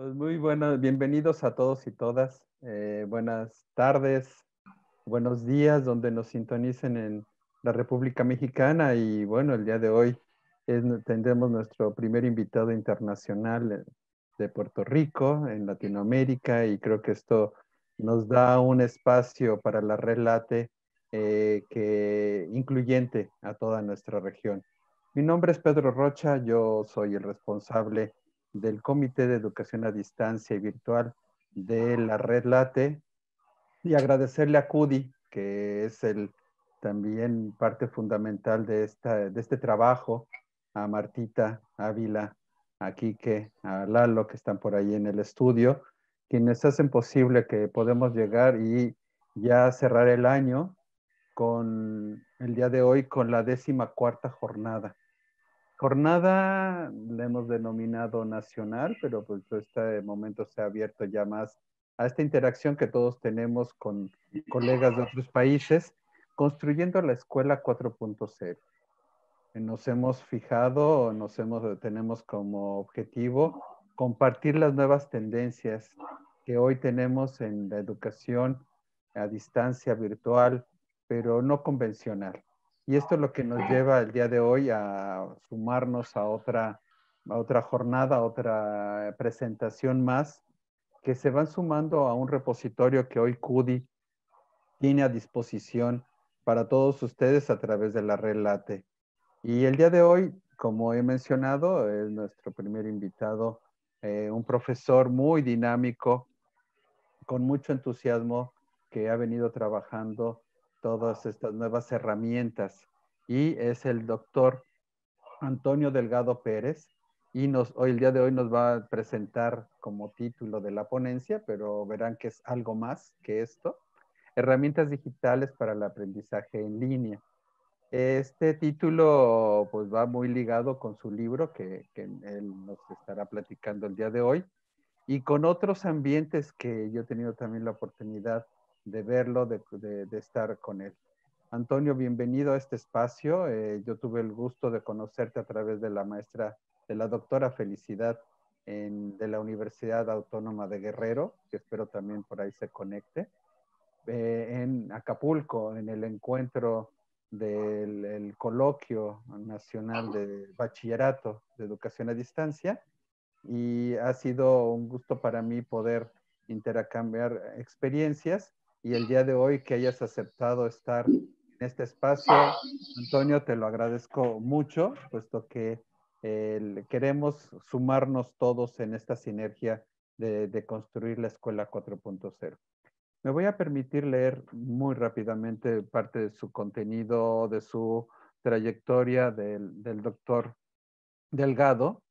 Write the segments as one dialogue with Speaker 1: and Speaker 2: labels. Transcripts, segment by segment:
Speaker 1: Pues, muy buenas, bienvenidos a todos y todas. Eh, buenas tardes, buenos días, donde nos sintonicen en la República Mexicana. Y bueno, el día de hoy tendremos nuestro primer invitado internacional eh, de Puerto Rico, en Latinoamérica, y creo que esto nos da un espacio para la Relate eh, que incluyente a toda nuestra región. Mi nombre es Pedro Rocha, yo soy el responsable del Comité de Educación a Distancia y Virtual de la Red Late y agradecerle a CUDI, que es el, también parte fundamental de, de este trabajo, a Martita, Ávila, a Quique, a Lalo, que están por ahí en el estudio, quienes hacen posible que podamos llegar y ya cerrar el año con el día de hoy con la décima cuarta jornada jornada la hemos denominado nacional, pero pues este momento se ha abierto ya más a esta interacción que todos tenemos con colegas de otros países, construyendo la escuela 4.0. Nos hemos fijado, nos hemos, tenemos como objetivo compartir las nuevas tendencias que hoy tenemos en la educación a distancia virtual, pero no convencional. Y esto es lo que nos lleva el día de hoy a sumarnos a otra, a otra jornada, a otra presentación más, que se van sumando a un repositorio que hoy CUDI tiene a disposición para todos ustedes a través de la Relate. Y el día de hoy, como he mencionado, es nuestro primer invitado, eh, un profesor muy dinámico, con mucho entusiasmo, que ha venido trabajando todas estas nuevas herramientas y es el doctor Antonio Delgado Pérez y nos, hoy, el día de hoy nos va a presentar como título de la ponencia, pero verán que es algo más que esto, herramientas digitales para el aprendizaje en línea. Este título pues va muy ligado con su libro que, él nos estará platicando el día de hoy y con otros ambientes que yo he tenido también la oportunidad de verlo, de estar con él. Antonio, bienvenido a este espacio. Eh, yo tuve el gusto de conocerte a través de la maestra, de la doctora Felicidad de la Universidad Autónoma de Guerrero, que espero también por ahí se conecte, eh, en Acapulco, en el encuentro del coloquio nacional de bachillerato de educación a distancia. Y ha sido un gusto para mí poder intercambiar experiencias y el día de hoy que hayas aceptado estar en este espacio. Antonio, te lo agradezco mucho, puesto que queremos sumarnos todos en esta sinergia de, construir la escuela 4.0. Me voy a permitir leer muy rápidamente parte de su contenido, de su trayectoria del, doctor Delgado.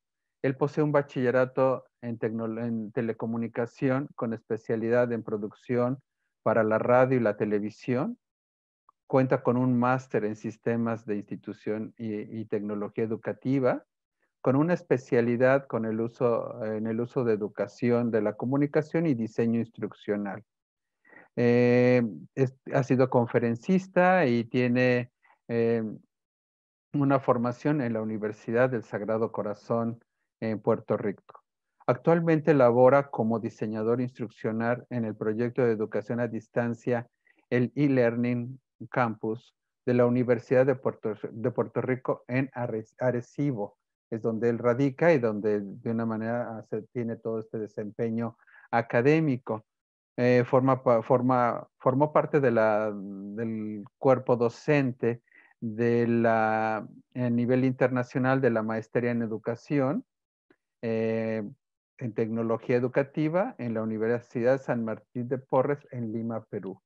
Speaker 1: Él posee un bachillerato en telecomunicación con especialidad en producción para la radio y la televisión cuenta con un máster en sistemas de institución y, tecnología educativa, con una especialidad con el uso, en el uso de educación de la comunicación y diseño instruccional. Eh, ha sido conferencista y tiene eh, una formación en la Universidad del Sagrado Corazón en Puerto Rico. Actualmente labora como diseñador instruccional en el proyecto de educación a distancia, el e-learning campus de la Universidad de Puerto, Rico en Arecibo. Es donde él radica y donde de una manera se tiene todo este desempeño académico. Eh, forma, forma, formó parte de la, del cuerpo docente de la, a nivel internacional de la maestría en educación, eh, en tecnología educativa, en la Universidad San Martín de Porres, en Lima, Perú.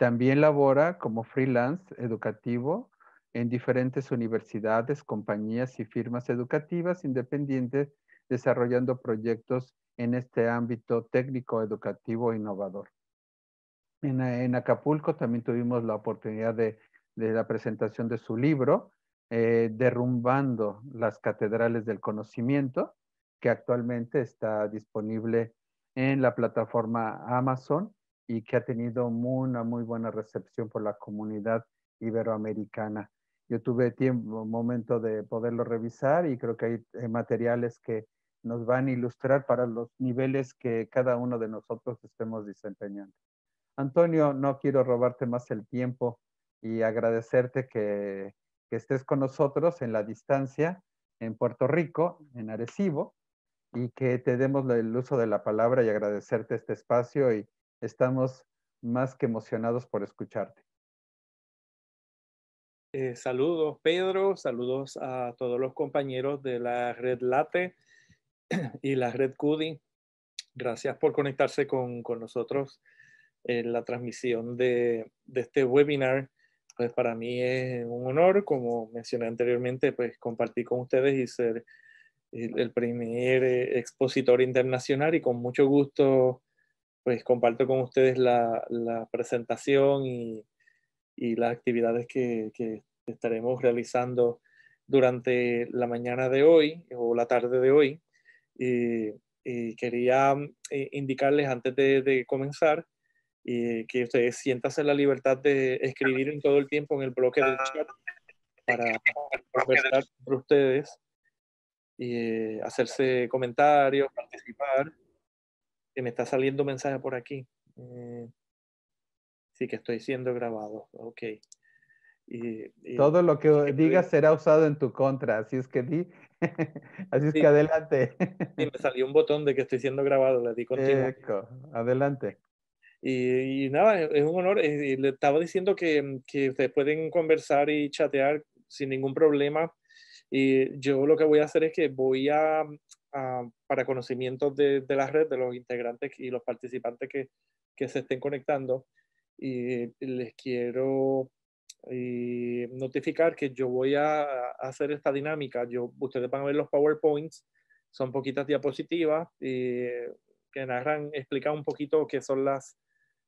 Speaker 1: También labora como freelance educativo en diferentes universidades, compañías y firmas educativas independientes desarrollando proyectos en este ámbito técnico educativo e innovador. En, Acapulco también tuvimos la oportunidad de, la presentación de su libro, eh, Derrumbando las Catedrales del Conocimiento, que actualmente está disponible en la plataforma Amazon y que ha tenido una muy buena recepción por la comunidad iberoamericana. Yo tuve tiempo, momento de poderlo revisar y creo que hay eh, materiales que nos van a ilustrar para los niveles que cada uno de nosotros estemos desempeñando. Antonio, no quiero robarte más el tiempo y agradecerte que, estés con nosotros en la distancia en Puerto Rico, en Arecibo, y que te demos el uso de la palabra y agradecerte este espacio y, Estamos más que emocionados por escucharte.
Speaker 2: Eh, saludos, Pedro. Saludos a todos los compañeros de la red Late y la red CUDI. Gracias por conectarse con, nosotros en la transmisión de, este webinar. Pues para mí es un honor, como mencioné anteriormente, pues compartir con ustedes y ser el primer eh, expositor internacional y con mucho gusto pues comparto con ustedes la, presentación y, las actividades que, estaremos realizando durante la mañana de hoy o la tarde de hoy. y quería eh, indicarles antes de, comenzar que ustedes siéntanse la libertad de escribir en todo el tiempo en el bloque del chat para conversar con ustedes y eh, hacerse comentarios, participar que me está saliendo mensaje por aquí. Mm. sí, que estoy siendo grabado. Ok. Y, Todo lo que digas será
Speaker 1: usado en tu contra, así es que di, así es que adelante.
Speaker 2: Y me salió un botón de que estoy siendo grabado, le di continuo.
Speaker 1: adelante.
Speaker 2: Y, nada, es un honor. Eh, le estaba diciendo que, que ustedes pueden conversar y chatear sin ningún problema. Y yo lo que voy a hacer es que voy a Ah, para conocimiento de, de, la red, de los integrantes y los participantes que, que se estén conectando. Y les quiero eh, notificar que yo voy a, hacer esta dinámica. Yo, ustedes van a ver los PowerPoints, son poquitas diapositivas que narran, explican un poquito qué son las,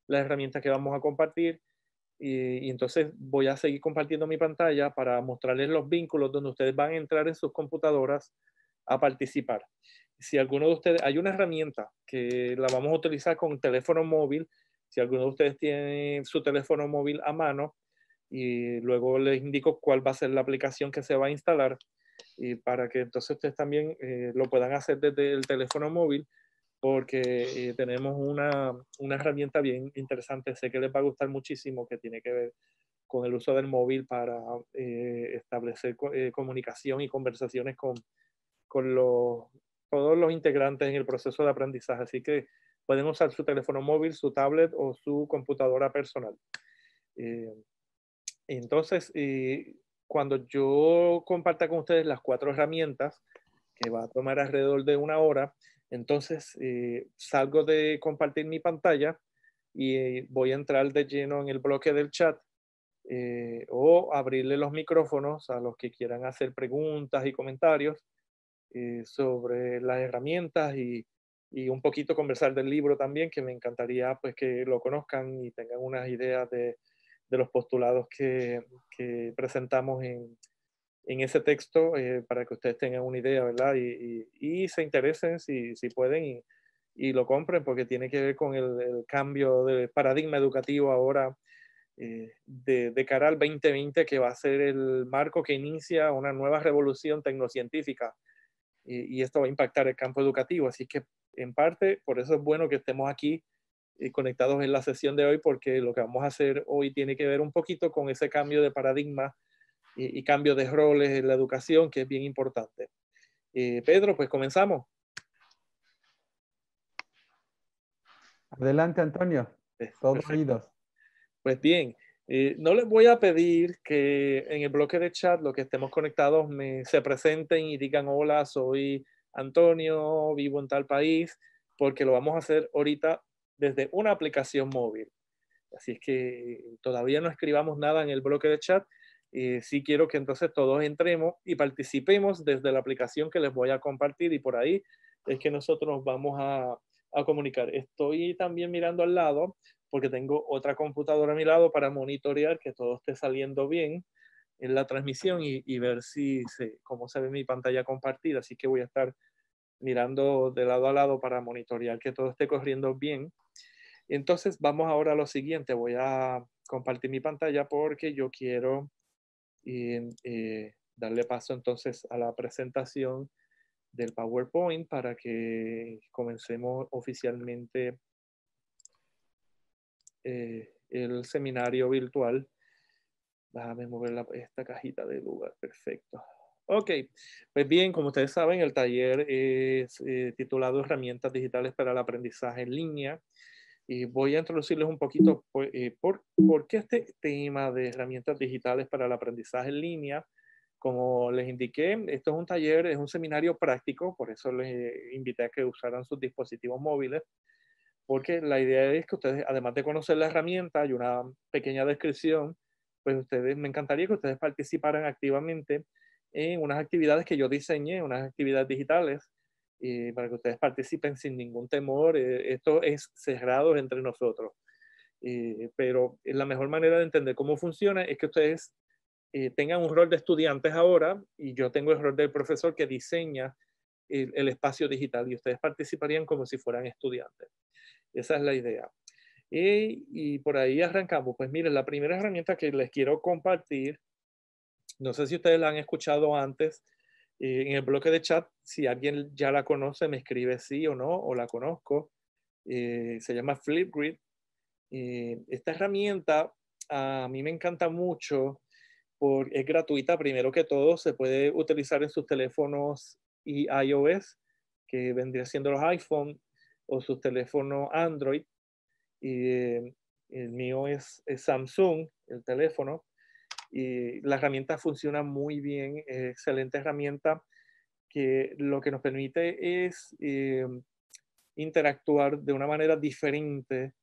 Speaker 2: las herramientas que vamos a compartir. Y, y, entonces voy a seguir compartiendo mi pantalla para mostrarles los vínculos donde ustedes van a entrar en sus computadoras a participar. Si alguno de ustedes, hay una herramienta que la vamos a utilizar con teléfono móvil, si alguno de ustedes tiene su teléfono móvil a mano, y luego les indico cuál va a ser la aplicación que se va a instalar y para que entonces ustedes también eh, lo puedan hacer desde el teléfono móvil porque eh, tenemos una, una, herramienta bien interesante, sé que les va a gustar muchísimo, que tiene que ver con el uso del móvil para eh, establecer comunicación y conversaciones con con los, todos los integrantes en el proceso de aprendizaje. Así que pueden usar su teléfono móvil, su tablet o su computadora personal. Eh, entonces, cuando yo comparta con ustedes las cuatro herramientas, que va a tomar alrededor de una hora, entonces eh, salgo de compartir mi pantalla y voy a entrar de lleno en el bloque del chat eh, o abrirle los micrófonos a los que quieran hacer preguntas y comentarios. Eh, sobre las herramientas y, un poquito conversar del libro también, que me encantaría pues que lo conozcan y tengan unas ideas de, los postulados que, presentamos en, en, ese texto eh, para que ustedes tengan una idea, ¿verdad? Y, y, se interesen si, pueden y, lo compren porque tiene que ver con el, cambio de paradigma educativo ahora eh, de, de, cara al 2020 que va a ser el marco que inicia una nueva revolución tecnocientífica eh, y, esto va a impactar el campo educativo. Así que en parte, por eso es bueno que estemos aquí eh, conectados en la sesión de hoy, porque lo que vamos a hacer hoy tiene que ver un poquito con ese cambio de paradigma y, cambio de roles en la educación, que es bien importante. Eh, Pedro, pues comenzamos.
Speaker 1: Adelante, Antonio. Todos
Speaker 2: Pues bien, eh, no les voy a pedir que en el bloque de chat los que estemos conectados se presenten y digan hola, soy Antonio, vivo en tal país, porque lo vamos a hacer ahorita desde una aplicación móvil. Así es que todavía no escribamos nada en el bloque de chat. y eh, sí quiero que entonces todos entremos y participemos desde la aplicación que les voy a compartir y por ahí es que nosotros vamos a comunicar. Estoy también mirando al lado porque tengo otra computadora a mi lado para monitorear que todo esté saliendo bien en la transmisión y, ver si se, cómo se ve mi pantalla compartida. Así que voy a estar mirando de lado a lado para monitorear que todo esté corriendo bien. Entonces vamos ahora a lo siguiente. Voy a compartir mi pantalla porque yo quiero eh, eh, darle paso entonces a la presentación del PowerPoint para que comencemos oficialmente eh, el seminario virtual. Déjame mover esta cajita de lugar, perfecto. Ok, pues bien, como ustedes saben, el taller es eh, titulado Herramientas Digitales para el Aprendizaje en Línea. Y voy a introducirles un poquito pues, eh, por, por qué este tema de herramientas digitales para el aprendizaje en línea. Como les indiqué, esto es un taller, es un seminario práctico, por eso les invité a que usaran sus dispositivos móviles porque la idea es que ustedes, además de conocer la herramienta y una pequeña descripción, pues ustedes, me encantaría que ustedes participaran activamente en unas actividades que yo diseñé, unas actividades digitales, y para que ustedes participen sin ningún temor. Eh, esto es cerrado entre nosotros. pero la mejor manera de entender cómo funciona es que ustedes eh, tengan un rol de estudiantes ahora y yo tengo el rol del profesor que diseña el, espacio digital y ustedes participarían como si fueran estudiantes. Esa es la idea. Y, por ahí arrancamos. Pues miren, la primera herramienta que les quiero compartir, no sé si ustedes la han escuchado antes, eh, en el bloque de chat, si alguien ya la conoce, me escribe sí o no, o la conozco. Eh, se llama Flipgrid. Eh, esta herramienta a mí me encanta mucho. porque es gratuita, primero que todo, se puede utilizar en sus teléfonos y iOS, que vendría siendo los iPhone o sus teléfonos Android. Y eh, el mío es, Samsung, el teléfono. Y la herramienta funciona muy bien, excelente herramienta que lo que nos permite es eh, interactuar de una manera diferente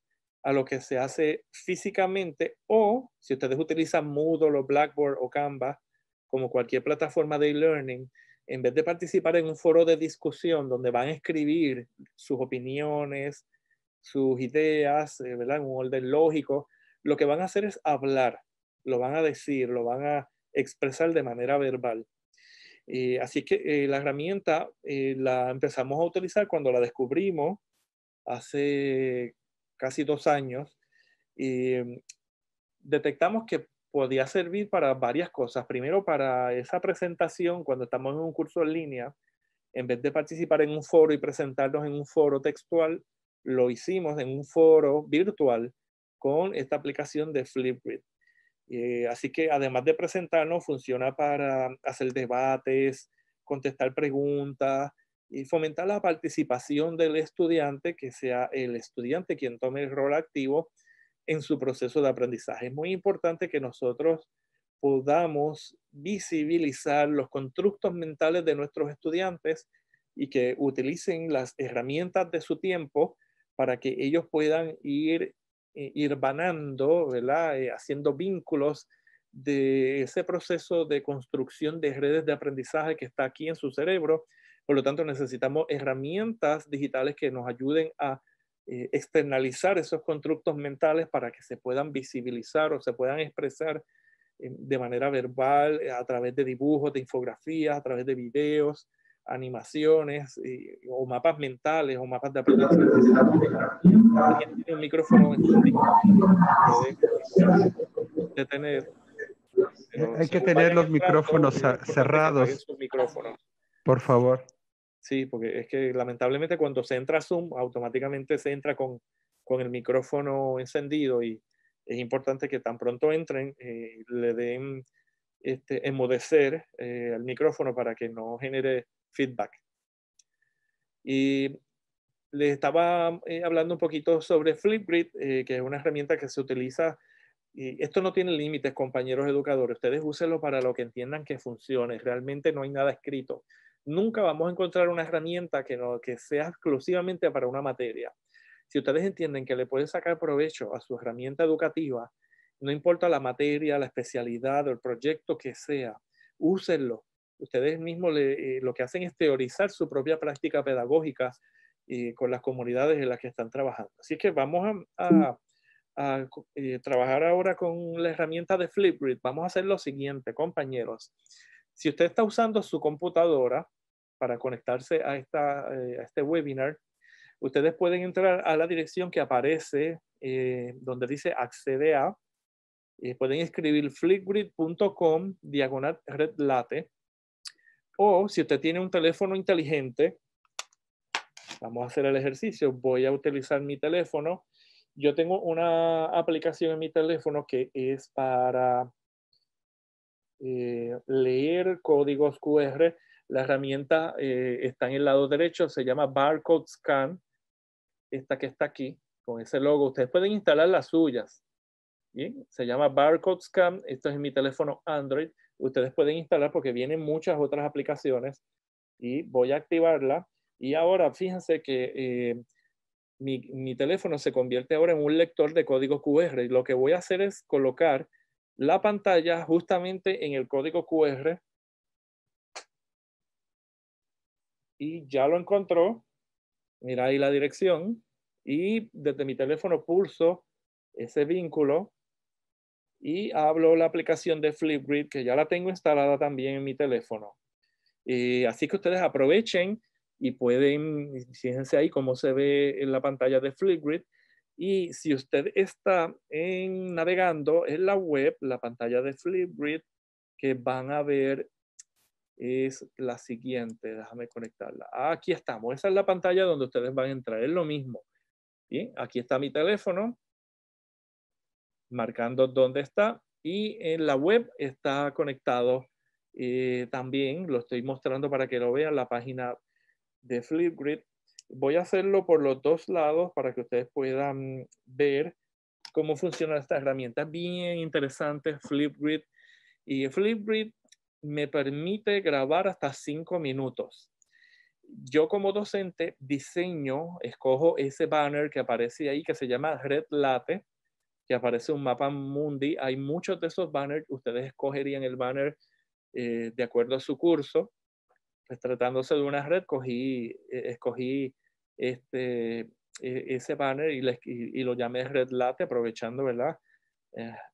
Speaker 2: a lo que se hace físicamente o si ustedes utilizan Moodle o Blackboard o Canva como cualquier plataforma de e-learning, en vez de participar en un foro de discusión donde van a escribir sus opiniones, sus ideas, eh, ¿verdad? En un orden lógico, lo que van a hacer es hablar, lo van a decir, lo van a expresar de manera verbal. Eh, así que eh, la herramienta la empezamos a utilizar cuando la descubrimos hace casi dos años. y mm, detectamos que podía servir para varias cosas. Primero, para esa presentación, cuando estamos en un curso en línea, en vez de participar en un foro y presentarnos en un foro textual, lo hicimos en un foro virtual con esta aplicación de Flipgrid. Eh, así que además de presentarnos, funciona para hacer debates, contestar preguntas y fomentar la participación del estudiante, que sea el estudiante quien tome el rol activo en su proceso de aprendizaje. Es muy importante que nosotros podamos visibilizar los constructos mentales de nuestros estudiantes y que utilicen las herramientas de su tiempo para que ellos puedan ir, eh, ir banando, ¿verdad? Eh, haciendo vínculos de ese proceso de construcción de redes de aprendizaje que está aquí en su cerebro. Por lo tanto, necesitamos herramientas digitales que nos ayuden a eh, externalizar esos constructos mentales para que se puedan visibilizar o se puedan expresar eh, de manera verbal, eh, a través de dibujos, de infografías, a través de videos, animaciones o mapas mentales o mapas de aprendizaje. de tener.
Speaker 1: Hay que tener los micrófonos cerrados. Por favor.
Speaker 2: Sí, porque es que lamentablemente cuando se entra a Zoom, automáticamente se entra con, con el micrófono encendido y es importante que tan pronto entren, eh, le den este, enmudecer eh, micrófono para que no genere feedback. Y les estaba eh, hablando un poquito sobre Flipgrid, eh, que es una herramienta que se utiliza. Y esto no tiene límites, compañeros educadores. Ustedes úsenlo para lo que entiendan que funcione. Realmente no hay nada escrito nunca vamos a encontrar una herramienta que, no, que sea exclusivamente para una materia. Si ustedes entienden que le pueden sacar provecho a su herramienta educativa, no importa la materia, la especialidad o el proyecto que sea, úsenlo. Ustedes mismos eh, lo que hacen es teorizar su propia práctica pedagógica eh, con las comunidades en las que están trabajando. Así que vamos a, eh, trabajar ahora con la herramienta de Flipgrid. Vamos a hacer lo siguiente, compañeros. Si usted está usando su computadora, para conectarse a, esta, eh, a este webinar, ustedes pueden entrar a la dirección que aparece eh, donde dice accede a. Eh, pueden escribir flipgrid.com diagonal red late. O si usted tiene un teléfono inteligente, vamos a hacer el ejercicio. Voy a utilizar mi teléfono. Yo tengo una aplicación en mi teléfono que es para leer códigos QR la herramienta eh, está en el lado derecho, se llama Barcode Scan, esta que está aquí, con ese logo. Ustedes pueden instalar las suyas. se llama Barcode Scan, esto es en mi teléfono Android. Ustedes pueden instalar porque vienen muchas otras aplicaciones y voy a activarla. Y ahora fíjense que eh, mi, mi, teléfono se convierte ahora en un lector de código QR. Y lo que voy a hacer es colocar la pantalla justamente en el código QR y ya lo encontró. Mira ahí la dirección y desde mi teléfono pulso ese vínculo y hablo la aplicación de Flipgrid que ya la tengo instalada también en mi teléfono. así que ustedes aprovechen y pueden, fíjense ahí cómo se ve en la pantalla de Flipgrid. Y si usted está en, navegando en la web, la pantalla de Flipgrid, que van a ver es la siguiente. Déjame conectarla. Ah, aquí estamos. Esa es la pantalla donde ustedes van a entrar. Es lo mismo. bien Aquí está mi teléfono, marcando dónde está. Y en la web está conectado eh, también. Lo estoy mostrando para que lo vean, la página de Flipgrid. Voy a hacerlo por los dos lados para que ustedes puedan ver cómo funcionan estas herramientas. Bien interesantes. Flipgrid. Y Flipgrid me permite grabar hasta cinco minutos. Yo como docente diseño, escojo ese banner que aparece ahí que se llama Red Latte, que aparece un mapa mundi. Hay muchos de esos banners, ustedes escogerían el banner eh, de acuerdo a su curso. Pues, tratándose de una red, cogí, eh, escogí este, e, ese banner y, lo llamé Red Latte, aprovechando ¿verdad?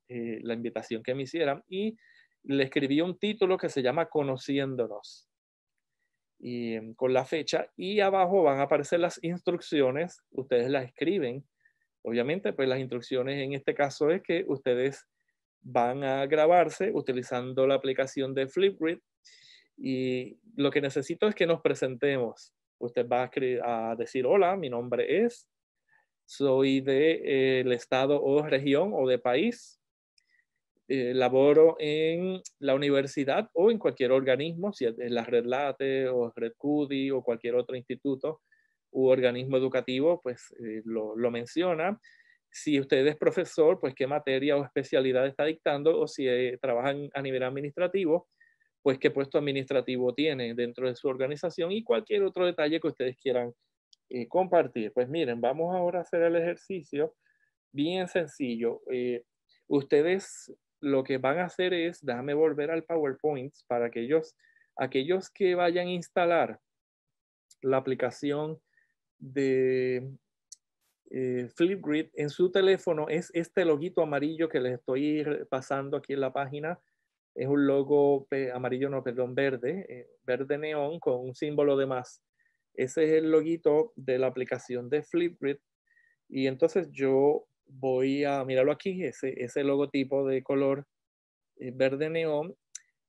Speaker 2: Eh, la invitación que me hicieran. Y le escribí un título que se llama Conociéndonos. Y em, con la fecha y abajo van a aparecer las instrucciones, ustedes las escriben. Obviamente, pues las instrucciones en este caso es que ustedes van a grabarse utilizando la aplicación de Flipgrid y lo que necesito es que nos presentemos. Usted va a, decir, hola, mi nombre es, soy de, eh, el estado o región o de país eh, laboro en la universidad o en cualquier organismo, si es la Red Late o Red CUDI o cualquier otro instituto u organismo educativo, pues eh, lo, lo, menciona. Si usted es profesor, pues qué materia o especialidad está dictando o si eh, trabajan a nivel administrativo, pues qué puesto administrativo tiene dentro de su organización y cualquier otro detalle que ustedes quieran eh, compartir. Pues miren, vamos ahora a hacer el ejercicio bien sencillo. ustedes lo que van a hacer es, déjame volver al PowerPoint para aquellos, aquellos que vayan a instalar la aplicación de eh, Flipgrid en su teléfono es este loguito amarillo que les estoy pasando aquí en la página. Es un logo amarillo, no, perdón, verde, eh, verde neón con un símbolo de más. Ese es el loguito de la aplicación de Flipgrid. Y entonces yo voy a, mirarlo aquí, ese, ese logotipo de color eh, verde neón.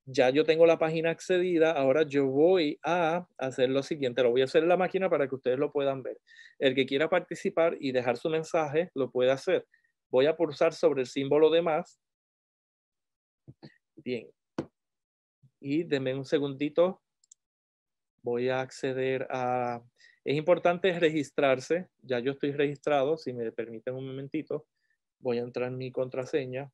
Speaker 2: Ya yo tengo la página accedida, ahora yo voy a hacer lo siguiente, lo voy a hacer en la máquina para que ustedes lo puedan ver. El que quiera participar y dejar su mensaje, lo puede hacer. Voy a pulsar sobre el símbolo de más. Bien. Y denme un segundito. Voy a acceder a es importante registrarse, ya yo estoy registrado, si me permiten un momentito, voy a entrar en mi contraseña.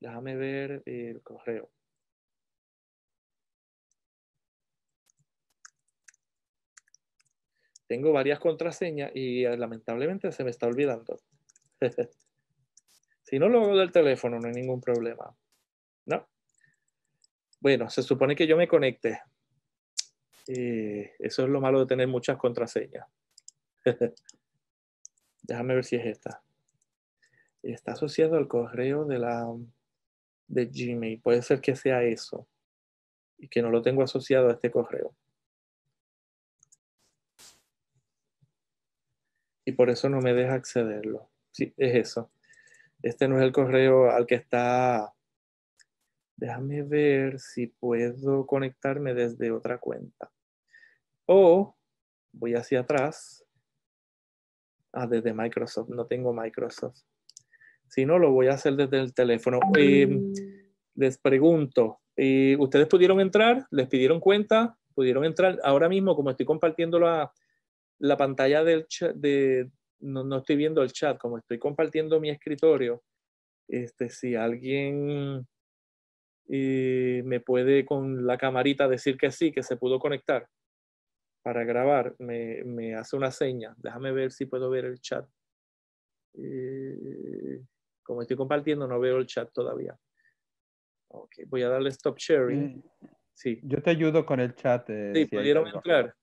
Speaker 2: Déjame ver el correo. tengo varias contraseñas y eh, lamentablemente se me está olvidando. si no lo hago del teléfono, no hay ningún problema. ¿no? Bueno, se supone que yo me conecte. Eh, eso es lo malo de tener muchas contraseñas. Déjame ver si es esta. Está asociado al correo de la de Gmail. Puede ser que sea eso. Y que no lo tengo asociado a este correo. Y por eso no me deja accederlo. Sí, es eso. Este no es el correo al que está Déjame ver si puedo conectarme desde otra cuenta. O voy hacia atrás. Ah, desde Microsoft. No tengo Microsoft. Si no, lo voy a hacer desde el teléfono. Em, les pregunto, eh, ¿ustedes pudieron entrar? ¿Les pidieron cuenta? ¿Pudieron entrar? Ahora mismo, como estoy compartiendo la, pantalla del chat, de, no, no, estoy viendo el chat, como estoy compartiendo mi escritorio, este, si alguien y me puede con la camarita decir que sí, que se pudo conectar para grabar, me, hace una seña. Déjame ver si puedo ver el chat. Eh, como estoy compartiendo, no veo el chat todavía. voy a darle stop
Speaker 1: sharing. Sí. Yo te ayudo con el chat. Eh, sí, pudieron entrar.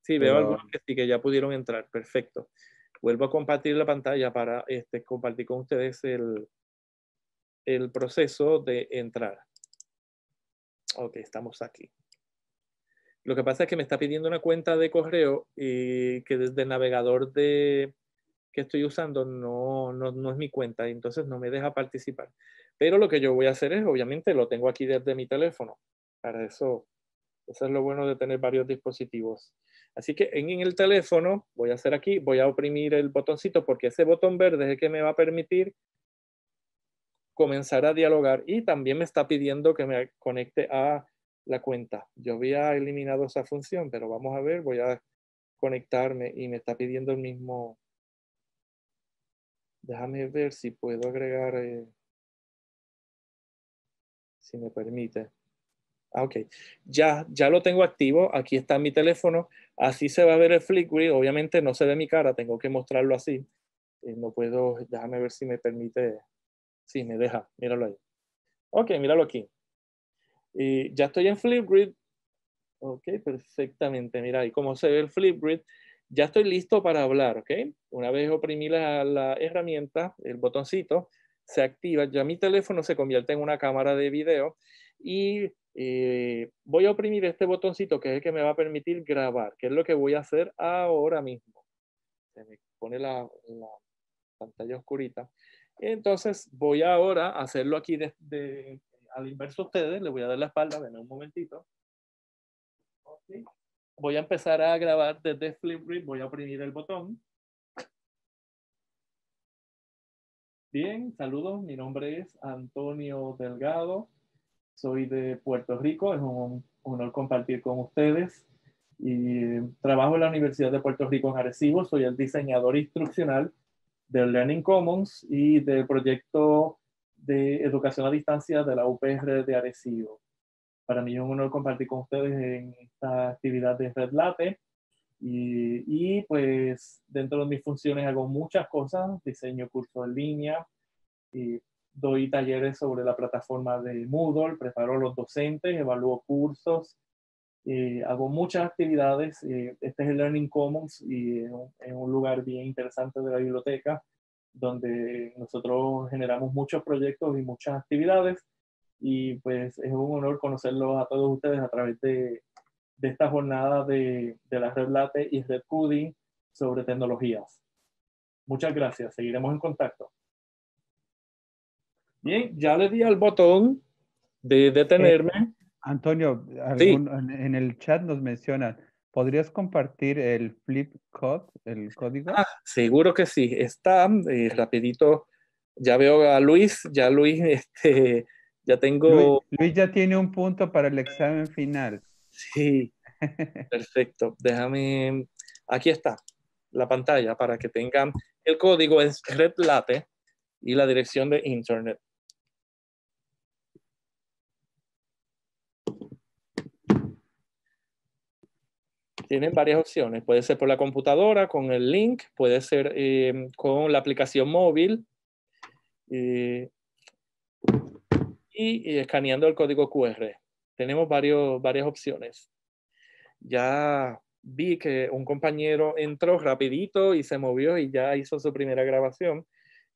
Speaker 2: Sí, veo algunos que sí, que ya pudieron entrar. Perfecto. Vuelvo a compartir la pantalla para este, compartir con ustedes el, el proceso de entrar. Ok, estamos aquí. Lo que pasa es que me está pidiendo una cuenta de correo y que desde el navegador de, que estoy usando no, no, es mi cuenta, y entonces no me deja participar. Pero lo que yo voy a hacer es, obviamente, lo tengo aquí desde mi teléfono. Para eso, eso es lo bueno de tener varios dispositivos. Así que en, en el teléfono voy a hacer aquí, voy a oprimir el botoncito porque ese botón verde es el que me va a permitir comenzar a dialogar y también me está pidiendo que me conecte a la cuenta. Yo había eliminado esa función, pero vamos a ver, voy a conectarme y me está pidiendo el mismo. Déjame ver si puedo agregar, eh, si me permite. Ah, ok, ya, ya lo tengo activo, aquí está mi teléfono, así se va a ver el Flickr, obviamente no se ve mi cara, tengo que mostrarlo así. Eh, no puedo, déjame ver si me permite Sí, me deja. Míralo ahí. Ok, míralo aquí. Y ya estoy en Flipgrid. Ok, perfectamente. Mira ahí cómo se ve el Flipgrid. Ya estoy listo para hablar, ¿ok? Una vez oprimí la, herramienta, el botoncito, se activa. Ya mi teléfono se convierte en una cámara de video y eh, voy a oprimir este botoncito que es el que me va a permitir grabar, que es lo que voy a hacer ahora mismo. Se me pone la pantalla oscurita. Entonces voy ahora a hacerlo aquí al inverso a ustedes, le voy a dar la espalda, ven un momentito. Voy a empezar a grabar desde Flipgrid, voy a oprimir el botón. Bien, saludos, mi nombre es Antonio Delgado, soy de Puerto Rico, es un honor compartir con ustedes y trabajo en la Universidad de Puerto Rico en Arecibo, soy el diseñador instruccional del Learning Commons y del proyecto de educación a distancia de la UPR de Arecibo. Para mí es un honor compartir con ustedes en esta actividad de Red Y, pues dentro de mis funciones hago muchas cosas, diseño cursos en línea, doy talleres sobre la plataforma de Moodle, preparo a los docentes, evalúo cursos, eh, hago muchas actividades. Eh, este es el Learning Commons y es un, lugar bien interesante de la biblioteca donde nosotros generamos muchos proyectos y muchas actividades. Y pues es un honor conocerlos a todos ustedes a través de, de esta jornada de, de, la Red Late y Red CUDI sobre tecnologías. Muchas gracias. Seguiremos en contacto. Bien, ya le di al botón de detenerme.
Speaker 1: Eh, Antonio, en el chat nos mencionan, ¿podrías compartir el flip code, el código? Ah,
Speaker 2: seguro que sí, está eh, rapidito. Ya veo a Luis, ya Luis, este, ya tengo... Luis,
Speaker 1: ya tiene un punto para el examen final. Sí,
Speaker 2: perfecto. Déjame, aquí está la pantalla para que tengan el código es Red eh, y la dirección de internet. Tienen varias opciones. Puede ser por la computadora, con el link, puede ser em, con la aplicación móvil eh, y, escaneando el código QR. Tenemos varios, varias opciones. Ya vi que un compañero entró rapidito y se movió y ya hizo su primera grabación.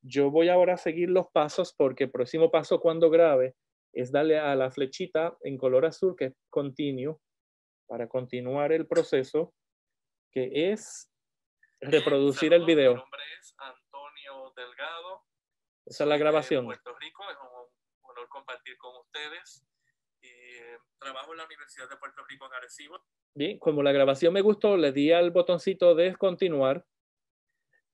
Speaker 2: Yo voy ahora a seguir los pasos porque el próximo paso cuando grabe es darle a la flechita en color azul que es continue para continuar el proceso, que es reproducir el video. Mi nombre es Antonio Delgado. Esa es la grabación. De Puerto Rico, es un honor compartir con ustedes. Eh, trabajo en la Universidad de Puerto Rico en Arecibo. Bien, como la grabación me gustó, le di al botoncito de continuar.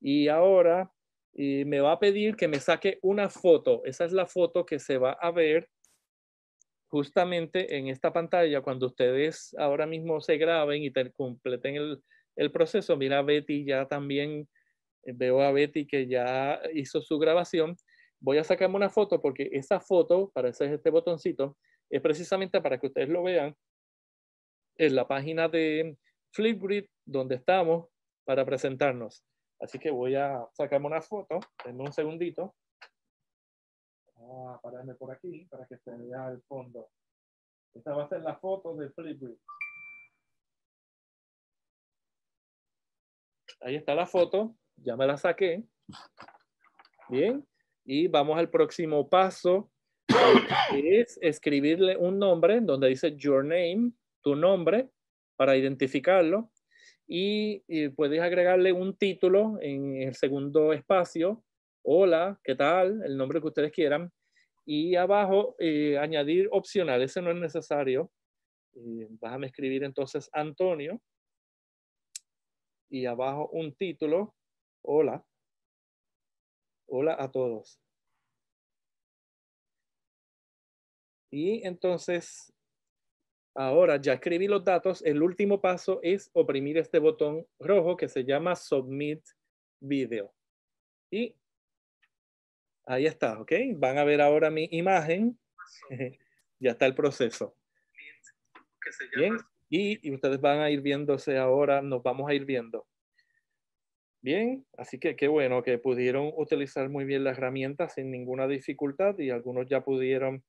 Speaker 2: Y ahora eh, me va a pedir que me saque una foto. Esa es la foto que se va a ver justamente en esta pantalla, cuando ustedes ahora mismo se graben y completen el, proceso, mira Betty ya también, eh, veo a Betty que ya hizo su grabación, voy a sacarme una foto porque esa foto, para hacer este botoncito, es precisamente para que ustedes lo vean en la página de Flipgrid donde estamos para presentarnos. Así que voy a sacarme una foto, en un segundito a pararme por aquí para que se vea el fondo. Esta va a ser la foto de Flipgrid. Ahí está la foto, ya me la saqué. Bien, y vamos al próximo paso, que es escribirle un nombre en donde dice your name, tu nombre, para identificarlo. Y, y puedes agregarle un título en el segundo espacio, hola, ¿qué tal? El nombre que ustedes quieran y abajo eh, añadir opcional, ese no es necesario. Eh, déjame escribir entonces Antonio y abajo un título, hola, hola a todos. Y entonces, ahora ya escribí los datos, el último paso es oprimir este botón rojo que se llama Submit Video. Y Ahí está, ¿ok? Van a ver ahora mi imagen. ya está el proceso. y, y, ustedes van a ir viéndose ahora, nos vamos a ir viendo. Bien, así que qué bueno que pudieron utilizar muy bien las herramientas sin ninguna dificultad y algunos ya pudieron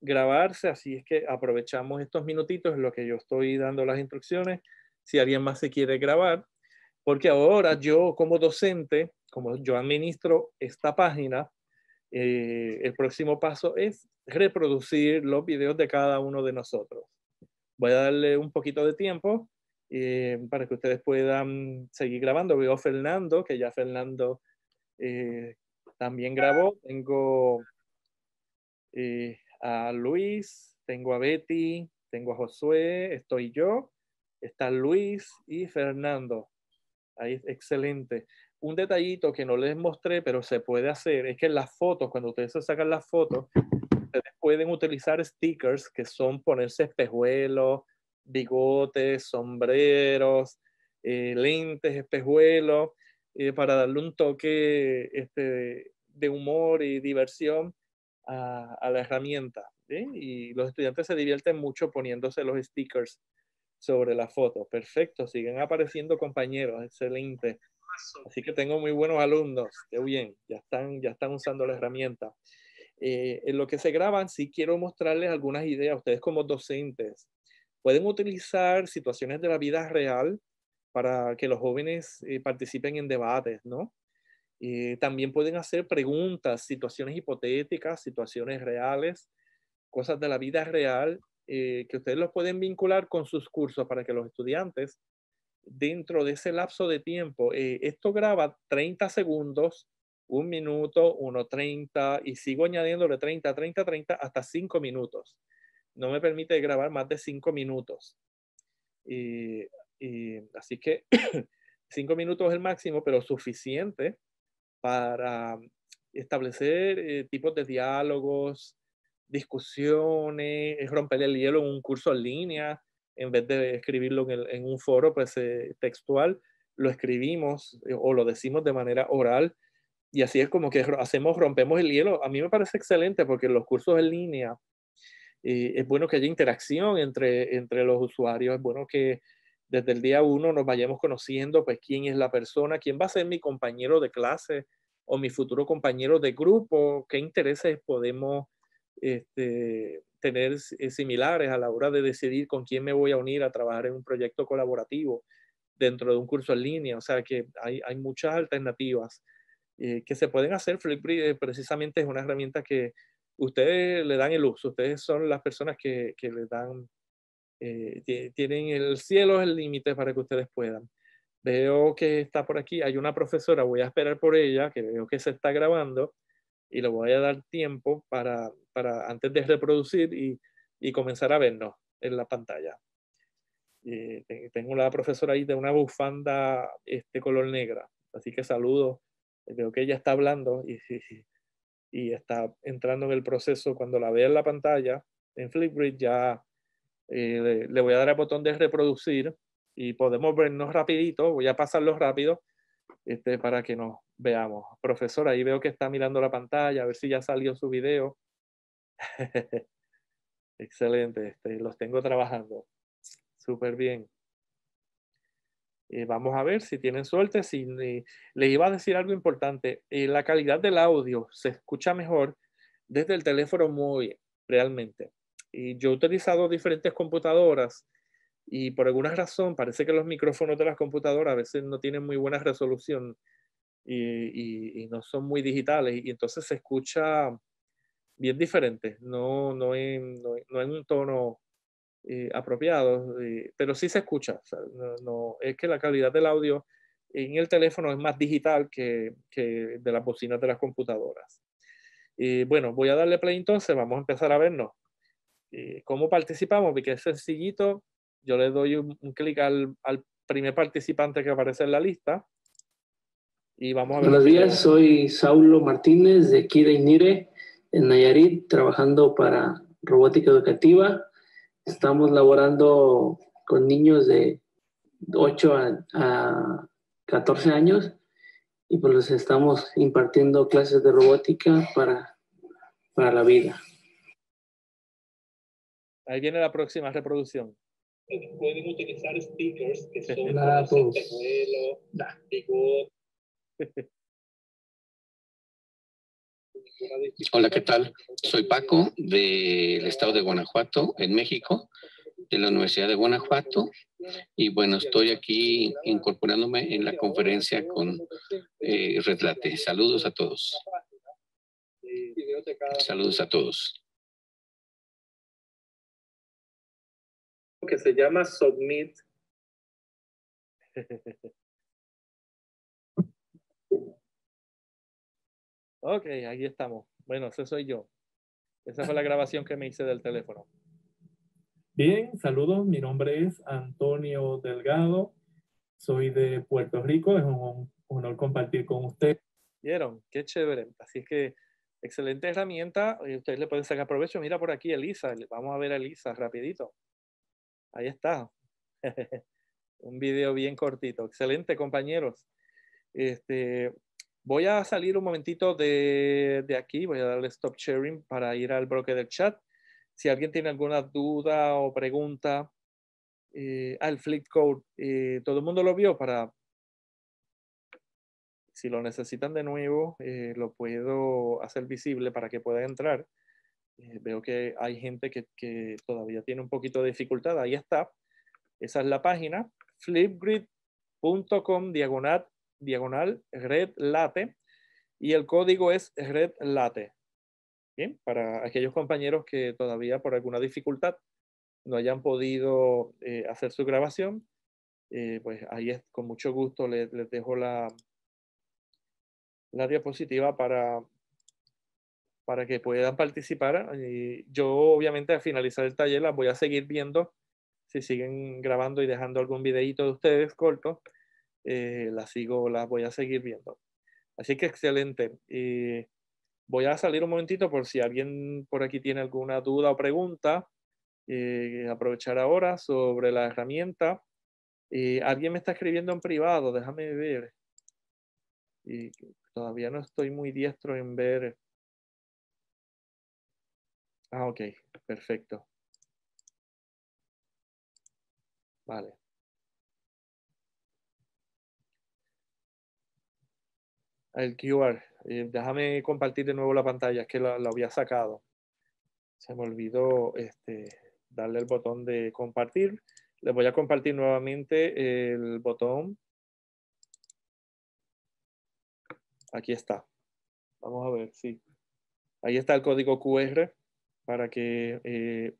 Speaker 2: grabarse, así es que aprovechamos estos minutitos en los que yo estoy dando las instrucciones, si alguien más se quiere grabar, porque ahora yo como docente, como yo administro esta página, eh, el próximo paso es reproducir los videos de cada uno de nosotros. Voy a darle un poquito de tiempo eh, para que ustedes puedan seguir grabando. Veo a Fernando, que ya Fernando eh, también grabó. Tengo a Luis, tengo a Betty, tengo a Josué, estoy yo, está Luis y Fernando. Ahí, excelente un detallito que no les mostré, pero se puede hacer, es que en las fotos, cuando ustedes se sacan las fotos, ustedes pueden utilizar stickers que son ponerse espejuelos, bigotes, sombreros, eh, lentes, espejuelos, eh, para darle un toque este, de humor y diversión a, la herramienta. Y los estudiantes se divierten mucho poniéndose los stickers sobre la foto. Perfecto, siguen apareciendo compañeros, excelente. Así que tengo muy buenos alumnos, qué bien, ya están, ya están usando la herramienta. Eh, en lo que se graban, sí quiero mostrarles algunas ideas. Ustedes como docentes pueden utilizar situaciones de la vida real para que los jóvenes eh, participen en debates, ¿no? Eh, también pueden hacer preguntas, situaciones hipotéticas, situaciones reales, cosas de la vida real, que ustedes los pueden vincular con sus cursos para que los estudiantes dentro de ese lapso de tiempo. Eh, esto graba 30 segundos, un minuto, 130 30 y sigo añadiéndole 30, 30, 30 hasta 5 minutos. No me permite grabar más de 5 minutos. así que 5 minutos es el máximo, pero suficiente para establecer eh, tipos de diálogos, discusiones, romper el hielo en un curso en línea, en vez de escribirlo en, un foro pues, eh, textual, lo escribimos eh, o lo decimos de manera oral. Y así es como que hacemos, rompemos el hielo. A mí me parece excelente porque los cursos en línea eh, es bueno que haya interacción entre, entre los usuarios, es bueno que desde el día uno nos vayamos conociendo, pues quién es la persona, quién va a ser mi compañero de clase o mi futuro compañero de grupo, qué intereses podemos este, tener eh, similares a la hora de decidir con quién me voy a unir a trabajar en un proyecto colaborativo dentro de un curso en línea. O sea que hay, muchas alternativas eh, que se pueden hacer. Flipgrid eh, precisamente es una herramienta que ustedes le dan el uso, ustedes son las personas que, le dan, tienen el cielo el límite para que ustedes puedan. Veo que está por aquí, hay una profesora, voy a esperar por ella, que veo que se está grabando y le voy a dar tiempo para, antes de reproducir y, comenzar a vernos en la pantalla. Eh, tengo la profesora ahí de una bufanda este color negra, así que saludo. Veo que ella está hablando y, y, está entrando en el proceso. Cuando la vea en la pantalla, en Flipgrid, ya eh, le, voy a dar al botón de reproducir y podemos vernos rapidito. Voy a pasarlo rápido este, para que nos Veamos, profesor, ahí veo que está mirando la pantalla, a ver si ya salió su video. Excelente, este, los tengo trabajando. Súper bien. Eh, vamos a ver si tienen suerte. Si, eh, le iba a decir algo importante. Eh, la calidad del audio se escucha mejor desde el teléfono móvil, realmente. Y yo he utilizado diferentes computadoras y por alguna razón parece que los micrófonos de las computadoras a veces no tienen muy buena resolución y, no son muy digitales y entonces se escucha bien diferente, no, no, en, no, un tono eh, apropiado, eh, pero sí se escucha. No, es que la calidad del audio en el teléfono es más digital que, que de las bocinas de las computadoras. Eh, bueno, voy a darle play entonces, vamos a empezar a vernos. Eh, ¿Cómo participamos? Porque es sencillito. Yo le doy un, clic al primer participante que aparece en la lista Buenos días, soy Saulo Martínez de y Inire, en Nayarit, trabajando para Robótica Educativa. Estamos laborando con niños de 8
Speaker 3: a, 14 años y pues les estamos impartiendo clases de robótica para, para la vida.
Speaker 2: Ahí viene la próxima reproducción. Pueden utilizar stickers que son de
Speaker 3: Hola, ¿qué tal? Soy Paco del estado de Guanajuato, en México, de la Universidad de Guanajuato. Y bueno, estoy aquí incorporándome en la conferencia con eh, Retlate. Saludos a todos. Saludos a todos.
Speaker 4: Que se llama Submit.
Speaker 2: Ok, aquí estamos. Bueno, ese soy yo. Esa fue la grabación que me hice del teléfono. Bien, saludos. Mi nombre es Antonio Delgado. Soy de Puerto Rico. Es un honor compartir con usted. ¿Vieron? Qué chévere. Así es que excelente herramienta. Y eh, ustedes le pueden sacar provecho. Mira por aquí, Elisa. Vamos a ver a Elisa rapidito. Ahí está. un video bien cortito. Excelente, compañeros. Este, Voy a salir un momentito de, aquí, voy a darle stop sharing para ir al bloque del chat. Si alguien tiene alguna duda o pregunta, eh, al flip code, eh, todo el mundo lo vio para, si lo necesitan de nuevo, eh, lo puedo hacer visible para que pueda entrar. Eh, veo que hay gente que, que, todavía tiene un poquito de dificultad. Ahí está. Esa es la página, flipgrid.com diagonal diagonal red late y el código es red late. Bien, para aquellos compañeros que todavía por alguna dificultad no hayan podido eh, hacer su grabación, eh, pues ahí es, con mucho gusto les, les dejo la, la diapositiva para, para que puedan participar. Y yo obviamente al finalizar el taller las voy a seguir viendo si siguen grabando y dejando algún videíto de ustedes corto la eh, las sigo, las voy a seguir viendo. Así que excelente. y voy a salir un momentito por si alguien por aquí tiene alguna duda o pregunta. Eh, aprovechar ahora sobre la herramienta. alguien me está escribiendo en privado, déjame ver. Y todavía no estoy muy diestro en ver. Ah, ok, perfecto. Vale. el QR. Eh, déjame compartir de nuevo la pantalla, es que la, había sacado. Se me olvidó este, darle el botón de compartir. Le voy a compartir nuevamente el botón. Aquí está. Vamos a ver, sí. Ahí está el código QR para que eh,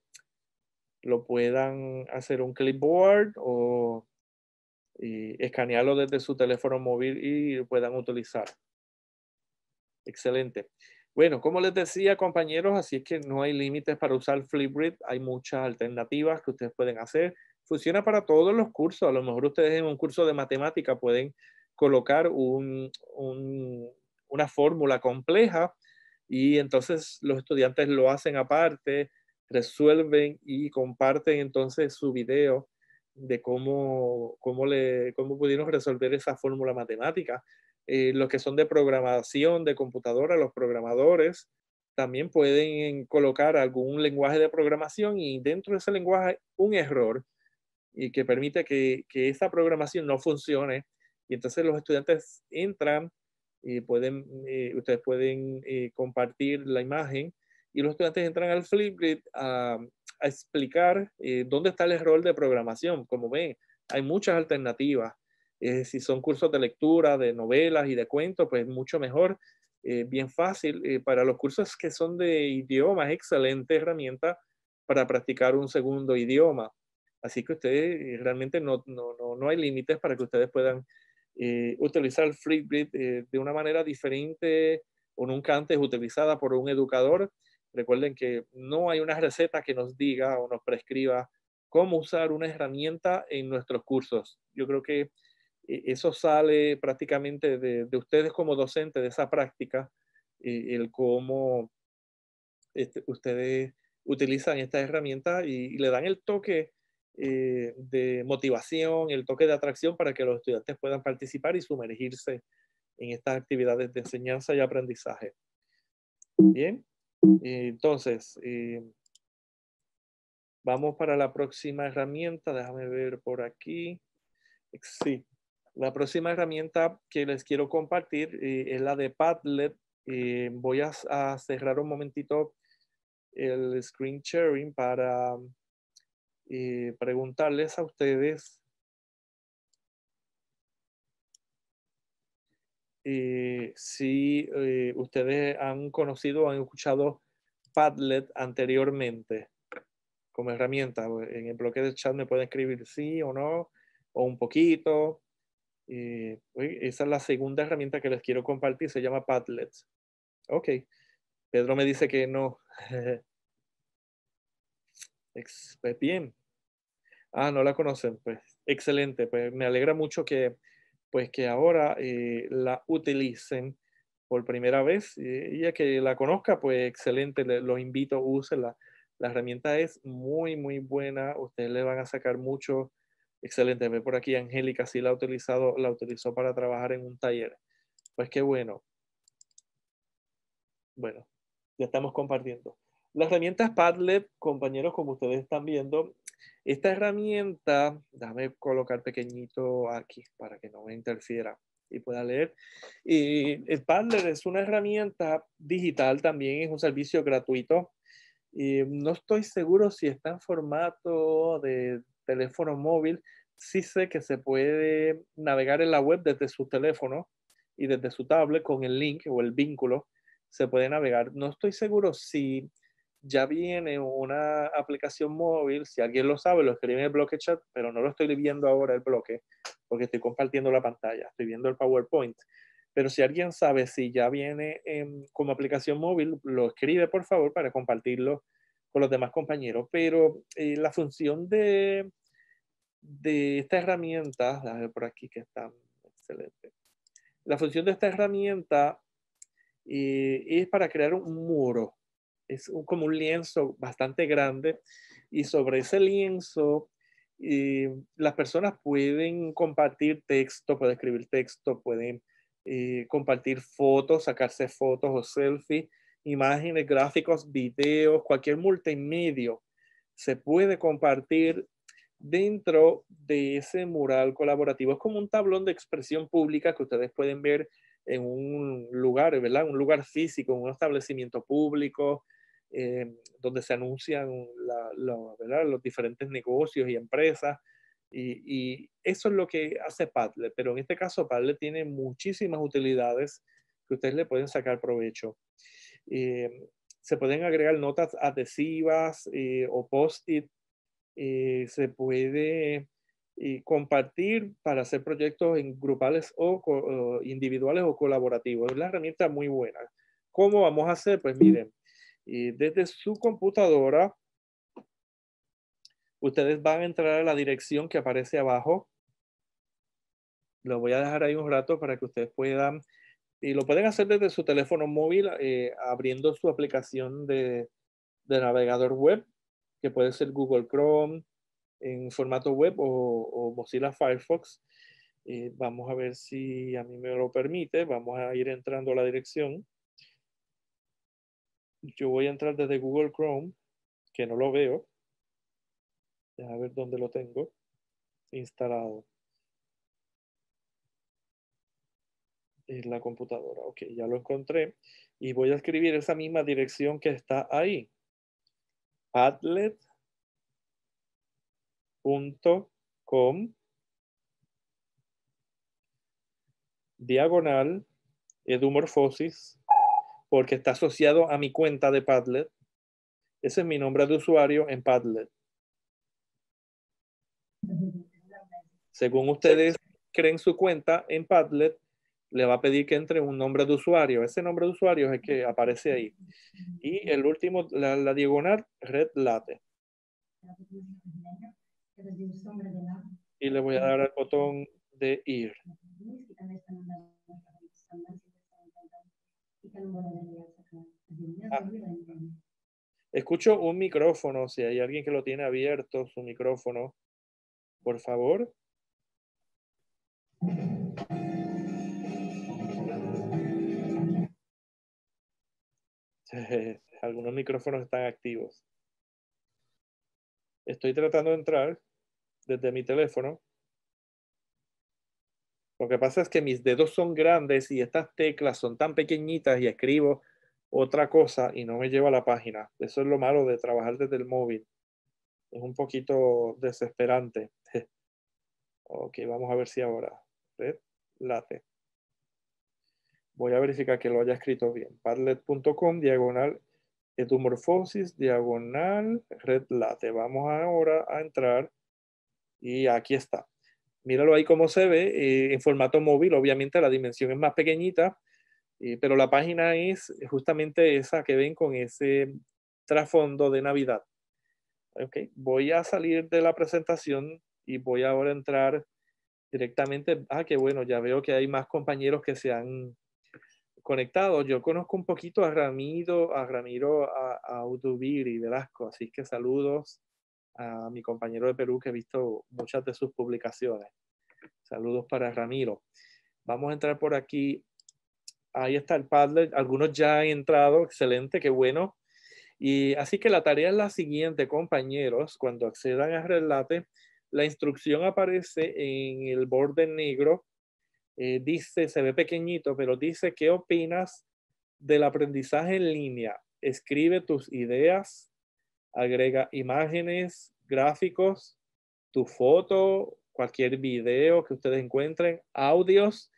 Speaker 2: lo puedan hacer un clipboard o eh, escanearlo desde su teléfono móvil y puedan utilizar. Excelente. Bueno, como les decía, compañeros, así es que no hay límites para usar Flipgrid. Hay muchas alternativas que ustedes pueden hacer. Funciona para todos los cursos. A lo mejor ustedes en un curso de matemática pueden colocar una fórmula compleja y entonces los estudiantes lo hacen aparte, resuelven y comparten entonces su video de cómo, cómo pudieron resolver esa fórmula matemática eh, los que son de programación de computadora, los programadores, también pueden colocar algún lenguaje de programación y dentro de ese lenguaje un error y que permite que, que esa programación no funcione. Y entonces los estudiantes entran y pueden, eh, ustedes pueden eh, compartir la imagen y los estudiantes entran al Flipgrid a, explicar dónde está el error de programación. Como ven, hay muchas alternativas eh, si son cursos de lectura, de novelas y de cuentos, pues mucho mejor, eh, bien fácil. Eh, para los cursos que son de idiomas, excelente herramienta para practicar un segundo idioma. Así que ustedes realmente no, no, no, no hay límites para que ustedes puedan utilizar Flipgrid de una manera diferente o nunca antes utilizada por un educador. Recuerden que no hay una receta que nos diga o nos prescriba cómo usar una herramienta en nuestros cursos. Yo creo que e-, eso sale prácticamente de, ustedes como docentes, de esa práctica, el cómo este, ustedes utilizan estas herramientas y, le dan el toque eh, de motivación, el toque de atracción para que los estudiantes puedan participar y sumergirse en estas actividades de enseñanza y aprendizaje. Bien, entonces, eh, vamos para la próxima herramienta. Déjame ver por aquí. Sí, la próxima herramienta que les quiero compartir eh, es la de Padlet. Eh, voy a, cerrar un momentito el screen sharing para eh, preguntarles a ustedes si ustedes han conocido o han escuchado Padlet anteriormente como herramienta. En el bloque de chat me pueden escribir sí o no, o un poquito. Eh, esa es la segunda herramienta que les quiero compartir, se llama Padlet. Ok, Pedro me dice que no. Pues bien. Ah, no la conocen, pues excelente, pues me alegra mucho que, pues que ahora eh, la utilicen por primera vez y ya que la conozca, pues excelente, los invito, úsenla. La herramienta es muy, muy buena, ustedes le van a sacar mucho Excelente, ve por aquí Angélica sí la ha utilizado, la utilizó para trabajar en un taller. Pues qué bueno. Bueno, ya estamos compartiendo. La herramienta Padlet, compañeros, como ustedes están viendo, esta herramienta, déjame colocar pequeñito aquí para que no me interfiera y pueda leer. Y el Padlet es una herramienta digital también, es un servicio gratuito. Y no estoy seguro si está en formato de teléfono móvil, sí sé que se puede navegar en la web desde su teléfono y desde su tablet con el link o el vínculo se puede navegar. No estoy seguro si ya viene una aplicación móvil, si alguien lo sabe, lo escribe en el bloque chat, pero no lo estoy viendo ahora el bloque, porque estoy compartiendo la pantalla, estoy viendo el PowerPoint. Pero si alguien sabe si ya viene como aplicación móvil, lo escribe por favor para compartirlo con los demás compañeros. Pero eh, la función de de esta herramienta, por aquí que están excelente La función de esta herramienta eh, es para crear un muro. Es como un lienzo bastante grande y sobre ese lienzo eh, las personas pueden compartir texto, pueden escribir texto, pueden eh, compartir fotos, sacarse fotos o selfies, imágenes, gráficos, videos, cualquier multimedia se puede compartir dentro de ese mural colaborativo. Es como un tablón de expresión pública que ustedes pueden ver en un lugar, ¿verdad? Un lugar físico, un establecimiento público, eh, donde se anuncian los diferentes negocios y empresas. Y, eso es lo que hace Padlet, pero en este caso Padlet tiene muchísimas utilidades que ustedes le pueden sacar provecho. Eh, se pueden agregar notas adhesivas eh, o post-it eh, se puede eh, compartir para hacer proyectos en grupales o, individuales o colaborativos. Es una herramienta muy buena. ¿Cómo vamos a hacer? Pues miren, eh, desde su computadora, ustedes van a entrar a la dirección que aparece abajo. Lo voy a dejar ahí un rato para que ustedes puedan y lo pueden hacer desde su teléfono móvil abriendo su aplicación de, navegador web puede ser Google Chrome en formato web o, Mozilla Firefox. Eh, vamos a ver si a mí me lo permite. Vamos a ir entrando a la dirección. Yo voy a entrar desde Google Chrome, que no lo veo. a ver dónde lo tengo instalado. En la computadora. Ok, ya lo encontré. Y voy a escribir esa misma dirección que está ahí padlet.com diagonal edumorfosis porque está asociado a mi cuenta de Padlet. Ese es mi nombre de usuario en Padlet. Según ustedes creen su cuenta en Padlet, le va a pedir que entre un nombre de usuario. Ese nombre de usuario es el que aparece ahí. Y el último, la, diagonal, red late. Y le voy a dar al botón de ir. Ah. Escucho un micrófono, si hay alguien que lo tiene abierto, su micrófono, por favor. Algunos micrófonos están activos. Estoy tratando de entrar desde mi teléfono. Lo que pasa es que mis dedos son grandes y estas teclas son tan pequeñitas y escribo otra cosa y no me lleva a la página. Eso es lo malo de trabajar desde el móvil. Es un poquito desesperante. ok, vamos a ver si ahora. late voy a verificar que lo haya escrito bien, padlet.com, diagonal etumorfosis, diagonal red late. Vamos ahora a entrar y aquí está. Míralo ahí como se ve, eh, en formato móvil, obviamente la dimensión es más pequeñita, eh, pero la página es justamente esa que ven con ese trasfondo de Navidad. Okay. Voy a salir de la presentación y voy ahora a entrar directamente. Ah, que bueno, ya veo que hay más compañeros que se han Conectado, Yo conozco un poquito a Ramiro, a Ramiro, a, a y Velasco, así que saludos a mi compañero de Perú que he visto muchas de sus publicaciones. Saludos para Ramiro. Vamos a entrar por aquí. Ahí está el Padlet. Algunos ya han entrado. Excelente, qué bueno. Y así que la tarea es la siguiente, compañeros. Cuando accedan a Relate, la instrucción aparece en el borde negro eh, dice, se ve pequeñito, pero dice, ¿qué opinas del aprendizaje en línea? Escribe tus ideas, agrega imágenes, gráficos, tu foto, cualquier video que ustedes encuentren, audios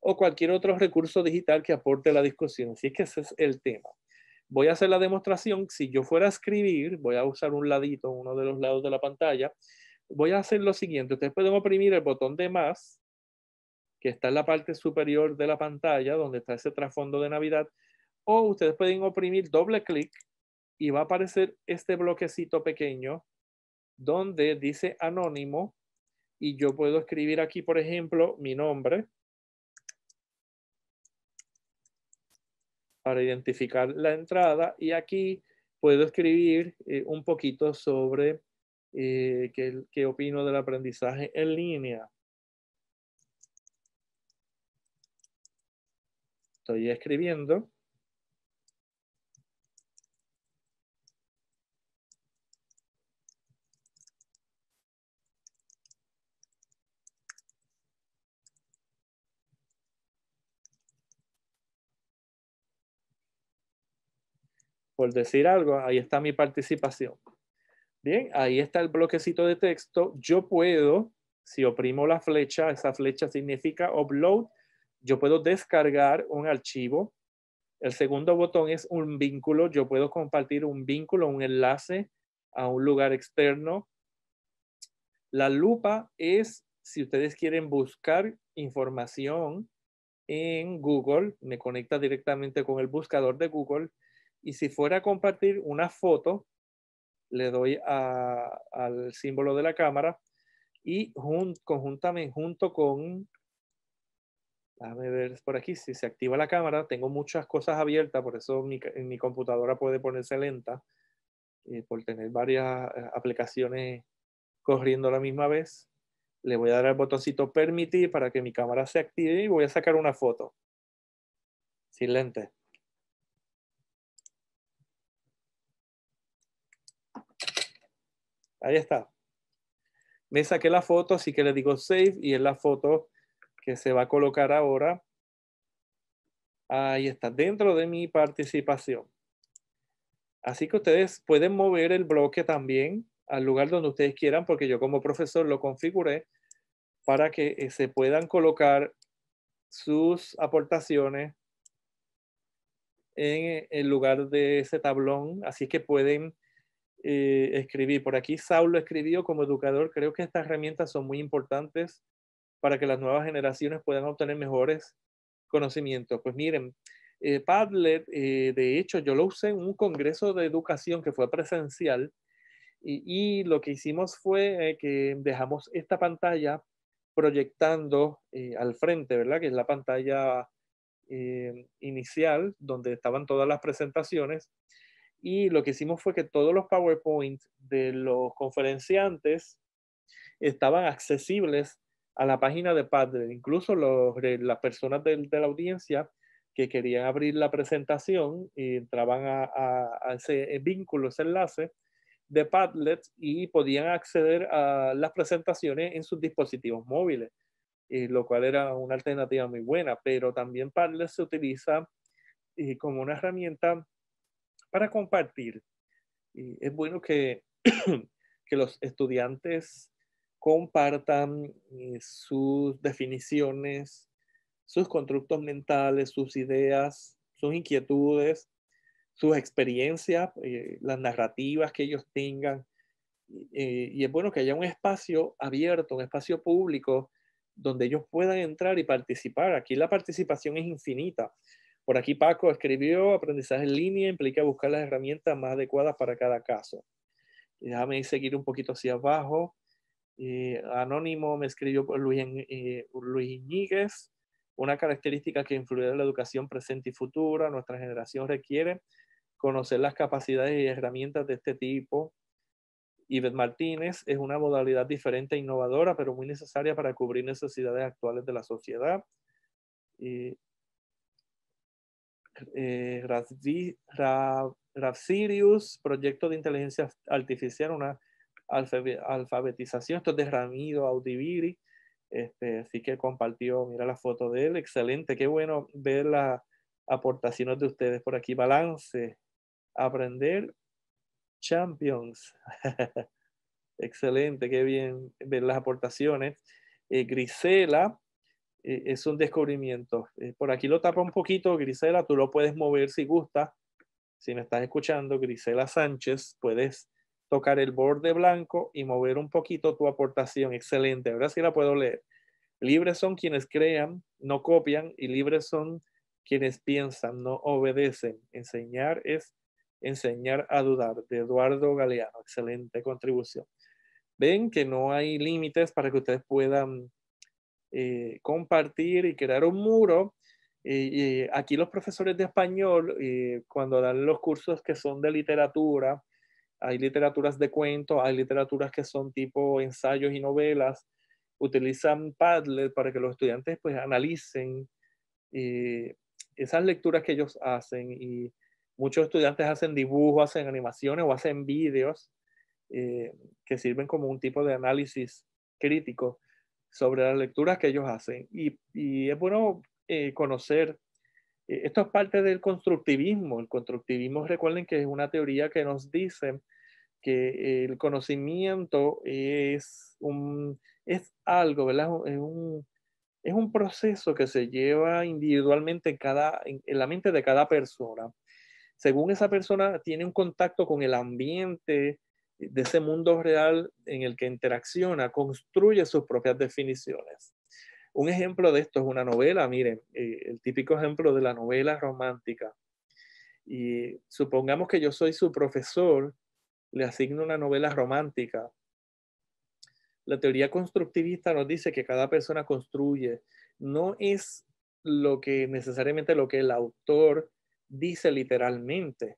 Speaker 2: o cualquier otro recurso digital que aporte la discusión. Si es que ese es el tema. Voy a hacer la demostración. Si yo fuera a escribir, voy a usar un ladito, uno de los lados de la pantalla. Voy a hacer lo siguiente. Ustedes pueden oprimir el botón de más que está en la parte superior de la pantalla, donde está ese trasfondo de Navidad, o ustedes pueden oprimir doble clic y va a aparecer este bloquecito pequeño donde dice anónimo y yo puedo escribir aquí, por ejemplo, mi nombre para identificar la entrada y aquí puedo escribir eh, un poquito sobre eh, qué, qué opino del aprendizaje en línea. estoy escribiendo. Por decir algo, ahí está mi participación. Bien, ahí está el bloquecito de texto. Yo puedo, si oprimo la flecha, esa flecha significa upload, yo puedo descargar un archivo. El segundo botón es un vínculo. Yo puedo compartir un vínculo, un enlace a un lugar externo. La lupa es si ustedes quieren buscar información en Google, me conecta directamente con el buscador de Google. Y si fuera a compartir una foto, le doy al símbolo de la cámara y conjuntamente junto con Déjame ver por aquí si se activa la cámara. Tengo muchas cosas abiertas, por eso mi, mi computadora puede ponerse lenta, eh, por tener varias eh, aplicaciones corriendo a la misma vez. Le voy a dar al botoncito permitir para que mi cámara se active y voy a sacar una foto. Sin lente. Ahí está. Me saqué la foto, así que le digo save y en la foto que se va a colocar ahora. Ahí está, dentro de mi participación. Así que ustedes pueden mover el bloque también al lugar donde ustedes quieran, porque yo como profesor lo configuré para que eh, se puedan colocar sus aportaciones en eh, el lugar de ese tablón. Así que pueden eh, escribir. Por aquí Saulo escribió como educador. Creo que estas herramientas son muy importantes para que las nuevas generaciones puedan obtener mejores conocimientos. Pues miren, eh, Padlet, eh, de hecho, yo lo usé en un congreso de educación que fue presencial y, lo que hicimos fue eh, que dejamos esta pantalla proyectando al frente, ¿verdad? Que es la pantalla inicial donde estaban todas las presentaciones. Y lo que hicimos fue que todos los PowerPoint de los conferenciantes estaban accesibles a la página de Padlet. Incluso las personas de, la audiencia que querían abrir la presentación y entraban a, ese vínculo, ese enlace de Padlet y podían acceder a las presentaciones en sus dispositivos móviles, y lo cual era una alternativa muy buena, pero también Padlet se utiliza y como una herramienta para compartir. Y es bueno que, que los estudiantes compartan eh, sus definiciones, sus constructos mentales, sus ideas, sus inquietudes, sus experiencias, eh, las narrativas que ellos tengan. Eh, y es bueno que haya un espacio abierto, un espacio público donde ellos puedan entrar y participar. Aquí la participación es infinita. Por aquí Paco escribió, aprendizaje en línea implica buscar las herramientas más adecuadas para cada caso. Déjame seguir un poquito hacia abajo. Eh, anónimo me escribió Luis, eh, Luis Iñiguez, una característica que influye en la educación presente y futura. Nuestra generación requiere conocer las capacidades y herramientas de este tipo. Ibet Martínez es una modalidad diferente e innovadora, pero muy necesaria para cubrir necesidades actuales de la sociedad. y eh, proyecto de inteligencia artificial, una alfabetización. Esto es de Ramiro Audiviri. Este, así que compartió, mira la foto de él, excelente, qué bueno ver las aportaciones de ustedes por aquí. Balance, aprender, champions. excelente, qué bien ver las aportaciones. Eh, Grisela, eh, es un descubrimiento. Eh, por aquí lo tapa un poquito, Grisela, tú lo puedes mover si gusta. Si me estás escuchando, Grisela Sánchez, puedes tocar el borde blanco y mover un poquito tu aportación. Excelente, ahora sí la puedo leer. Libres son quienes crean, no copian, y libres son quienes piensan, no obedecen. Enseñar es enseñar a dudar, de Eduardo Galeano. Excelente contribución. Ven que no hay límites para que ustedes puedan eh, compartir y crear un muro. aquí los profesores de español, eh, cuando dan los cursos que son de literatura, hay literaturas de cuentos, hay literaturas que son tipo ensayos y novelas. Utilizan Padlet para que los estudiantes pues analicen eh, esas lecturas que ellos hacen y muchos estudiantes hacen dibujos, hacen animaciones o hacen vídeos eh, que sirven como un tipo de análisis crítico sobre las lecturas que ellos hacen. Y, es bueno eh, conocer eh, esto es parte del constructivismo. El constructivismo, recuerden que es una teoría que nos dice que el conocimiento es, algo, Es un, proceso que se lleva individualmente en la mente de cada persona. Según esa persona tiene un contacto con el ambiente de ese mundo real en el que interacciona, construye sus propias definiciones. Un ejemplo de esto es una novela, miren, eh, el típico ejemplo de la novela romántica. Y supongamos que yo soy su profesor, le asigno una novela romántica. La teoría constructivista nos dice que cada persona construye. No es lo que necesariamente lo que el autor dice literalmente,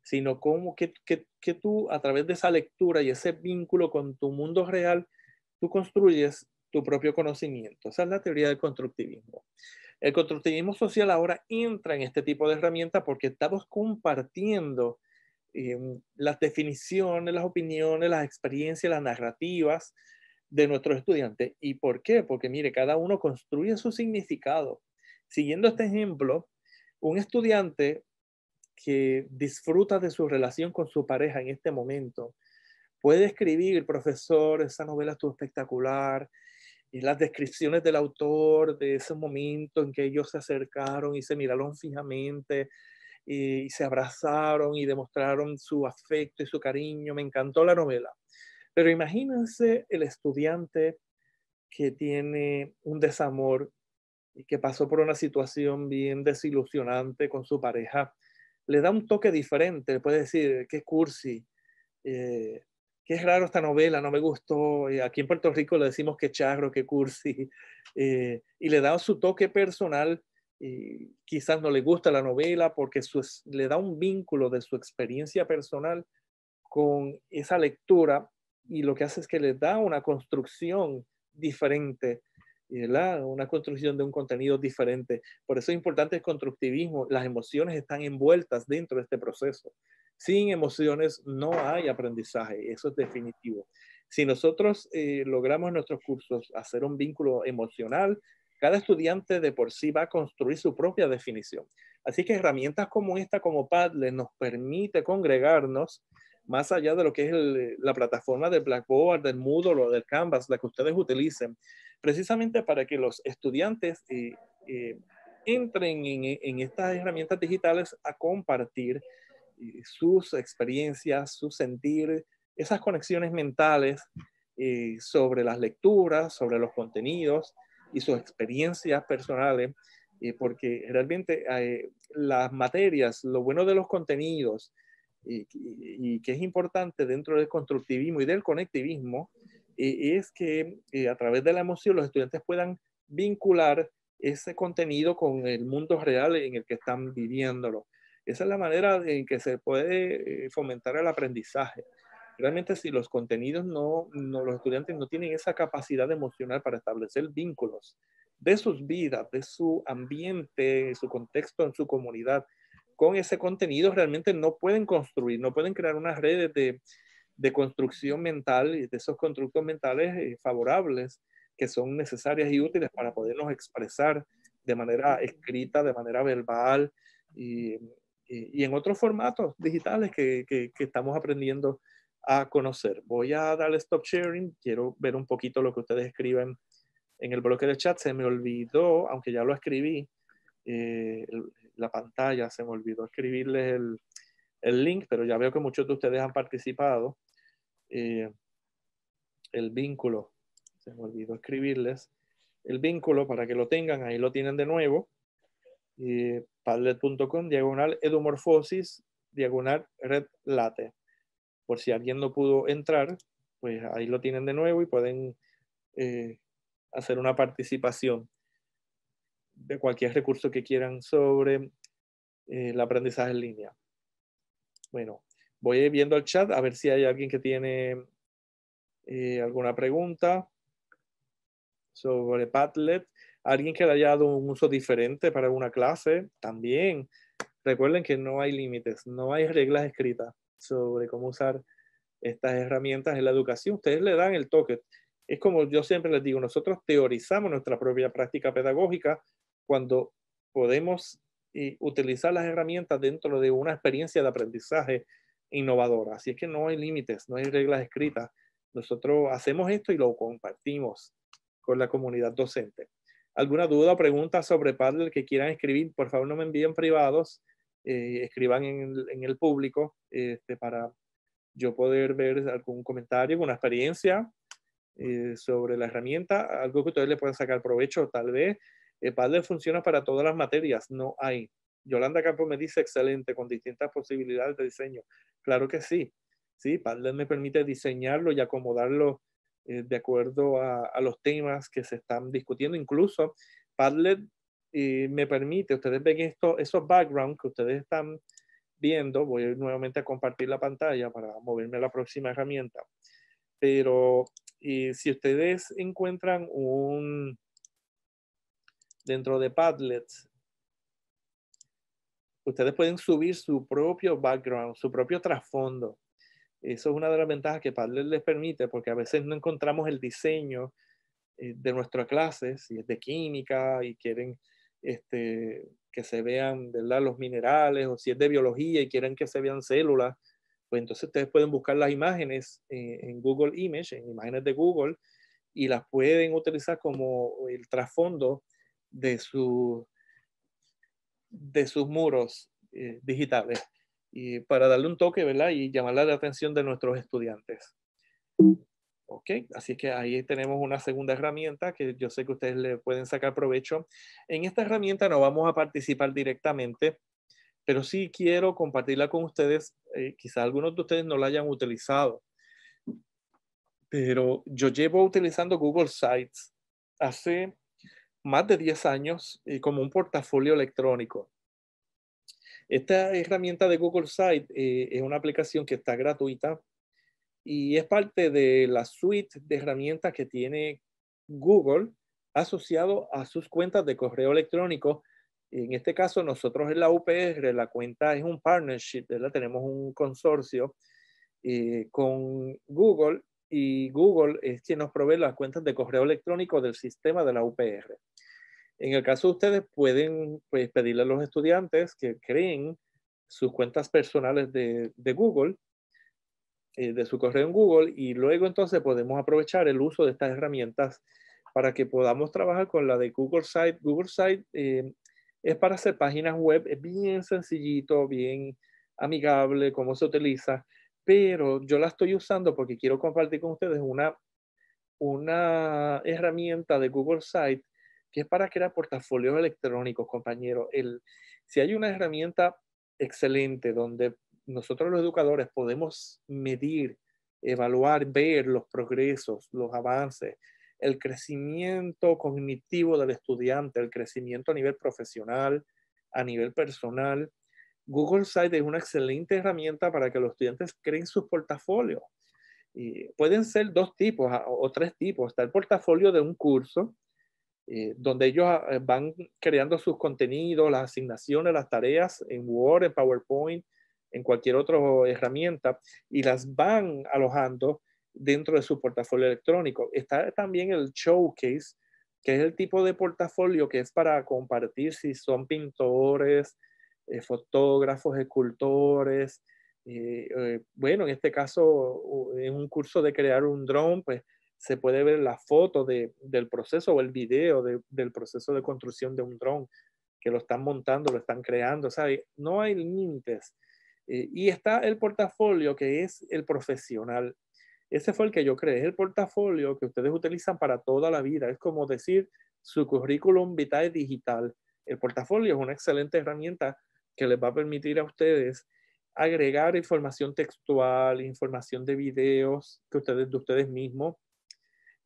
Speaker 2: sino cómo que, que tú a través de esa lectura y ese vínculo con tu mundo real, tú construyes tu propio conocimiento. Esa es la teoría del constructivismo. El constructivismo social ahora entra en este tipo de herramientas porque estamos compartiendo eh, las definiciones, las opiniones, las experiencias, las narrativas de nuestros estudiantes. ¿Y por qué? Porque mire, cada uno construye su significado. Siguiendo este ejemplo, un estudiante que disfruta de su relación con su pareja en este momento puede escribir, profesor, esa novela estuvo espectacular, y las descripciones del autor de ese momento en que ellos se acercaron y se miraron fijamente y, se abrazaron y demostraron su afecto y su cariño. Me encantó la novela. Pero imagínense el estudiante que tiene un desamor y que pasó por una situación bien desilusionante con su pareja, le da un toque diferente, le puede decir, qué cursi, eh, qué raro esta novela, no me gustó. aquí en Puerto Rico le decimos que charro, que cursi, eh, y le da su toque personal. Y quizás no le gusta la novela porque le da un vínculo de su experiencia personal con esa lectura y lo que hace es que le da una construcción diferente, una construcción de un contenido diferente. Por eso es importante el constructivismo, las emociones están envueltas dentro de este proceso. Sin emociones no hay aprendizaje, eso es definitivo. Si nosotros eh, logramos en nuestros cursos hacer un vínculo emocional, cada estudiante de por sí va a construir su propia definición. Así que herramientas como esta, como Padlet, nos permite congregarnos más allá de lo que es la plataforma de Blackboard, del Moodle o del Canvas, la que ustedes utilicen, precisamente para que los estudiantes eh, eh, entren en, en, estas herramientas digitales a compartir sus experiencias, su sentir, esas conexiones mentales eh, sobre las lecturas, sobre los contenidos y sus experiencias personales, eh, porque realmente eh, las materias, lo bueno de los contenidos y, que es importante dentro del constructivismo y del conectivismo, es que a través de la emoción los estudiantes puedan vincular ese contenido con el mundo real en el que están viviéndolo. Esa es la manera en que se puede eh, fomentar el aprendizaje. Realmente si los contenidos no, los estudiantes no tienen esa capacidad emocional para establecer vínculos de sus vidas, de su ambiente, su contexto en su comunidad, con ese contenido realmente no pueden construir, no pueden crear unas redes de, construcción mental de esos constructos mentales eh, favorables que son necesarias y útiles para podernos expresar de manera escrita, de manera verbal y eh, y en otros formatos digitales que, estamos aprendiendo a conocer. Voy a darle stop sharing, quiero ver un poquito lo que ustedes escriben en el bloque de chat. Se me olvidó, aunque ya lo escribí, eh, la pantalla, se me olvidó escribirles el, el, link, pero ya veo que muchos de ustedes han participado. Eh, el vínculo, se me olvidó escribirles el vínculo para que lo tengan, ahí lo tienen de nuevo. Eh, padlet.com, diagonal edomorfosis, diagonal red late. Por si alguien no pudo entrar, pues ahí lo tienen de nuevo y pueden eh, hacer una participación de cualquier recurso que quieran sobre eh, el aprendizaje en línea. Bueno, voy viendo el chat a ver si hay alguien que tiene alguna pregunta sobre Padlet alguien que le haya dado un uso diferente para una clase, también. Recuerden que no hay límites, no hay reglas escritas sobre cómo usar estas herramientas en la educación. Ustedes le dan el toque. Es como yo siempre les digo, nosotros teorizamos nuestra propia práctica pedagógica cuando podemos utilizar las herramientas dentro de una experiencia de aprendizaje innovadora. Así es que no hay límites, no hay reglas escritas. Nosotros hacemos esto y lo compartimos con la comunidad docente alguna duda o pregunta sobre Padlet que quieran escribir, por favor no me envíen privados, eh, escriban en el, público este, para yo poder ver algún comentario, alguna experiencia eh, sobre la herramienta, algo que ustedes le puedan sacar provecho, tal vez. Eh, ¿Padlet funciona para todas las materias, no hay. Yolanda Campos me dice, excelente, con distintas posibilidades de diseño. Claro que sí, sí, Padlet me permite diseñarlo y acomodarlo eh, de acuerdo a, los temas que se están discutiendo. Incluso Padlet eh, me permite, ustedes ven esto, esos backgrounds que ustedes están viendo, voy nuevamente a compartir la pantalla para moverme a la próxima herramienta. Pero eh, si ustedes encuentran un, dentro de Padlet, ustedes pueden subir su propio background, su propio trasfondo. Eso es una de las ventajas que Padlet les permite, porque a veces no encontramos el diseño eh, de nuestra clase, si es de química y quieren este, que se vean ¿verdad? los minerales, o si es de biología y quieren que se vean células, pues entonces ustedes pueden buscar las imágenes eh, en Google Image, en imágenes de Google, y las pueden utilizar como el trasfondo de, de sus muros eh, digitales y para darle un toque, ¿verdad? Y llamar la atención de nuestros estudiantes. Ok, así que ahí tenemos una segunda herramienta que yo sé que ustedes le pueden sacar provecho. En esta herramienta no vamos a participar directamente, pero sí quiero compartirla con ustedes. Eh, Quizás algunos de ustedes no la hayan utilizado, pero yo llevo utilizando Google Sites hace más de 10 años eh, como un portafolio electrónico. Esta herramienta de Google Site eh, es una aplicación que está gratuita y es parte de la suite de herramientas que tiene Google asociado a sus cuentas de correo electrónico. En este caso, nosotros en la UPR, la cuenta es un partnership, la tenemos un consorcio eh, con Google y Google es quien nos provee las cuentas de correo electrónico del sistema de la UPR. En el caso de ustedes, pueden pues, pedirle a los estudiantes que creen sus cuentas personales de, Google, eh, de su correo en Google, y luego entonces podemos aprovechar el uso de estas herramientas para que podamos trabajar con la de Google Site. Google Site eh, es para hacer páginas web, es bien sencillito, bien amigable, cómo se utiliza, pero yo la estoy usando porque quiero compartir con ustedes una, una herramienta de Google Site que es para crear portafolios electrónicos, compañero El, si hay una herramienta excelente donde nosotros los educadores podemos medir, evaluar, ver los progresos, los avances, el crecimiento cognitivo del estudiante, el crecimiento a nivel profesional, a nivel personal. Google Site es una excelente herramienta para que los estudiantes creen sus portafolios. Y pueden ser dos tipos ah, o tres tipos. Está el portafolio de un curso, eh, donde ellos ah, eh, van creando sus contenidos, las asignaciones, las tareas en Word, en PowerPoint, en cualquier otra herramienta, y las van alojando dentro de su portafolio electrónico. Está también el showcase, que es el tipo de portafolio que es para compartir si son pintores, eh, fotógrafos, escultores. bueno, en este caso, en un curso de crear un drone, pues se puede ver la foto del proceso o el video del proceso de construcción de un dron, que lo están montando, lo están creando, ¿sabes? No hay límites. Eh, y está el portafolio que es el profesional. Ese fue el que yo creé, es el portafolio que ustedes utilizan para toda la vida. Es como decir su currículum vitae digital. El portafolio es una excelente herramienta que les va a permitir a ustedes agregar información textual, información de videos que ustedes, de ustedes mismos,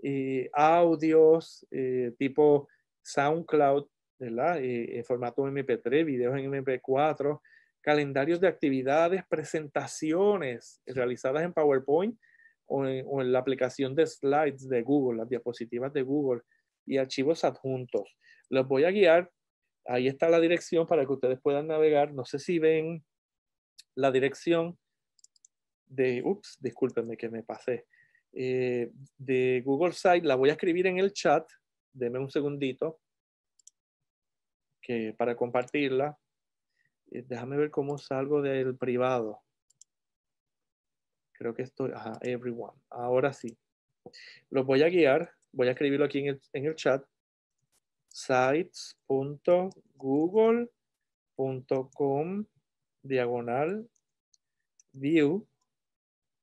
Speaker 2: eh, audios eh, tipo SoundCloud, eh, en formato MP3, videos en MP4, calendarios de actividades, presentaciones realizadas en PowerPoint en, o en la aplicación de slides de Google, las diapositivas de Google y archivos adjuntos. Los voy a guiar. Ahí está la dirección para que ustedes puedan navegar. No sé si ven la dirección de, ups, discúlpenme que me pasé. Eh, de Google Sites La voy a escribir en el chat. Deme un segundito que, para compartirla. Eh, déjame ver cómo salgo del privado. Creo que estoy... everyone. Ahora sí. Los voy a guiar. Voy a escribirlo aquí en el, en el chat. Sites.google.com diagonal view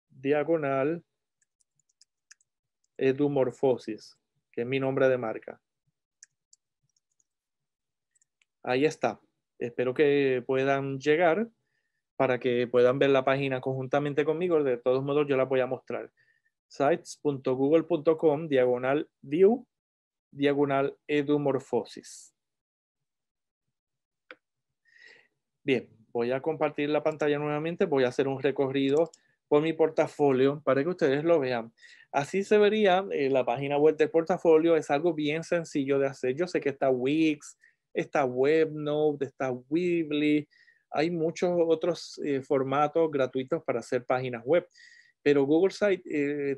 Speaker 2: diagonal Edumorfosis, que es mi nombre de marca. Ahí está. Espero que puedan llegar para que puedan ver la página conjuntamente conmigo. De todos modos, yo la voy a mostrar. sites.google.com diagonal view diagonal edumorfosis. Bien, voy a compartir la pantalla nuevamente. Voy a hacer un recorrido por mi portafolio para que ustedes lo vean. Así se vería eh, la página web del portafolio. Es algo bien sencillo de hacer. Yo sé que está Wix, está WebNote, está Weebly. Hay muchos otros eh, formatos gratuitos para hacer páginas web. Pero Google Site, eh,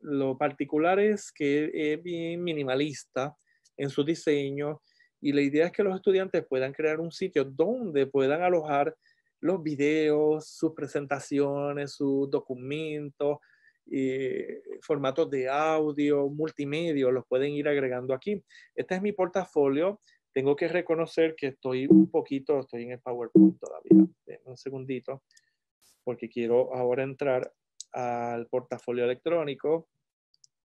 Speaker 2: lo particular es que es bien minimalista en su diseño y la idea es que los estudiantes puedan crear un sitio donde puedan alojar los videos, sus presentaciones, sus documentos, eh, formatos de audio, multimedia, los pueden ir agregando aquí. Este es mi portafolio. Tengo que reconocer que estoy un poquito, estoy en el PowerPoint todavía. un segundito, porque quiero ahora entrar al portafolio electrónico.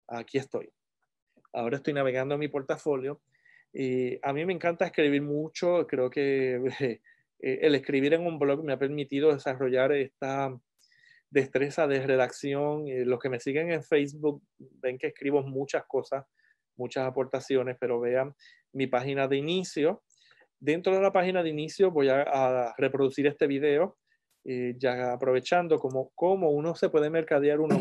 Speaker 2: Aquí estoy. Ahora estoy navegando mi portafolio. y eh, a mí me encanta escribir mucho, creo que eh, eh, el escribir en un blog me ha permitido desarrollar esta destreza de redacción. Eh, los que me siguen en Facebook ven que escribo muchas cosas, muchas aportaciones, pero vean mi página de inicio. Dentro de la página de inicio voy a, reproducir este video, eh, ya aprovechando como cómo uno se puede mercadear uno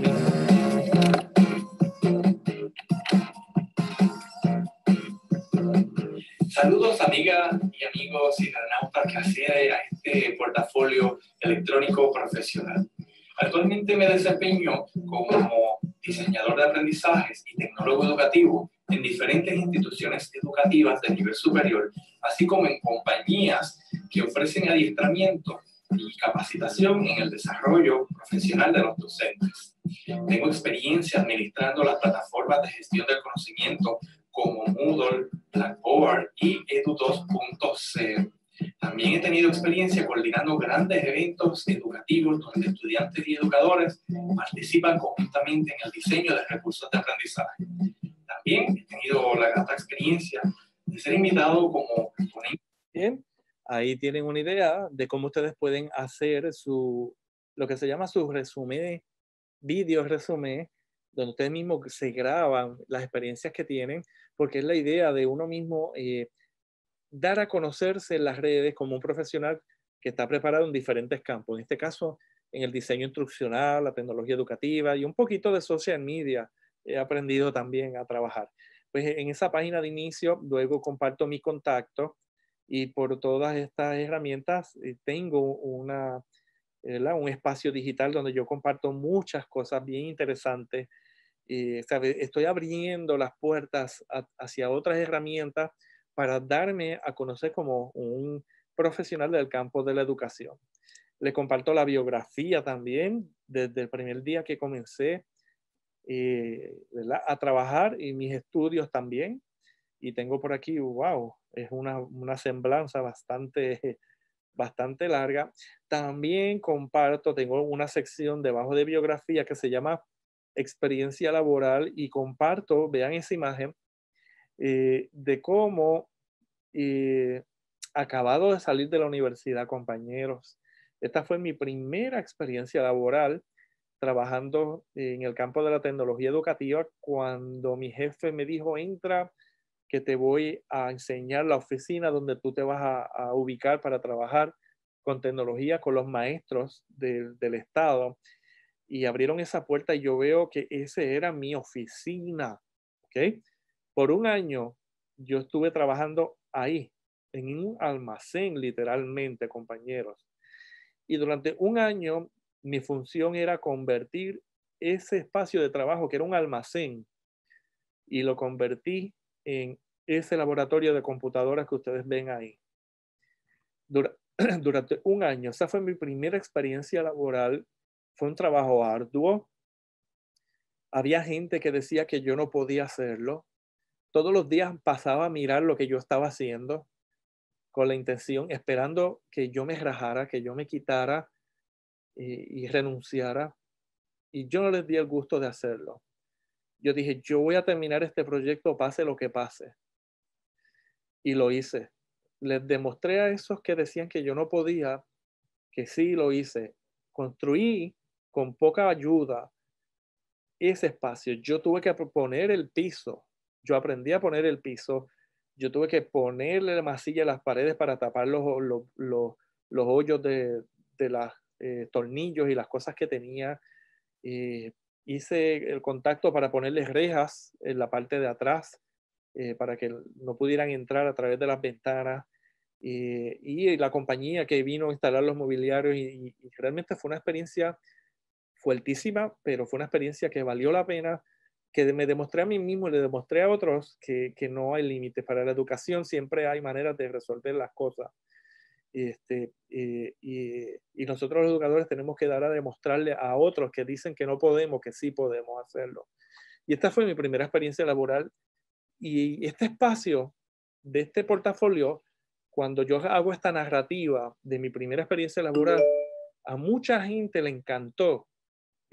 Speaker 2: Saludos amigas y amigos granautas que sea a este portafolio electrónico profesional. Actualmente me desempeño como diseñador de aprendizajes y tecnólogo educativo en diferentes instituciones educativas de nivel superior, así como en compañías que ofrecen adiestramiento y capacitación en el desarrollo profesional de los docentes. Tengo experiencia administrando las plataformas de gestión del conocimiento como Moodle, Blackboard y Edu 2.0. También he tenido experiencia coordinando grandes eventos educativos donde estudiantes y educadores participan conjuntamente en el diseño de recursos de aprendizaje. También he tenido la grata experiencia de ser invitado como Bien, ahí tienen una idea de cómo ustedes pueden hacer su, lo que se llama su resumen, video resumen donde ustedes mismos se graban las experiencias que tienen, porque es la idea de uno mismo eh, dar a conocerse en las redes como un profesional que está preparado en diferentes campos, en este caso en el diseño instruccional, la tecnología educativa y un poquito de social media he aprendido también a trabajar. Pues en esa página de inicio, luego comparto mi contacto y por todas estas herramientas eh, tengo una, un espacio digital donde yo comparto muchas cosas bien interesantes eh, estoy abriendo las puertas hacia otras herramientas para darme a conocer como un profesional del campo de la educación. Le comparto la biografía también, desde el primer día que comencé eh, a trabajar y mis estudios también. Y tengo por aquí, wow, es una, una semblanza bastante, bastante larga. También comparto, tengo una sección debajo de biografía que se llama experiencia laboral y comparto, vean esa imagen, eh, de cómo eh, acabado de salir de la universidad, compañeros, esta fue mi primera experiencia laboral trabajando en el campo de la tecnología educativa cuando mi jefe me dijo, entra, que te voy a enseñar la oficina donde tú te vas a, ubicar para trabajar con tecnología, con los maestros del Estado y abrieron esa puerta y yo veo que ese era mi oficina, ¿okay? Por un año yo estuve trabajando ahí, en un almacén literalmente, compañeros. Y durante un año mi función era convertir ese espacio de trabajo, que era un almacén, y lo convertí en ese laboratorio de computadoras que ustedes ven ahí. durante un año, esa fue mi primera experiencia laboral fue un trabajo arduo. Había gente que decía que yo no podía hacerlo. Todos los días pasaba a mirar lo que yo estaba haciendo con la intención, esperando que yo me rajara, que yo me quitara y, eh, y renunciara. Y yo no les di el gusto de hacerlo. Yo dije, yo voy a terminar este proyecto pase lo que pase. Y lo hice. Les demostré a esos que decían que yo no podía que sí lo hice. Construí con poca ayuda, ese espacio, yo tuve que poner el piso, yo aprendí a poner el piso, yo tuve que ponerle masilla a las paredes para tapar los, hoyos de, de los eh, tornillos y las cosas que tenía. hice el contacto para ponerle rejas en la parte de atrás eh, para que no pudieran entrar a través de las ventanas. Eh, y la compañía que vino a instalar los mobiliarios y, y realmente fue una experiencia fuertísima, pero fue una experiencia que valió la pena, que me demostré a mí mismo y le demostré a otros que, que no hay límites para la educación, siempre hay maneras de resolver las cosas. Este, eh, y, y, nosotros los educadores tenemos que dar a demostrarle a otros que dicen que no podemos, que sí podemos hacerlo. Y esta fue mi primera experiencia laboral. Y este espacio de este portafolio, cuando yo hago esta narrativa de mi primera experiencia laboral, a mucha gente le encantó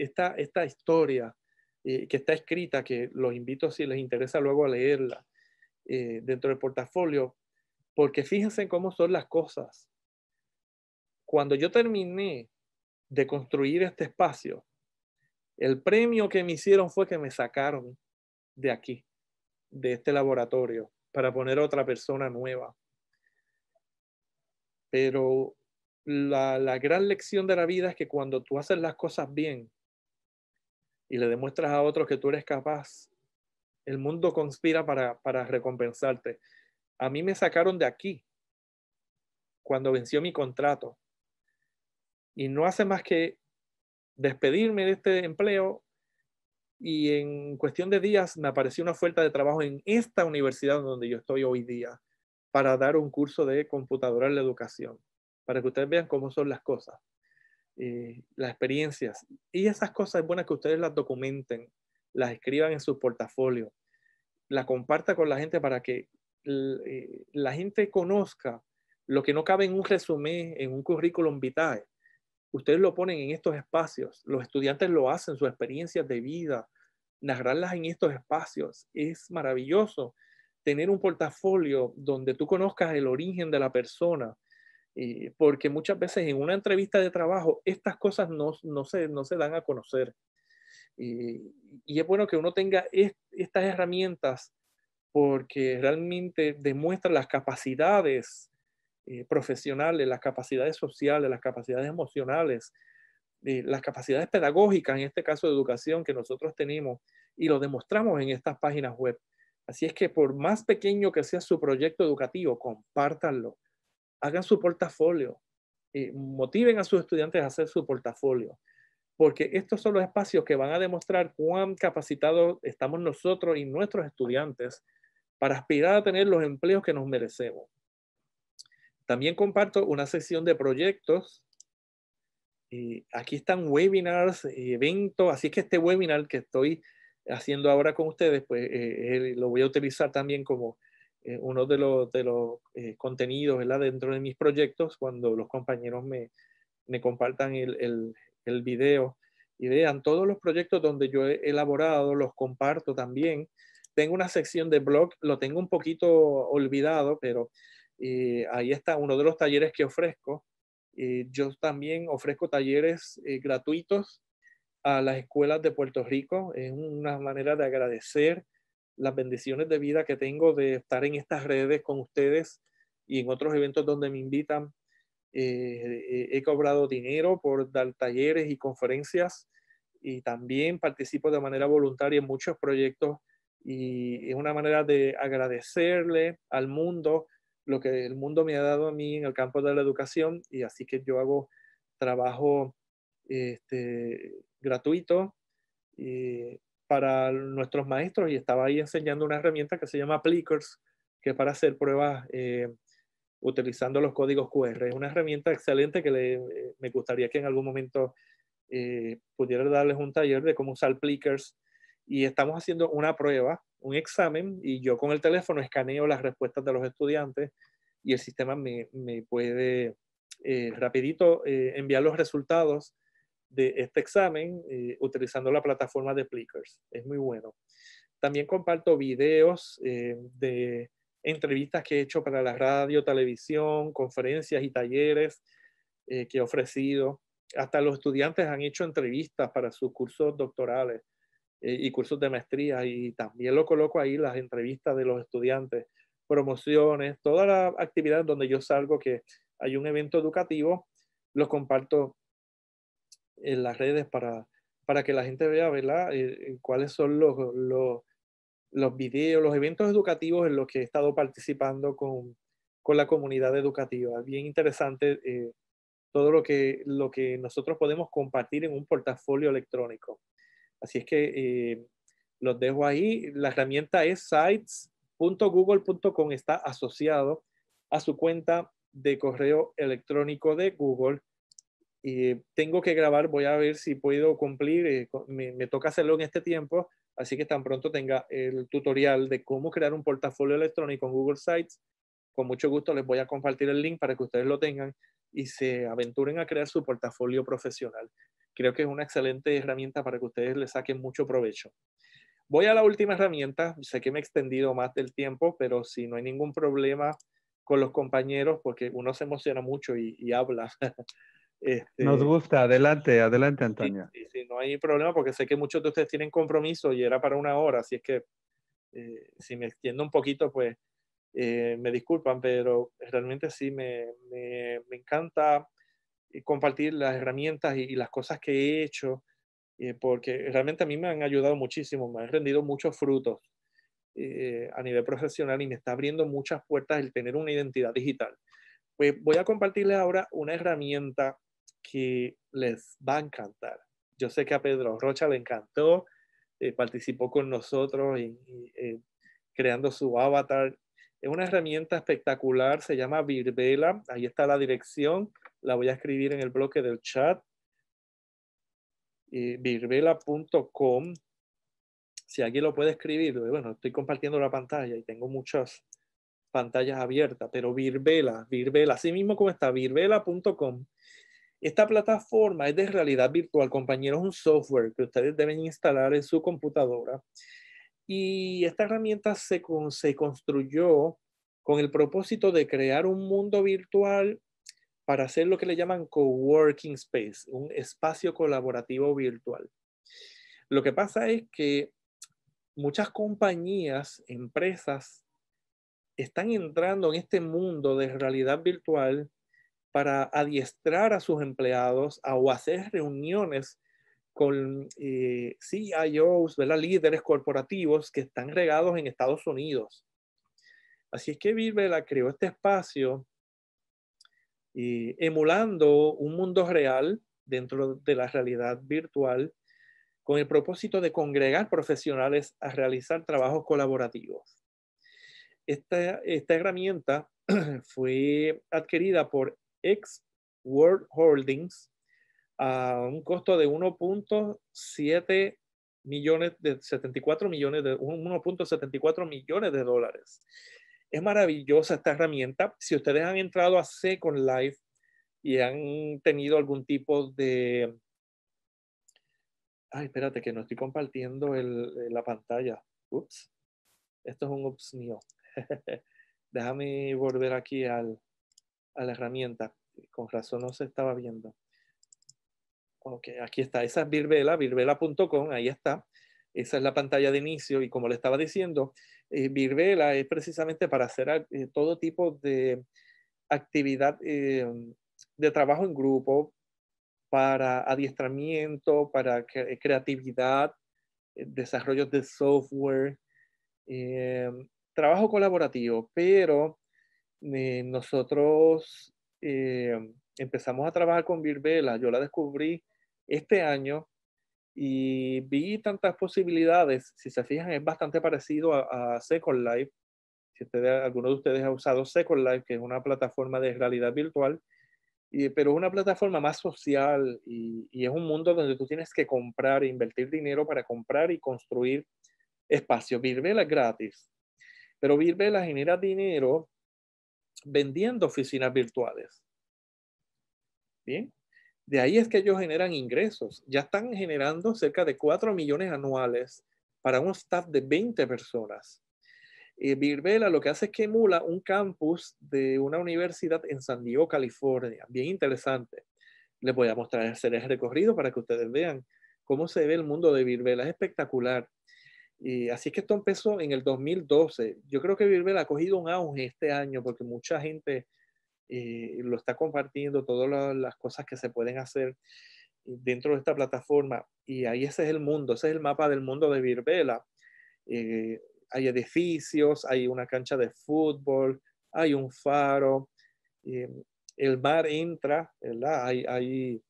Speaker 2: esta, esta historia eh, que está escrita, que los invito si les interesa luego a leerla eh, dentro del portafolio, porque fíjense cómo son las cosas. Cuando yo terminé de construir este espacio, el premio que me hicieron fue que me sacaron de aquí, de este laboratorio, para poner a otra persona nueva. Pero la, la, gran lección de la vida es que cuando tú haces las cosas bien, y le demuestras a otros que tú eres capaz, el mundo conspira para, para recompensarte. A mí me sacaron de aquí cuando venció mi contrato. Y no hace más que despedirme de este empleo y en cuestión de días me apareció una oferta de trabajo en esta universidad donde yo estoy hoy día para dar un curso de computadora en la educación, para que ustedes vean cómo son las cosas. Eh, las experiencias. Y esas cosas es buenas que ustedes las documenten, las escriban en su portafolio, la comparta con la gente para que eh, la gente conozca lo que no cabe en un resumen, en un currículum vitae. Ustedes lo ponen en estos espacios, los estudiantes lo hacen, sus experiencias de vida, narrarlas en estos espacios. Es maravilloso tener un portafolio donde tú conozcas el origen de la persona, porque muchas veces en una entrevista de trabajo estas cosas no, no, se, no se dan a conocer. y es bueno que uno tenga estas herramientas porque realmente demuestran las capacidades eh, profesionales, las capacidades sociales, las capacidades emocionales, eh, las capacidades pedagógicas, en este caso de educación, que nosotros tenemos y lo demostramos en estas páginas web. Así es que por más pequeño que sea su proyecto educativo, compártanlo hagan su portafolio, y motiven a sus estudiantes a hacer su portafolio, porque estos son los espacios que van a demostrar cuán capacitados estamos nosotros y nuestros estudiantes para aspirar a tener los empleos que nos merecemos. También comparto una sección de proyectos. y aquí están webinars, eventos, así que este webinar que estoy haciendo ahora con ustedes, pues eh, eh, lo voy a utilizar también como eh, uno de los, de eh, contenidos dentro de mis proyectos, cuando los compañeros me, me compartan el, el, video y vean todos los proyectos donde yo he elaborado, los comparto también. Tengo una sección de blog, lo tengo un poquito olvidado, pero eh, ahí está uno de los talleres que ofrezco. yo también ofrezco talleres gratuitos a las escuelas de Puerto Rico. Es una manera de agradecer las bendiciones de vida que tengo de estar en estas redes con ustedes y en otros eventos donde me invitan. Eh, he cobrado dinero por dar talleres y conferencias y también participo de manera voluntaria en muchos proyectos y es una manera de agradecerle al mundo lo que el mundo me ha dado a mí en el campo de la educación y así que yo hago trabajo este, gratuito y eh, para nuestros maestros y estaba ahí enseñando una herramienta que se llama Plickers, que es para hacer pruebas eh, utilizando los códigos QR. Es una herramienta excelente que le, eh, me gustaría que en algún momento eh, pudiera darles un taller de cómo usar Plickers. Y estamos haciendo una prueba, un examen, y yo con el teléfono escaneo las respuestas de los estudiantes y el sistema me, me puede rapidito enviar los resultados de este examen eh, utilizando la plataforma de Plickers. Es muy bueno. También comparto videos eh, de entrevistas que he hecho para la radio, televisión, conferencias y talleres eh, que he ofrecido. Hasta los estudiantes han hecho entrevistas para sus cursos doctorales y cursos de maestría y también lo coloco ahí las entrevistas de los estudiantes, promociones, toda la actividad donde yo salgo que hay un evento educativo, los comparto en las redes para, que la gente vea, ¿verdad? Eh, cuáles son los, los, los, videos, los eventos educativos en los que he estado participando con, la comunidad educativa. Bien interesante eh, todo lo que, lo que nosotros podemos compartir en un portafolio electrónico. Así es que eh, los dejo ahí. La herramienta es sites.google.com, está asociado a su cuenta de correo electrónico de Google y tengo que grabar, voy a ver si puedo cumplir, eh, me, toca hacerlo en este tiempo, así que tan pronto tenga el tutorial de cómo crear un portafolio electrónico en Google Sites, con mucho gusto les voy a compartir el link para que ustedes lo tengan y se aventuren a crear su portafolio profesional. Creo que es una excelente herramienta para que ustedes le saquen mucho provecho. Voy a la última herramienta, sé que me he extendido más del tiempo, pero si no hay ningún problema con los compañeros, porque uno se emociona mucho y habla. Este, Nos
Speaker 1: gusta, adelante, adelante, Antonio.
Speaker 2: Sí, no hay problema porque sé que muchos de ustedes tienen compromiso y era para una hora, así es que eh, si me extiendo un poquito, pues eh, me disculpan, pero realmente sí me, me, encanta eh, compartir las herramientas y, las cosas que he hecho, porque realmente a mí me han ayudado muchísimo, me han rendido muchos frutos a nivel profesional y me está abriendo muchas puertas el tener una identidad digital. Pues voy a compartirles ahora una herramienta que les va a encantar. Yo sé que a Pedro Rocha le encantó, eh, participó con nosotros eh, creando su avatar. Es una herramienta espectacular, se llama Virbela, ahí está la dirección, la voy a escribir en el bloque del chat, eh, virbela.com. Si alguien lo puede escribir, eh, bueno, estoy compartiendo la pantalla y tengo muchas pantallas abiertas, pero Virbela, Virbela, así mismo como está, virbela.com esta plataforma es de realidad virtual, compañeros, un software que ustedes deben instalar en su computadora. Y esta herramienta se, construyó con el propósito de crear un mundo virtual para hacer lo que le llaman coworking space, un espacio colaborativo virtual. Lo que pasa es que muchas compañías, empresas, están entrando en este mundo de realidad virtual para adiestrar a sus empleados a, o hacer reuniones con eh, CIOs, e líderes corporativos que están regados en Estados Unidos. Así es que la creó este espacio eh, emulando un mundo real dentro de la realidad virtual con el propósito de congregar profesionales a realizar trabajos colaborativos. Esta, esta herramienta fue adquirida por ex World Holdings a un costo de 1.7 millones de 74 millones de 1.74 millones de dólares. Es maravillosa esta herramienta. Si ustedes han entrado a Second Life y han tenido algún tipo de Ay, espérate que no estoy compartiendo el, la pantalla. Ups. Esto es un ups mío. Déjame volver aquí al a la herramienta. Eh, con razón no se estaba viendo. Ok, aquí está. Esa es Virvela, virvela.com, ahí está. Esa es la pantalla de inicio y como le estaba diciendo, eh, Virvela es precisamente para hacer eh, todo tipo de actividad eh, de trabajo en grupo, para adiestramiento, para creatividad, desarrollo de software, trabajo colaborativo, pero eh, nosotros eh, empezamos a trabajar con Virvela. yo la descubrí este año y vi tantas posibilidades, si se fijan es bastante parecido a, Second Life, si alguno de ustedes ha usado Second Life, que es una plataforma de realidad virtual, pero es una plataforma más social y, es un mundo donde tú tienes que comprar e invertir dinero para comprar y construir espacios. Virvela es gratis, pero Virvela genera dinero vendiendo oficinas virtuales. Bien, de ahí es que ellos generan ingresos. Ya están generando cerca de 4 millones anuales para un staff de 20 personas. y eh, Birbela lo que hace es que emula un campus de una universidad en San Diego, California. Bien interesante. Les voy a mostrar hacer ese recorrido para que ustedes vean cómo se ve el mundo de Birbela. Es espectacular. Y así que esto empezó en el 2012. Yo creo que Birbela ha cogido un auge este año porque mucha gente eh, lo está compartiendo, todas las cosas que se pueden hacer dentro de esta plataforma. Y ahí ese es el mundo, ese es el mapa del mundo de Virbela. Eh, hay edificios, hay una cancha de fútbol, hay un faro, eh, el mar entra, Hay, hay,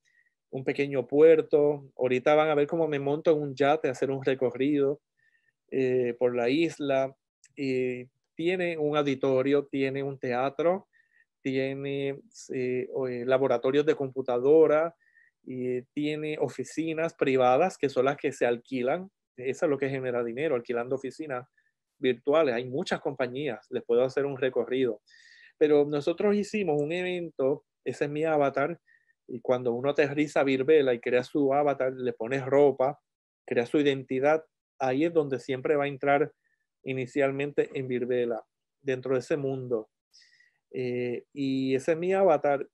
Speaker 2: un pequeño puerto. Ahorita van a ver cómo me monto en un yate a hacer un recorrido. Eh, por la isla. tiene un auditorio, tiene un teatro, tiene eh, eh, laboratorios de computadora, tiene oficinas privadas que son las que se alquilan. Eso es lo que genera dinero, alquilando oficinas virtuales. Hay muchas compañías, les puedo hacer un recorrido. Pero nosotros hicimos un evento, ese es mi avatar, y cuando uno aterriza a Virbela y crea su avatar, le pones ropa, crea su identidad, ahí es donde siempre va a entrar inicialmente en Virbela, dentro de ese mundo. Eh, y ese es mi avatar.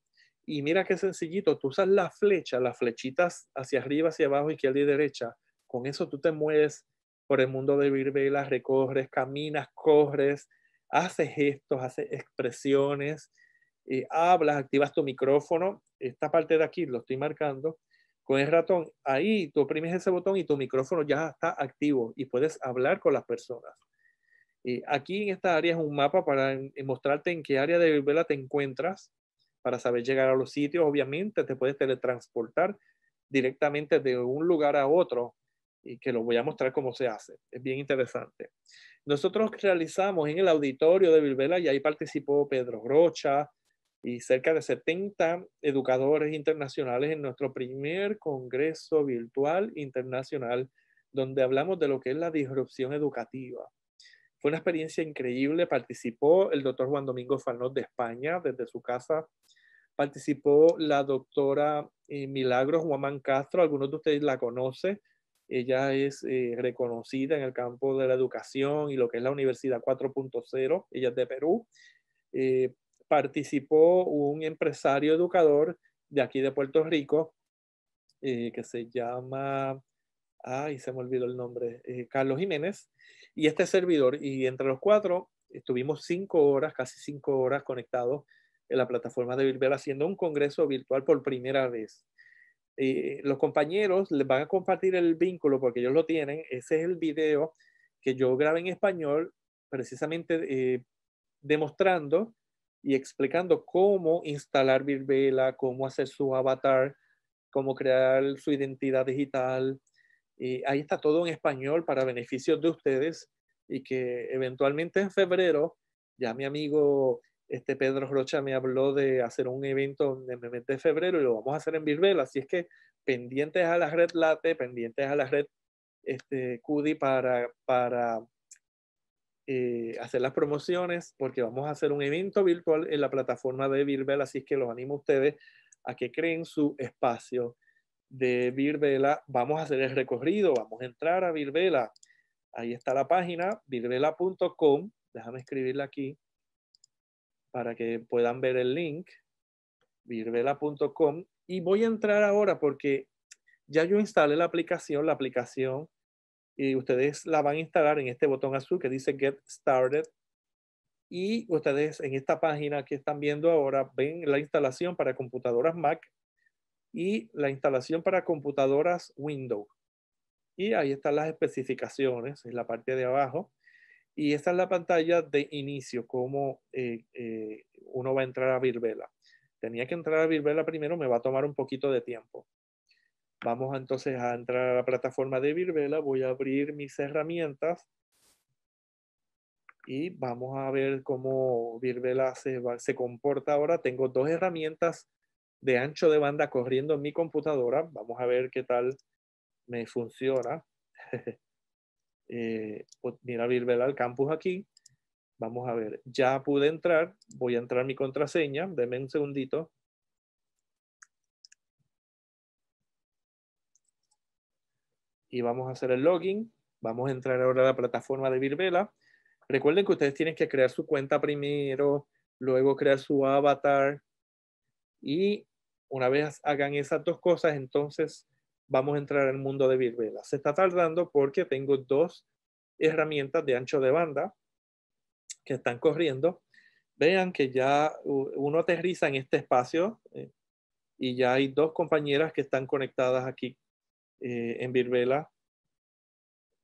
Speaker 2: Y mira qué sencillito, tú usas la flecha, las flechitas hacia arriba, hacia abajo, y izquierda y derecha. Con eso tú te mueves por el mundo de Virbela, recorres, caminas, corres, haces gestos, haces expresiones, eh, hablas, activas tu micrófono. Esta parte de aquí lo estoy marcando con el ratón, ahí tú oprimes ese botón y tu micrófono ya está activo y puedes hablar con las personas. Y aquí en esta área es un mapa para mostrarte en qué área de Vilvella te encuentras, para saber llegar a los sitios. Obviamente te puedes teletransportar directamente de un lugar a otro y que lo voy a mostrar cómo se hace. Es bien interesante. Nosotros realizamos en el auditorio de Bilbela y ahí participó Pedro Rocha, y cerca de 70 educadores internacionales en nuestro primer Congreso Virtual Internacional, donde hablamos de lo que es la disrupción educativa. Fue una experiencia increíble, participó el doctor Juan Domingo Falnot de España desde su casa, participó la doctora eh, Milagros Guamán Castro, algunos de ustedes la conocen, ella es eh, reconocida en el campo de la educación y lo que es la Universidad 4.0, ella es de Perú. Eh, participó un empresario educador de aquí de Puerto Rico eh, que se llama, ay, se me olvidó el nombre, eh, Carlos Jiménez, y este servidor. Y entre los cuatro estuvimos cinco horas, casi cinco horas conectados en la plataforma de virtual haciendo un congreso virtual por primera vez. Eh, los compañeros les van a compartir el vínculo porque ellos lo tienen. Ese es el video que yo grabé en español, precisamente demostrando y explicando cómo instalar Virvela, cómo hacer su avatar, cómo crear su identidad digital. Y ahí está todo en español para beneficio de ustedes y que eventualmente en febrero ya mi amigo este Pedro Rocha me habló de hacer un evento en de febrero y lo vamos a hacer en Virvela. Así es que pendientes a la red Late, pendientes a la red este, CUDI para, para eh, hacer las promociones porque vamos a hacer un evento virtual en la plataforma de Virvela, así que los animo a ustedes a que creen su espacio de Virvela. Vamos a hacer el recorrido, vamos a entrar a Virvela. Ahí está la página, Virvela.com, Déjame escribirla aquí para que puedan ver el link, Virvela.com Y voy a entrar ahora porque ya yo instalé la aplicación, la aplicación y ustedes la van a instalar en este botón azul que dice Get Started. Y ustedes en esta página que están viendo ahora ven la instalación para computadoras Mac y la instalación para computadoras Windows. Y ahí están las especificaciones en la parte de abajo. Y esta es la pantalla de inicio, como eh, eh, uno va a entrar a Virbela. Tenía que entrar a Virvela primero, me va a tomar un poquito de tiempo. Vamos entonces a entrar a la plataforma de Virvela, voy a abrir mis herramientas y vamos a ver cómo Virvela se, se comporta ahora. Tengo dos herramientas de ancho de banda corriendo en mi computadora. Vamos a ver qué tal me funciona. Eh, pues mira Virvela al campus aquí. Vamos a ver, ya pude entrar, voy a entrar mi contraseña, deme un segundito. y vamos a hacer el login. Vamos a entrar ahora a la plataforma de Virvela. Recuerden que ustedes tienen que crear su cuenta primero, luego crear su avatar y una vez hagan esas dos cosas, entonces vamos a entrar al mundo de Virvela. Se está tardando porque tengo dos herramientas de ancho de banda que están corriendo. Vean que ya uno aterriza en este espacio eh, y ya hay dos compañeras que están conectadas aquí eh, en Virvela,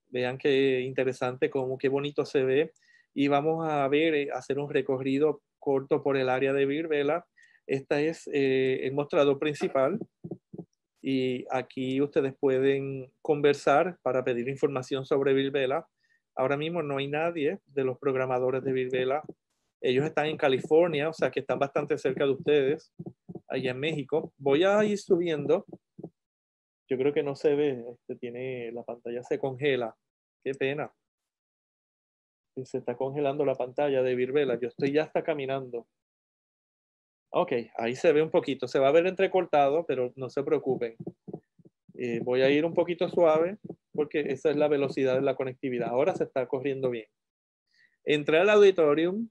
Speaker 2: Vean qué interesante, cómo, qué bonito se ve. Y vamos a ver, eh, hacer un recorrido corto por el área de Virvela. esta es eh, el mostrador principal y aquí ustedes pueden conversar para pedir información sobre Virvela. Ahora mismo no hay nadie de los programadores de Virvela, Ellos están en California, o sea que están bastante cerca de ustedes, allá en México. Voy a ir subiendo yo creo que no se ve, este, tiene, la pantalla se congela. Qué pena. Se está congelando la pantalla de Virbela. Yo estoy ya hasta caminando. Ok, ahí se ve un poquito. Se va a ver entrecortado, pero no se preocupen. Eh, voy a ir un poquito suave porque esa es la velocidad de la conectividad. Ahora se está corriendo bien. Entré al auditorium,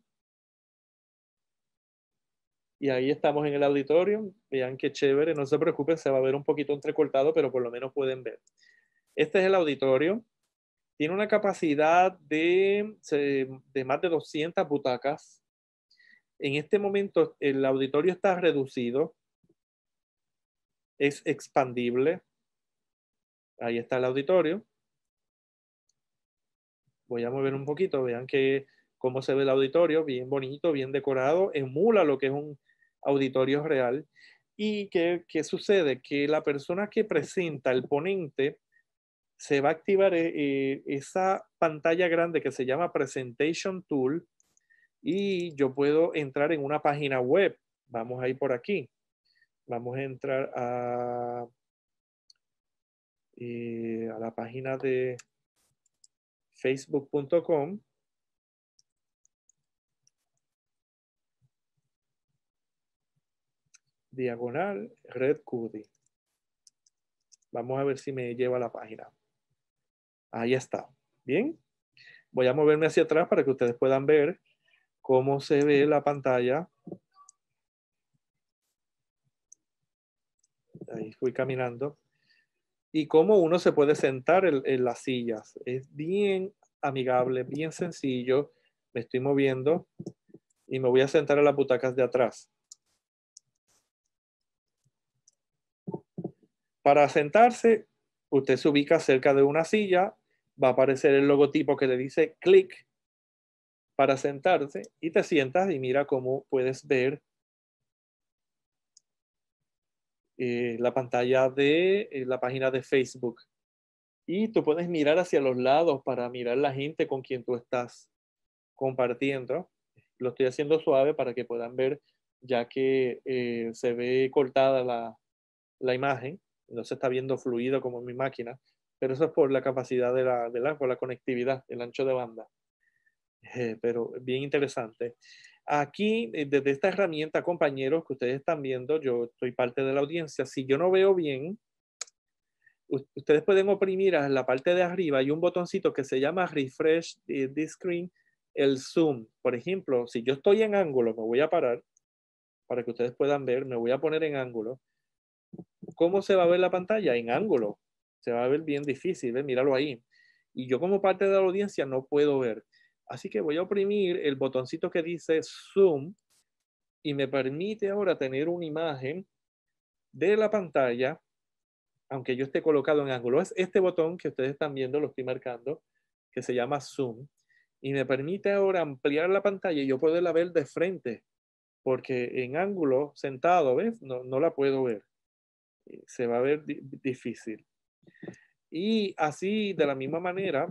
Speaker 2: y ahí estamos en el auditorio. Vean qué chévere. No se preocupen, se va a ver un poquito entrecortado, pero por lo menos pueden ver. Este es el auditorio. Tiene una capacidad de, de más de 200 butacas. En este momento el auditorio está reducido. Es expandible. Ahí está el auditorio. Voy a mover un poquito. Vean que cómo se ve el auditorio, bien bonito, bien decorado, emula lo que es un auditorio real. ¿Y qué, sucede? Que la persona que presenta, el ponente, se va a activar eh, eh, esa pantalla grande que se llama Presentation Tool y yo puedo entrar en una página web. Vamos a ir por aquí. Vamos a entrar a, eh, a la página de facebook.com diagonal red Cudi. Vamos a ver si me lleva a la página. Ahí está. Bien. Voy a moverme hacia atrás para que ustedes puedan ver cómo se ve la pantalla. Ahí fui caminando. Y cómo uno se puede sentar en, las sillas. Es bien amigable, bien sencillo. Me estoy moviendo y me voy a sentar en las butacas de atrás. Para sentarse, usted se ubica cerca de una silla, va a aparecer el logotipo que le dice clic para sentarse y te sientas y mira cómo puedes ver eh, la pantalla de eh, la página de Facebook. Y tú puedes mirar hacia los lados para mirar la gente con quien tú estás compartiendo. Lo estoy haciendo suave para que puedan ver, ya que eh, se ve cortada la imagen no se está viendo fluido como en mi máquina, pero eso es por la capacidad de la, de conectividad, el ancho de banda. Eh, pero bien interesante. Aquí, eh, desde esta herramienta, compañeros, que ustedes están viendo, yo estoy parte de la audiencia, si yo no veo bien, ustedes pueden oprimir a la parte de arriba, y un botoncito que se llama Refresh the Screen, el zoom. Por ejemplo, si yo estoy en ángulo, me voy a parar para que ustedes puedan ver, me voy a poner en ángulo ¿Cómo se va a ver la pantalla? En ángulo. Se va a ver bien difícil, ¿ves? míralo ahí. Y yo como parte de la audiencia no puedo ver. Así que voy a oprimir el botoncito que dice Zoom y me permite ahora tener una imagen de la pantalla, aunque yo esté colocado en ángulo. Es este botón que ustedes están viendo, lo estoy marcando, que se llama Zoom. Y me permite ahora ampliar la pantalla y yo poderla ver de frente, porque en ángulo, sentado, ¿ves? No, no la puedo ver. Eh, se va a ver difícil. Y así, de la misma manera,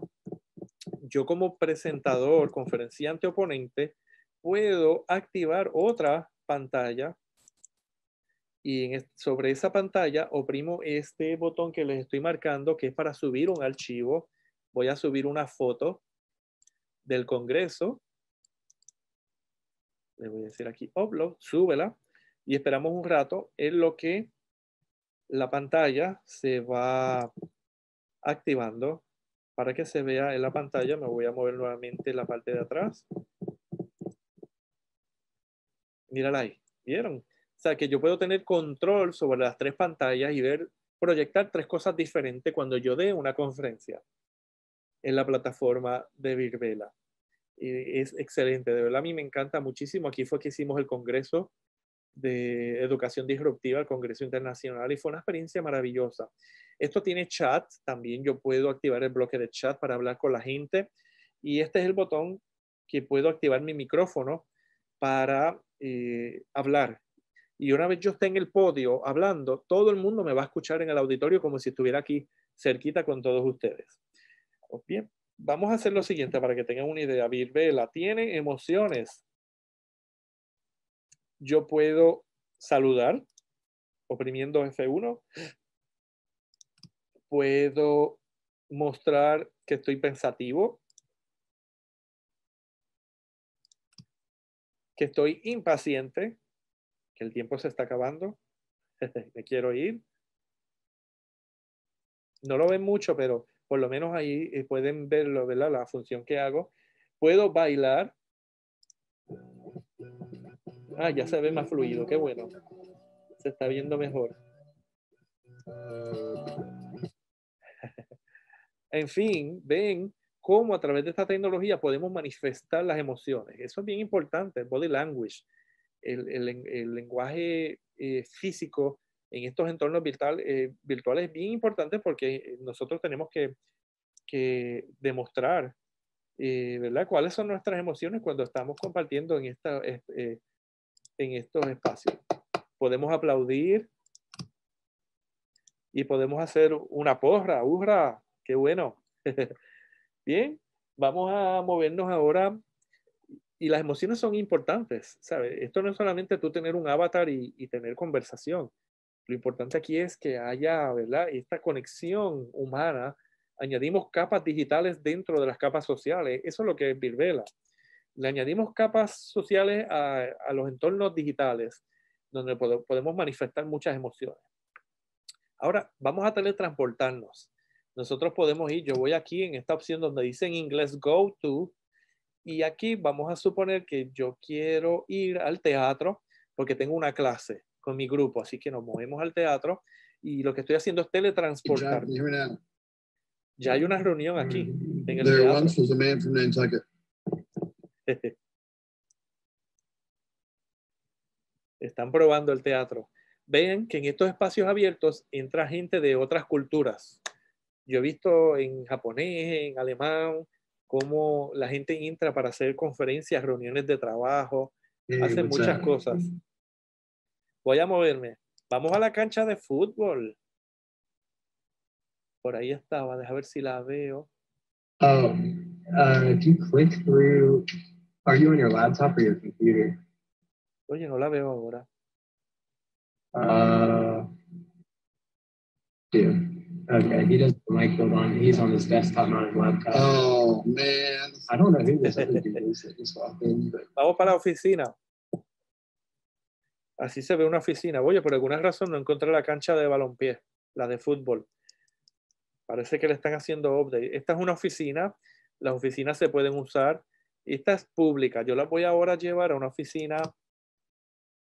Speaker 2: yo como presentador, conferenciante oponente, puedo activar otra pantalla y sobre esa pantalla oprimo este botón que les estoy marcando, que es para subir un archivo. Voy a subir una foto del Congreso. Le voy a decir aquí, upload, súbela. Y esperamos un rato en lo que la pantalla se va activando. Para que se vea en la pantalla, me voy a mover nuevamente la parte de atrás. Mírala ahí, ¿vieron? O sea, que yo puedo tener control sobre las tres pantallas y ver, proyectar tres cosas diferentes cuando yo dé una conferencia en la plataforma de Virvela. es excelente, de verdad a mí me encanta muchísimo. Aquí fue que hicimos el congreso de Educación Disruptiva al Congreso Internacional y fue una experiencia maravillosa. Esto tiene chat, también yo puedo activar el bloque de chat para hablar con la gente y este es el botón que puedo activar mi micrófono para eh, hablar. Y una vez yo esté en el podio hablando, todo el mundo me va a escuchar en el auditorio como si estuviera aquí cerquita con todos ustedes. Bien, vamos a hacer lo siguiente para que tengan una idea. Virbe tiene emociones yo puedo saludar oprimiendo F1. Puedo mostrar que estoy pensativo, que estoy impaciente, que el tiempo se está acabando, me quiero ir. No lo ven mucho, pero por lo menos ahí eh, pueden verlo, ¿verdad? La función que hago. Puedo bailar, Ah, ya se ve más fluido, qué bueno. Se está viendo mejor. en fin, ven cómo a través de esta tecnología podemos manifestar las emociones. Eso es bien importante, el body language, el, el, el lenguaje eh, físico en estos entornos virtual, eh, virtuales es bien importante porque eh, nosotros tenemos que, que demostrar ¿verdad? cuáles son nuestras emociones cuando estamos compartiendo en esta, en estos espacios. Podemos aplaudir y podemos hacer una porra, hurra, qué bueno. Bien, vamos a movernos ahora y las emociones son importantes, ¿sabes? Esto no es solamente tú tener un avatar y, tener conversación. Lo importante aquí es que haya, ¿verdad? Esta conexión humana. Añadimos capas digitales dentro de las capas sociales. Eso es lo que es Birbela le añadimos capas sociales a, los entornos digitales, donde podemos manifestar muchas emociones. Ahora, vamos a teletransportarnos. Nosotros podemos ir, yo voy aquí en esta opción donde dice en inglés go to, y aquí vamos a suponer que yo quiero ir al teatro porque tengo una clase con mi grupo, así que nos movemos al teatro y lo que estoy haciendo es teletransportar. Ya, hay una reunión aquí. En el teatro. Están probando el teatro. Vean que en estos espacios abiertos entra gente de otras culturas. Yo he visto en japonés, en alemán, cómo la gente entra para hacer conferencias, reuniones de trabajo, mm, hacen muchas cosas. Voy a moverme. Vamos a la cancha de fútbol. Por ahí estaba, Deja ver si la veo.
Speaker 1: Um, uh,
Speaker 2: Are you on your laptop or your computer? Oye, no la veo ahora.
Speaker 4: Uh, dude. Okay, he doesn't mic He's on his desktop, not laptop. Oh,
Speaker 2: man. I don't know who this other dude is Vamos para la oficina. Así se ve una oficina. Oye, por alguna razón no encontré la cancha de balompié, la de fútbol. Parece que le están haciendo update. Esta es una oficina. Las oficinas se pueden usar esta es pública. Yo la voy ahora a llevar a una oficina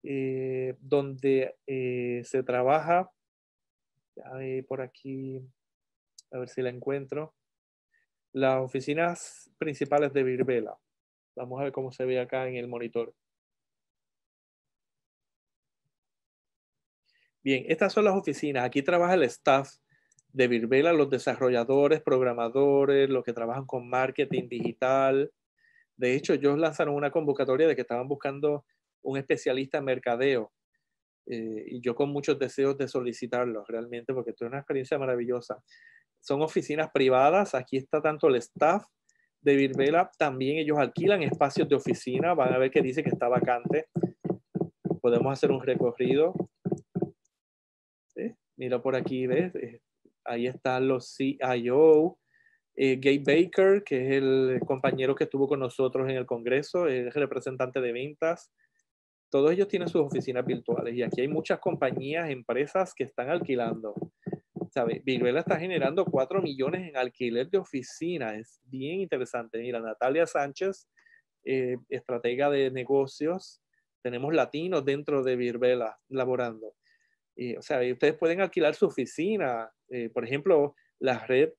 Speaker 2: eh, donde eh, se trabaja. por aquí, a ver si la encuentro. Las oficinas principales de Virbela. Vamos a ver cómo se ve acá en el monitor. Bien, estas son las oficinas. Aquí trabaja el staff de Virbela, los desarrolladores, programadores, los que trabajan con marketing digital, de hecho, ellos lanzaron una convocatoria de que estaban buscando un especialista en mercadeo. Eh, y yo con muchos deseos de solicitarlo realmente, porque esto es una experiencia maravillosa. Son oficinas privadas, aquí está tanto el staff de Virbela, también ellos alquilan espacios de oficina, van a ver que dice que está vacante. Podemos hacer un recorrido. Mira por aquí, ¿ves? Eh, ahí están los CIO, eh, Gabe Baker, que es el compañero que estuvo con nosotros en el Congreso, es representante de ventas. Todos ellos tienen sus oficinas virtuales y aquí hay muchas compañías, empresas que están alquilando. ¿Sabe? Viruela está generando 4 millones en alquiler de oficinas. Es bien interesante. Mira, Natalia Sánchez, eh, estratega de negocios. Tenemos latinos dentro de Virbela, laborando. Eh, o sea, ustedes pueden alquilar su oficina. por ejemplo, la red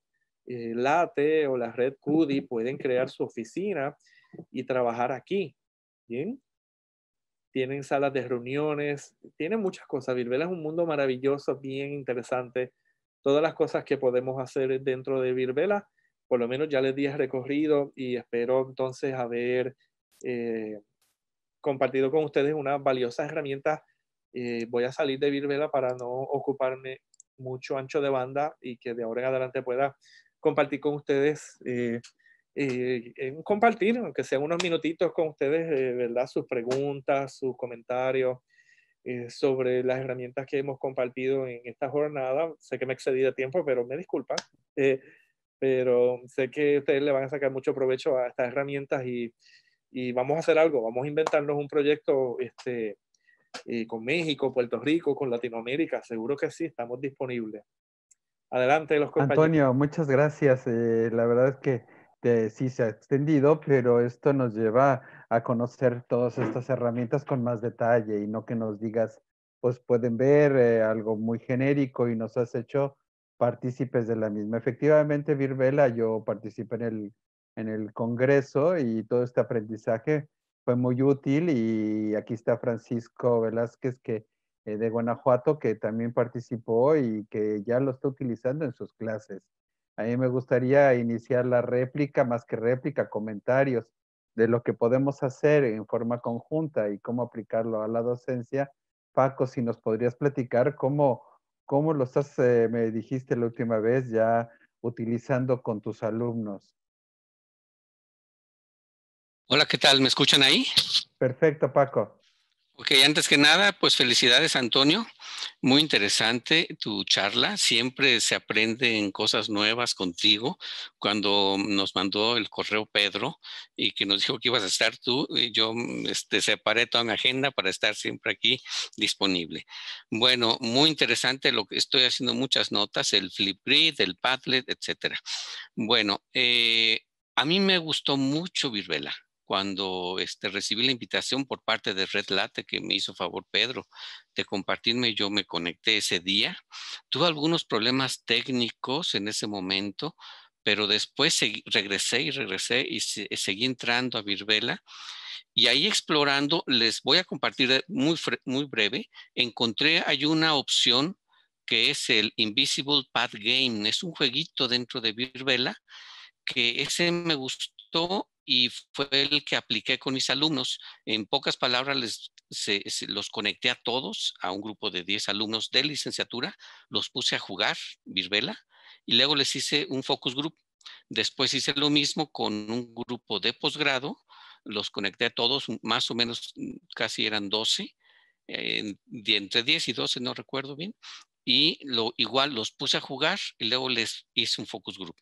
Speaker 2: eh, LATE o la red CUDI pueden crear su oficina y trabajar aquí. Bien. Tienen salas de reuniones, tienen muchas cosas. Virbela es un mundo maravilloso, bien interesante. Todas las cosas que podemos hacer dentro de Virbela, por lo menos ya les di el recorrido y espero entonces haber eh, compartido con ustedes una valiosa herramienta eh, voy a salir de Virbela para no ocuparme mucho ancho de banda y que de ahora en adelante pueda compartir con ustedes, eh, eh, eh, compartir, aunque sean unos minutitos con ustedes, eh, ¿verdad? Sus preguntas, sus comentarios sobre las herramientas que hemos compartido en esta jornada. Sé que me excedí de tiempo, pero me disculpan. pero sé que ustedes le van a sacar mucho provecho a estas herramientas y, y vamos a hacer algo, vamos a inventarnos un proyecto este, con México, Puerto Rico, con Latinoamérica, seguro que sí, estamos disponibles. Adelante, los compañeros. Antonio,
Speaker 1: muchas gracias. Eh, la verdad es que sí se ha extendido, pero esto nos lleva a conocer todas estas herramientas con más detalle y no que nos digas, pues pueden ver eh, algo muy genérico y nos has hecho partícipes de la misma. Efectivamente, Virbela, yo participé en el, en el Congreso y todo este aprendizaje fue muy útil y aquí está Francisco Velázquez que eh, de Guanajuato que también participó y que ya lo está utilizando en sus clases. A mí me gustaría iniciar la réplica, más que réplica, comentarios de lo que podemos hacer en forma conjunta y cómo aplicarlo a la docencia. Paco, si nos podrías platicar cómo, cómo lo estás, eh, me dijiste la última vez, ya utilizando con tus alumnos.
Speaker 3: Hola, ¿qué tal? ¿Me escuchan ahí?
Speaker 1: Perfecto, Paco.
Speaker 3: Ok, antes que nada, pues felicidades Antonio. Muy interesante tu charla. Siempre se aprenden cosas nuevas contigo. Cuando nos mandó el correo Pedro y que nos dijo que ibas a estar tú, yo este, separé toda mi agenda para estar siempre aquí disponible. Bueno, muy interesante lo que estoy haciendo muchas notas, el Flipgrid, el Padlet, etcétera. Bueno, eh, a mí me gustó mucho Virbela cuando este, recibí la invitación por parte de Red Latte, que me hizo favor Pedro de compartirme, yo me conecté ese día. Tuve algunos problemas técnicos en ese momento, pero después regresé y regresé y seguí entrando a Virbela. Y ahí explorando, les voy a compartir muy, muy breve, encontré, hay una opción que es el Invisible Path Game. Es un jueguito dentro de Virbela que ese me gustó y fue el que apliqué con mis alumnos. En pocas palabras, les, los conecté a todos, a un grupo de 10 alumnos de licenciatura, los puse a jugar virbela y luego les hice un focus group. Después hice lo mismo con un grupo de posgrado, los conecté a todos, más o menos mm, casi eran 12, eh, entre 10 y 12, no recuerdo bien, y lo, igual los puse a jugar y luego les hice un focus group.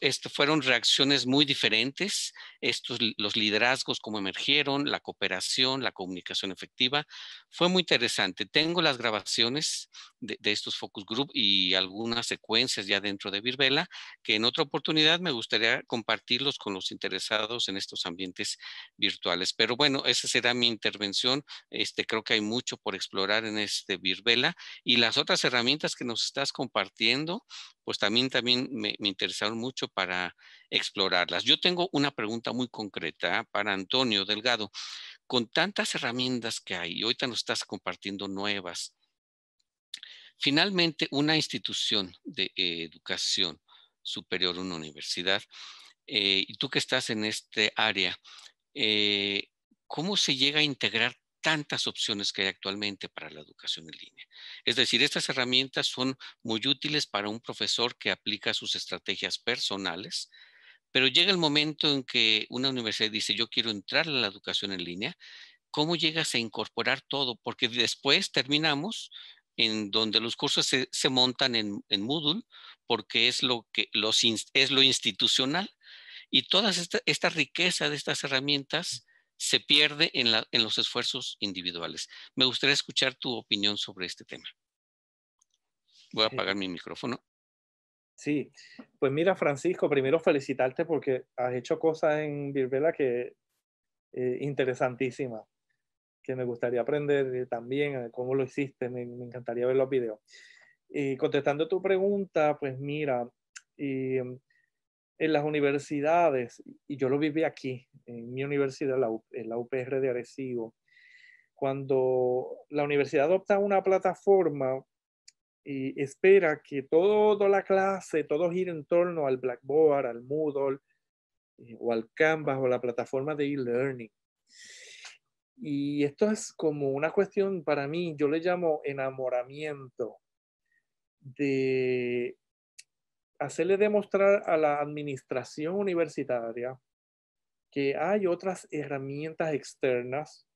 Speaker 3: Este, fueron reacciones muy diferentes, estos, los liderazgos, como emergieron, la cooperación, la comunicación efectiva. Fue muy interesante. Tengo las grabaciones de, estos focus group y algunas secuencias ya dentro de Virbela, que en otra oportunidad me gustaría compartirlos con los interesados en estos ambientes virtuales. Pero bueno, esa será mi intervención. Este, creo que hay mucho por explorar en este Virvela y las otras herramientas herramientas que nos estás compartiendo, pues también, también me, interesaron mucho para explorarlas. Yo tengo una pregunta muy concreta para Antonio Delgado. Con tantas herramientas que hay, y ahorita nos estás compartiendo nuevas, finalmente una institución de eh, educación superior, una universidad, eh, y tú que estás en este área, eh, ¿cómo se llega a integrar tantas opciones que hay actualmente para la educación en línea. Es decir, estas herramientas son muy útiles para un profesor que aplica sus estrategias personales, pero llega el momento en que una universidad dice, yo quiero entrar a la educación en línea, ¿cómo llegas a incorporar todo? Porque después terminamos en donde los cursos se, montan en, Moodle, porque es lo, que, es lo institucional. Y toda esta riqueza de estas herramientas se pierde en, los esfuerzos individuales. Me gustaría escuchar tu opinión sobre este tema. Voy a apagar mi micrófono.
Speaker 2: Sí, pues mira Francisco, primero felicitarte porque has hecho cosas en Virbela que eh, interesantísimas, que me gustaría aprender eh, también eh, cómo lo hiciste, me, me encantaría ver los videos. Y contestando tu pregunta, pues mira, y, em, en las universidades, y yo lo viví aquí, en mi universidad, en la UPR de Arecibo, cuando la universidad adopta una plataforma y espera que toda la clase, todo gire en torno al Blackboard, al Moodle eh, o al Canvas o la plataforma de e-learning. Y esto es como una cuestión para mí, yo le llamo enamoramiento de hacerle demostrar a la administración universitaria que hay otras herramientas externas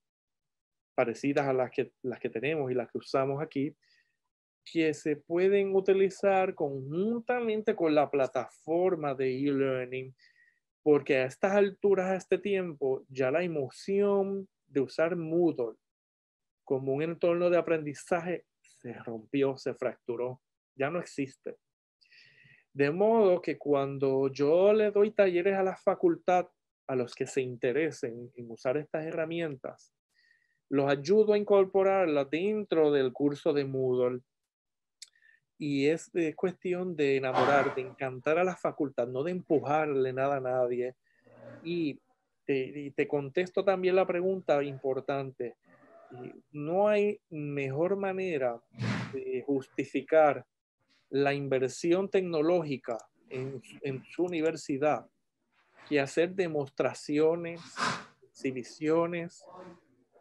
Speaker 2: parecidas a las que, las que tenemos y las que usamos aquí, que se pueden utilizar conjuntamente con la plataforma de e-learning, porque a estas alturas, a este tiempo, ya la emoción de usar Moodle como un entorno de aprendizaje se rompió, se fracturó, ya no existe. De modo que cuando yo le doy talleres a la facultad, a los que se interesen en usar estas herramientas, los ayudo a incorporarlas dentro del curso de Moodle. Y es, cuestión de enamorar, de encantar a la facultad, no de empujarle nada a nadie. Y te, y te contesto también la pregunta importante. No hay mejor manera de justificar la inversión tecnológica en, su universidad que hacer demostraciones, visiones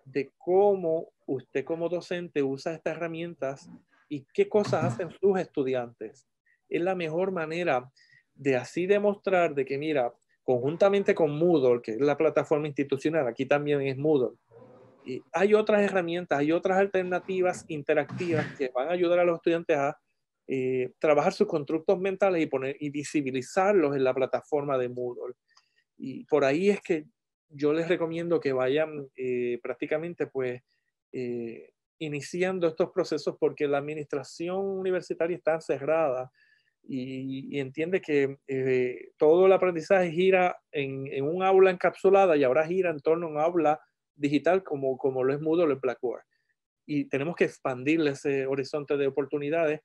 Speaker 2: de cómo usted como docente usa estas herramientas y qué cosas hacen sus estudiantes. Es la mejor manera de así demostrar de que, mira, conjuntamente con Moodle, que es la plataforma institucional, aquí también es Moodle, y hay otras herramientas, hay otras alternativas interactivas que van a ayudar a los estudiantes a eh, trabajar sus constructos mentales y, poner, visibilizarlos en la plataforma de Moodle. Y por ahí es que yo les recomiendo que vayan eh, prácticamente pues eh, iniciando estos procesos porque la administración universitaria está cerrada y, entiende que todo el aprendizaje gira en, un aula encapsulada y ahora gira en torno a un aula digital como, lo es Moodle o Blackboard. Y tenemos que expandir ese horizonte de oportunidades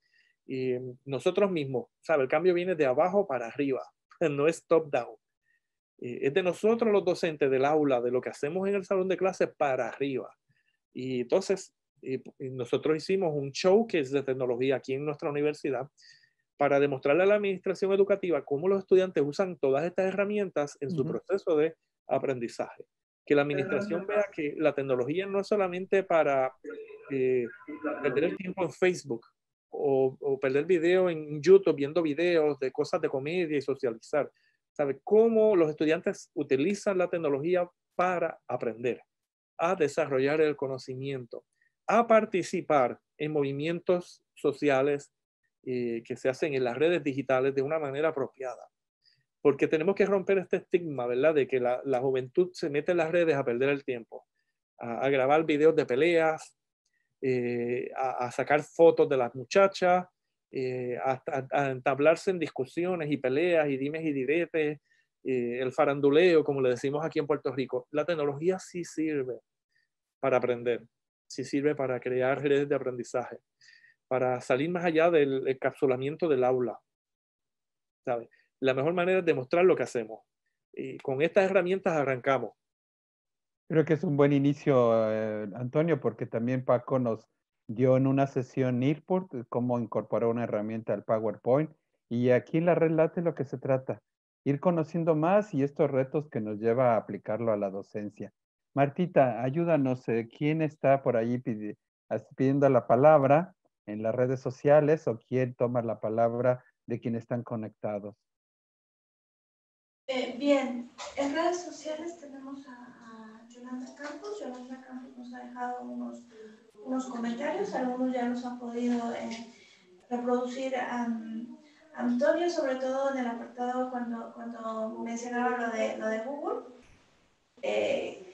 Speaker 2: y nosotros mismos, ¿sabe? El cambio viene de abajo para arriba, no es top down. Eh, es de nosotros los docentes del aula, de lo que hacemos en el salón de clases para arriba. Y entonces nosotros hicimos un showcase de tecnología aquí en nuestra universidad para demostrarle a la administración educativa cómo los estudiantes usan todas estas herramientas en su proceso de aprendizaje. Que la administración vea que la tecnología no es solamente para eh, perder el tiempo en Facebook, o, perder video en YouTube viendo videos de cosas de comedia y socializar. ¿Sabe cómo los estudiantes utilizan la tecnología para aprender, a desarrollar el conocimiento, a participar en movimientos sociales eh, que se hacen en las redes digitales de una manera apropiada? Porque tenemos que romper este estigma, ¿verdad? De que la, juventud se mete en las redes a perder el tiempo, a, a grabar videos de peleas, eh, a, sacar fotos de las muchachas, eh, a, entablarse en discusiones y peleas y dimes y diretes, eh, el faranduleo, como le decimos aquí en Puerto Rico. La tecnología sí sirve para aprender, sí sirve para crear redes de aprendizaje, para salir más allá del encapsulamiento del aula. La mejor manera es demostrar lo que hacemos. Y con estas herramientas arrancamos.
Speaker 1: Creo que es un buen inicio, eh, Antonio, porque también Paco nos dio en una sesión Nearport eh, cómo incorporar una herramienta al PowerPoint. Y aquí la relate late lo que se trata, ir conociendo más y estos retos que nos lleva a aplicarlo a la docencia. Martita, ayúdanos, eh, ¿quién está por ahí pidiendo la palabra en las redes sociales o quién toma la palabra de quienes están conectados?
Speaker 5: bien, en redes sociales tenemos a Yolanda Campos. nos ha dejado unos, unos comentarios, algunos ya los ha podido eh, reproducir Antonio, sobre todo en el apartado cuando, cuando mencionaba lo de, lo de Google. Eh,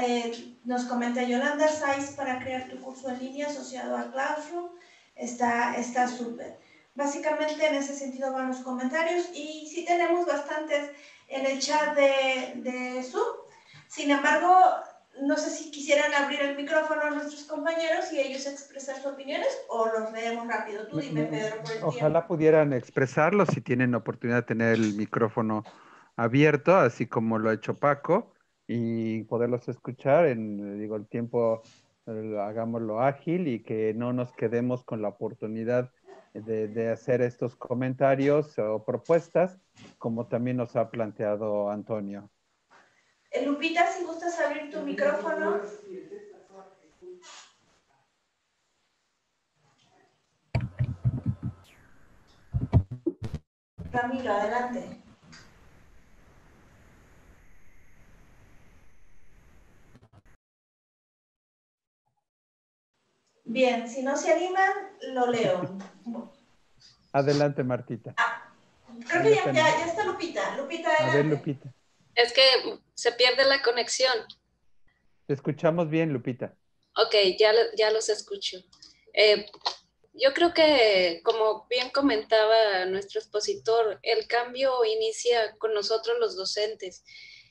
Speaker 5: eh, nos comenta Yolanda, ¿sais para crear tu curso en línea asociado a Classroom está súper. Básicamente en ese sentido van los comentarios y sí tenemos bastantes en el chat de, de Zoom. Sin embargo, no sé si quisieran abrir el micrófono a nuestros compañeros y ellos expresar sus opiniones o los leemos rápido. Tú dime, mm, Pedro. Por el
Speaker 1: Ojalá pudieran expresarlo si tienen oportunidad de tener el micrófono abierto, así como lo ha hecho Paco, y poderlos escuchar en, digo, el tiempo, hagámoslo ágil y que no nos quedemos con la oportunidad de hacer estos comentarios o propuestas, como también nos ha planteado Antonio.
Speaker 5: Eh, Lupita, si gustas abrir tu micrófono. Camilo, adelante. Bien, si no se animan, lo leo.
Speaker 1: Adelante, Martita. Ah, creo que ya,
Speaker 5: está Lupita. Lupita,
Speaker 1: adelante. A ver, Lupita.
Speaker 4: Es que se pierde la conexión.
Speaker 1: escuchamos bien, Lupita.
Speaker 4: Ok, ya, ya los escucho. Eh, yo creo que, como bien comentaba nuestro expositor, el cambio inicia con nosotros los docentes.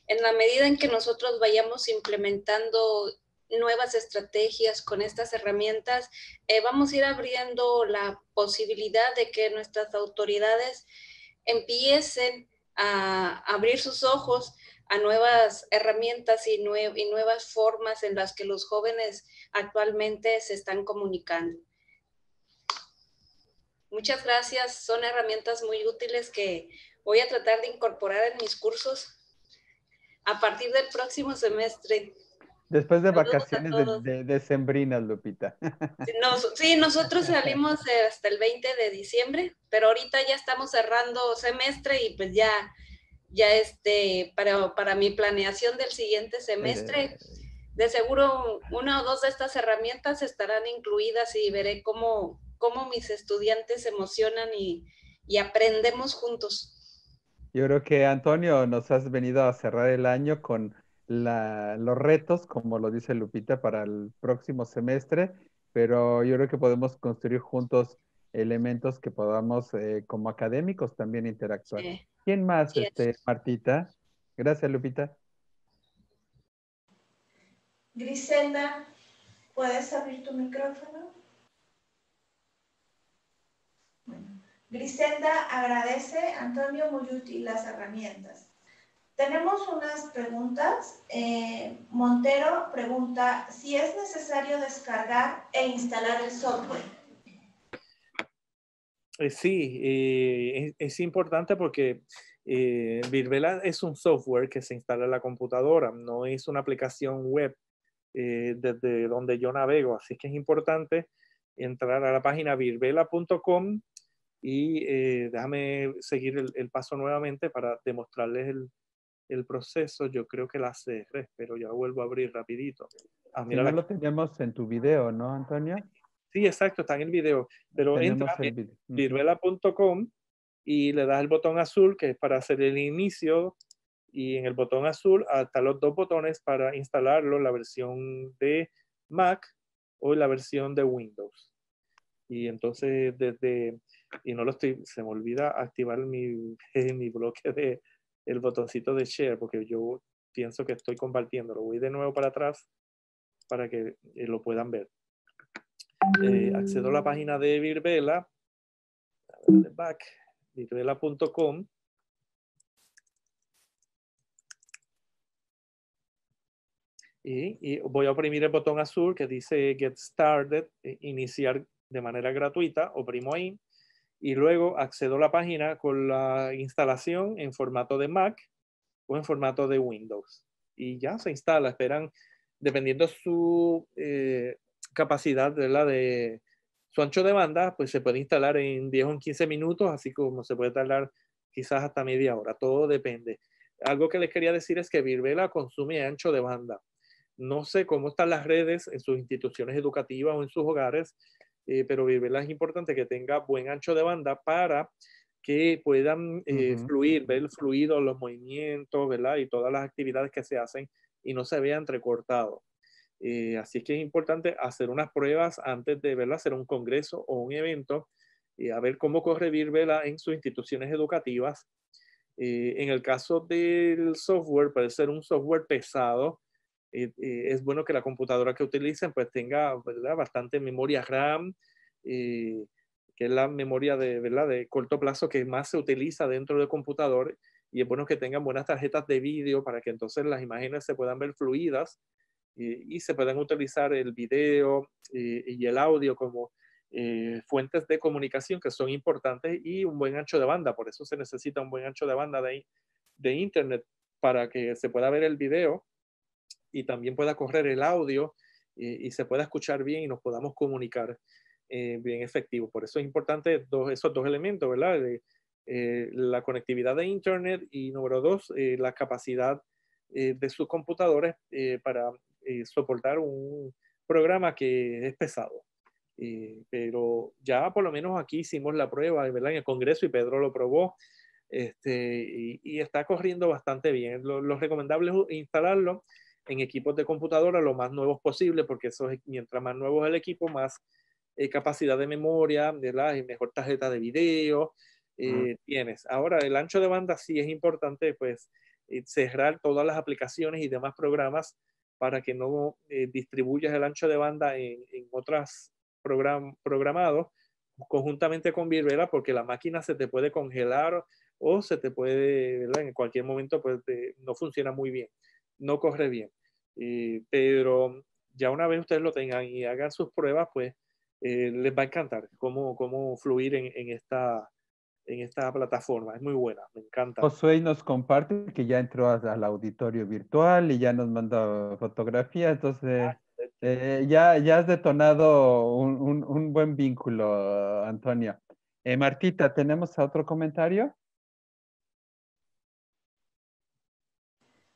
Speaker 4: En la medida en que nosotros vayamos implementando nuevas estrategias con estas herramientas, eh, vamos a ir abriendo la posibilidad de que nuestras autoridades empiecen a abrir sus ojos a nuevas herramientas y, y nuevas formas en las que los jóvenes actualmente se están comunicando. Muchas gracias, son herramientas muy útiles que voy a tratar de incorporar en mis cursos a partir del próximo semestre.
Speaker 1: Después de vacaciones de, de, Lupita.
Speaker 4: sí, nosotros salimos hasta el 20 de diciembre, pero ahorita ya estamos cerrando semestre y pues ya ya este, para, para mi planeación del siguiente semestre. Pues, eh, de seguro una o dos de estas herramientas estarán incluidas y veré cómo, cómo mis estudiantes se emocionan y, aprendemos juntos.
Speaker 1: Yo creo que Antonio nos has venido a cerrar el año con los retos, como lo dice Lupita, para el próximo semestre, pero yo creo que podemos construir juntos elementos que podamos eh, como académicos también interactuar. ¿Quién más, este, Martita? Gracias, Lupita.
Speaker 5: Griselda, ¿puedes abrir tu micrófono? Bueno. Griselda agradece a Antonio Muyuti las herramientas. Tenemos unas preguntas. Eh, Montero pregunta si es necesario descargar e instalar el software.
Speaker 3: Eh,
Speaker 2: sí, eh, es, importante porque eh, Virvela es un software que se instala en la computadora, no es una aplicación web eh, desde donde yo navego, así que es importante entrar a la página virvela.com y déjame seguir el, paso nuevamente para demostrarles el, proceso. Yo creo que la cerré, pero ya vuelvo a abrir rapidito.
Speaker 1: Ah, mira no lo teníamos en tu video, ¿no, Antonio?
Speaker 2: Sí, exacto, está en el video. Pero entra en mm. viruela.com y le das el botón azul que es para hacer el inicio y en el botón azul hasta los dos botones para instalarlo, la versión de Mac o la versión de Windows. Y entonces desde, y no lo estoy, se me olvida activar mi, bloque de, el botoncito de share, porque yo pienso que estoy compartiendo. Lo voy de nuevo para atrás para que eh, lo puedan ver. Eh, accedo a la página de Virbela, Y, voy a oprimir el botón azul que dice Get Started, eh, iniciar de manera gratuita, oprimo ahí, y luego accedo a la página con la instalación en formato de Mac o en formato de Windows. Y ya se instala, esperan, dependiendo su eh, capacidad la de su ancho de banda, pues se puede instalar en 10 o en 15 minutos, así como se puede tardar quizás hasta media hora, todo depende. Algo que les quería decir es que Virvela consume ancho de banda. No sé cómo están las redes en sus instituciones educativas o en sus hogares, eh, pero Virvela es importante que tenga buen ancho de banda para que puedan eh, fluir, ver el fluido, los movimientos, ¿verdad? Y todas las actividades que se hacen y no se vean recortados. Eh, así es que es importante hacer unas pruebas antes de ¿verdad? hacer un congreso o un evento, y eh, a ver cómo corre Virvela en sus instituciones educativas. Eh, en el caso del software, puede ser un software pesado. es bueno que la computadora que utilicen pues tenga bastante memoria RAM, que es la memoria de, ¿verdad? de corto plazo que más se utiliza dentro del computador. Y es bueno que tengan buenas tarjetas de vídeo para que entonces las imágenes se puedan ver fluidas eh, y se pueden utilizar el video eh, y el audio como eh, fuentes de comunicación que son importantes y un buen ancho de banda. Por eso se necesita un buen ancho de banda de, de Internet para que se pueda ver el video y también pueda correr el audio y se pueda escuchar bien y nos podamos comunicar bien efectivo. Por eso es importante esos dos elementos, ¿verdad? la conectividad de Internet y número dos, la capacidad de sus computadores para eh, soportar un programa que es pesado. Eh, pero ya por lo menos aquí hicimos la prueba en el Congreso y Pedro lo probó este, y, está corriendo bastante bien. Lo, recomendable es instalarlo en equipos de computadora lo más nuevos posible porque eso es, mientras más nuevo es el equipo, más eh, capacidad de memoria, mejor tarjeta de video tienes. Ahora, el ancho de banda sí es importante, pues cerrar todas las aplicaciones y demás programas para que no eh, distribuyas el ancho de banda en, en otras program, programados conjuntamente con Virvela porque la máquina se te puede congelar o se te puede, en cualquier momento pues, no funciona muy bien, no corre bien. pero ya una vez ustedes lo tengan y hagan sus pruebas, pues eh, les va a encantar cómo, cómo fluir en, en, esta, en esta plataforma. Es muy buena, me encanta. Josué
Speaker 1: nos comparte que ya entró al auditorio virtual y ya nos manda fotografías, entonces ah, eh, ya, ya has detonado un, un, buen vínculo, Antonio. Eh, Martita, ¿tenemos otro comentario?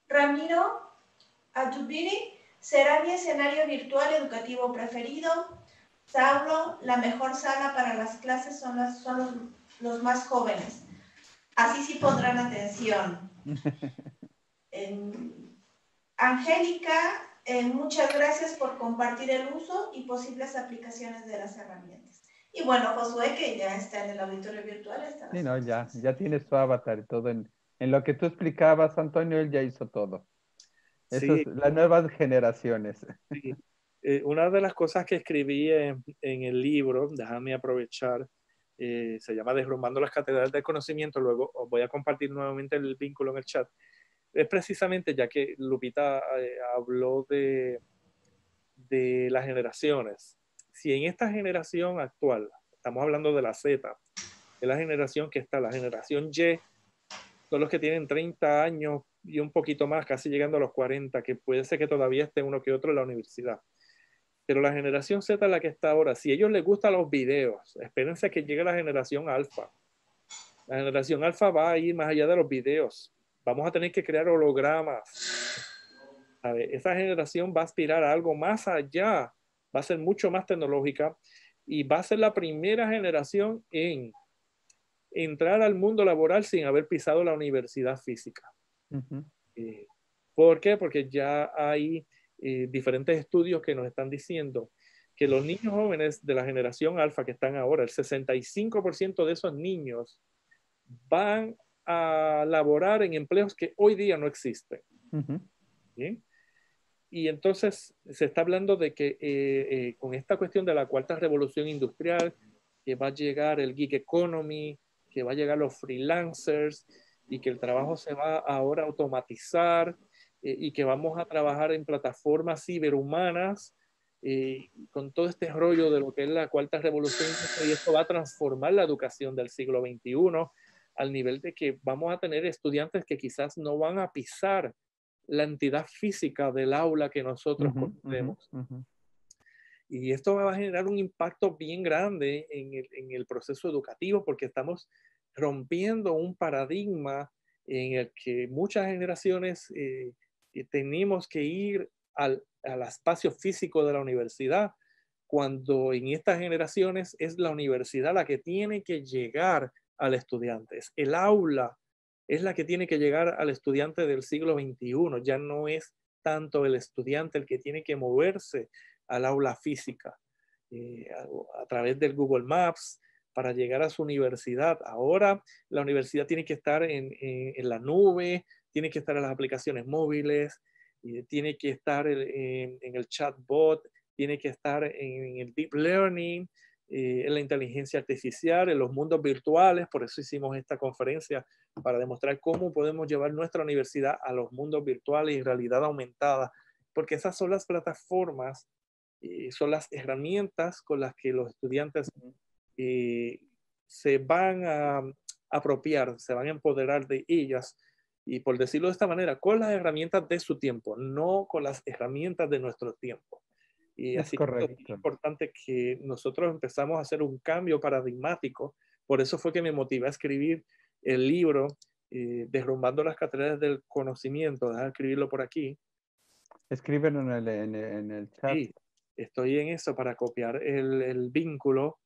Speaker 5: Ramiro Atubiri será mi escenario virtual educativo preferido. Saulo, la mejor sala para las clases son, las, son los los más jóvenes. Así sí pondrán atención. Angélica, eh, muchas gracias por compartir el uso y posibles aplicaciones de las herramientas. Y bueno, Josué, que ya está en el auditorio
Speaker 1: virtual. Está sí, no, ya, ya tiene su avatar y todo. En, lo que tú explicabas, Antonio, él ya hizo todo. sí. las nuevas generaciones. Sí. Eh, una de
Speaker 2: las cosas que escribí en, en el libro, déjame aprovechar, eh, se llama Derrumbando las Catedrales del Conocimiento, luego os voy a compartir nuevamente el vínculo en el chat, es precisamente ya que Lupita eh, habló de, de las generaciones. Si en esta generación actual, estamos hablando de la Z, es la generación que está, la generación Y, son los que tienen 30 años y un poquito más, casi llegando a los 40, que puede ser que todavía esté uno que otro en la universidad. Pero la generación Z, es la que está ahora, si a ellos les gustan los videos, espérense que llegue la generación alfa. La generación alfa va a ir más allá de los videos. Vamos a tener que crear hologramas. A ver, esa generación va a aspirar a algo más allá, va a ser mucho más tecnológica y va a ser la primera generación en entrar al mundo laboral sin haber pisado la universidad física. Eh, ¿Por qué? Porque ya hay eh, diferentes estudios que nos están diciendo que los niños jóvenes de la generación alfa que están ahora, el 65% de esos niños van a laborar en empleos que hoy día no existen. Y entonces se está hablando de que eh, eh, con esta cuestión de la cuarta revolución industrial, que va a llegar el gig economy, que va a llegar los freelancers y que el trabajo se va ahora a automatizar eh, y que vamos a trabajar en plataformas ciberhumanas eh, con todo este rollo de lo que es la cuarta revolución y esto va a transformar la educación del siglo XXI al nivel de que vamos a tener estudiantes que quizás no van a pisar la entidad física del aula que nosotros uh conocemos. Y esto va a generar un impacto bien grande en el, en el proceso educativo porque estamos rompiendo un paradigma en el que muchas generaciones eh, y tenemos que ir al, espacio físico de la universidad, cuando en estas generaciones es la universidad la que tiene que llegar al estudiante, el aula es la que tiene que llegar al estudiante del siglo XXI, ya no es tanto el estudiante el que tiene que moverse al aula física eh, a, través del Google Maps para llegar a su universidad. Ahora la universidad tiene que estar en la nube, tiene que estar en las aplicaciones móviles, tiene que estar en, el chatbot, tiene que estar en, el deep learning, eh, en la inteligencia artificial, en los mundos virtuales. Por eso hicimos esta conferencia para demostrar cómo podemos llevar nuestra universidad a los mundos virtuales y realidad aumentada, porque esas son las plataformas, eh, son las herramientas con las que los estudiantes eh, se van a apropiar, se van a empoderar de ellas y por decirlo de esta manera, con las herramientas de su tiempo, no con las herramientas de nuestro tiempo. Y es así correcto. es importante que nosotros empezamos a hacer un cambio paradigmático. Por eso fue que me motivé a escribir el libro eh, Derrumbando las Catedrales del Conocimiento. Deja escribirlo por aquí.
Speaker 1: Escríbelo en el, chat. Sí,
Speaker 2: estoy en eso para copiar el, el vínculo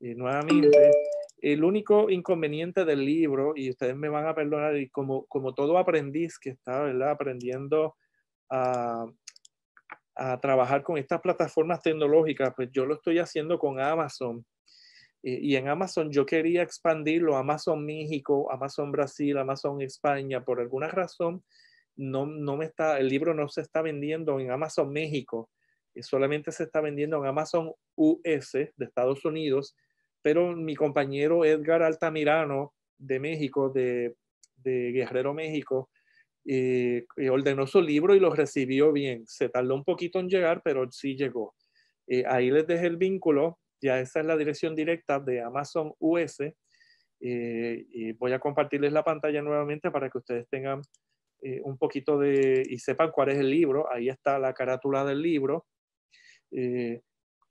Speaker 2: eh, nuevamente. El único inconveniente del libro, y ustedes me van a perdonar, y como, todo aprendiz que está aprendiendo a, trabajar con estas plataformas tecnológicas, pues yo lo estoy haciendo con Amazon. Y, en Amazon yo quería expandirlo, Amazon México, Amazon Brasil, Amazon España, por alguna razón no, me está, el libro no se está vendiendo en Amazon México, eh, solamente se está vendiendo en Amazon US de Estados Unidos pero mi compañero Edgar Altamirano de México, de, Guerrero México, eh, eh, ordenó su libro y lo recibió bien. Se tardó un poquito en llegar, pero sí llegó. Eh, ahí les dejé el vínculo, ya esa es la dirección directa de Amazon US. voy a compartirles la pantalla nuevamente para que ustedes tengan un poquito de y sepan cuál es el libro. Ahí está la carátula del libro.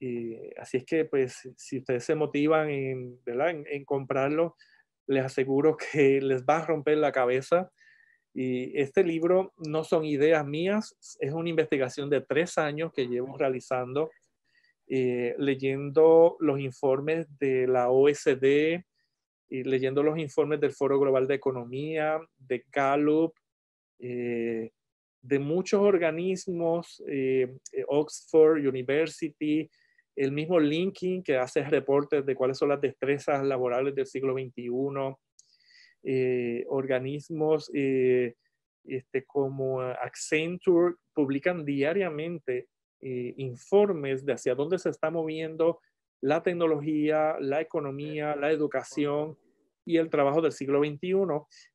Speaker 2: Eh, así es que, pues, si ustedes se motivan en, en, comprarlo, les aseguro que les va a romper la cabeza. Y este libro no son ideas mías, es una investigación de tres años que llevo realizando, eh, leyendo los informes de la OSD, y leyendo los informes del Foro Global de Economía, de Calup, eh, de muchos organismos, Oxford University, el mismo LinkedIn que hace reportes de cuáles son las destrezas laborales del siglo XXI, eh, organismos eh, este, como Accenture publican diariamente eh, informes de hacia dónde se está moviendo la tecnología, la economía, la educación y el trabajo del siglo XXI.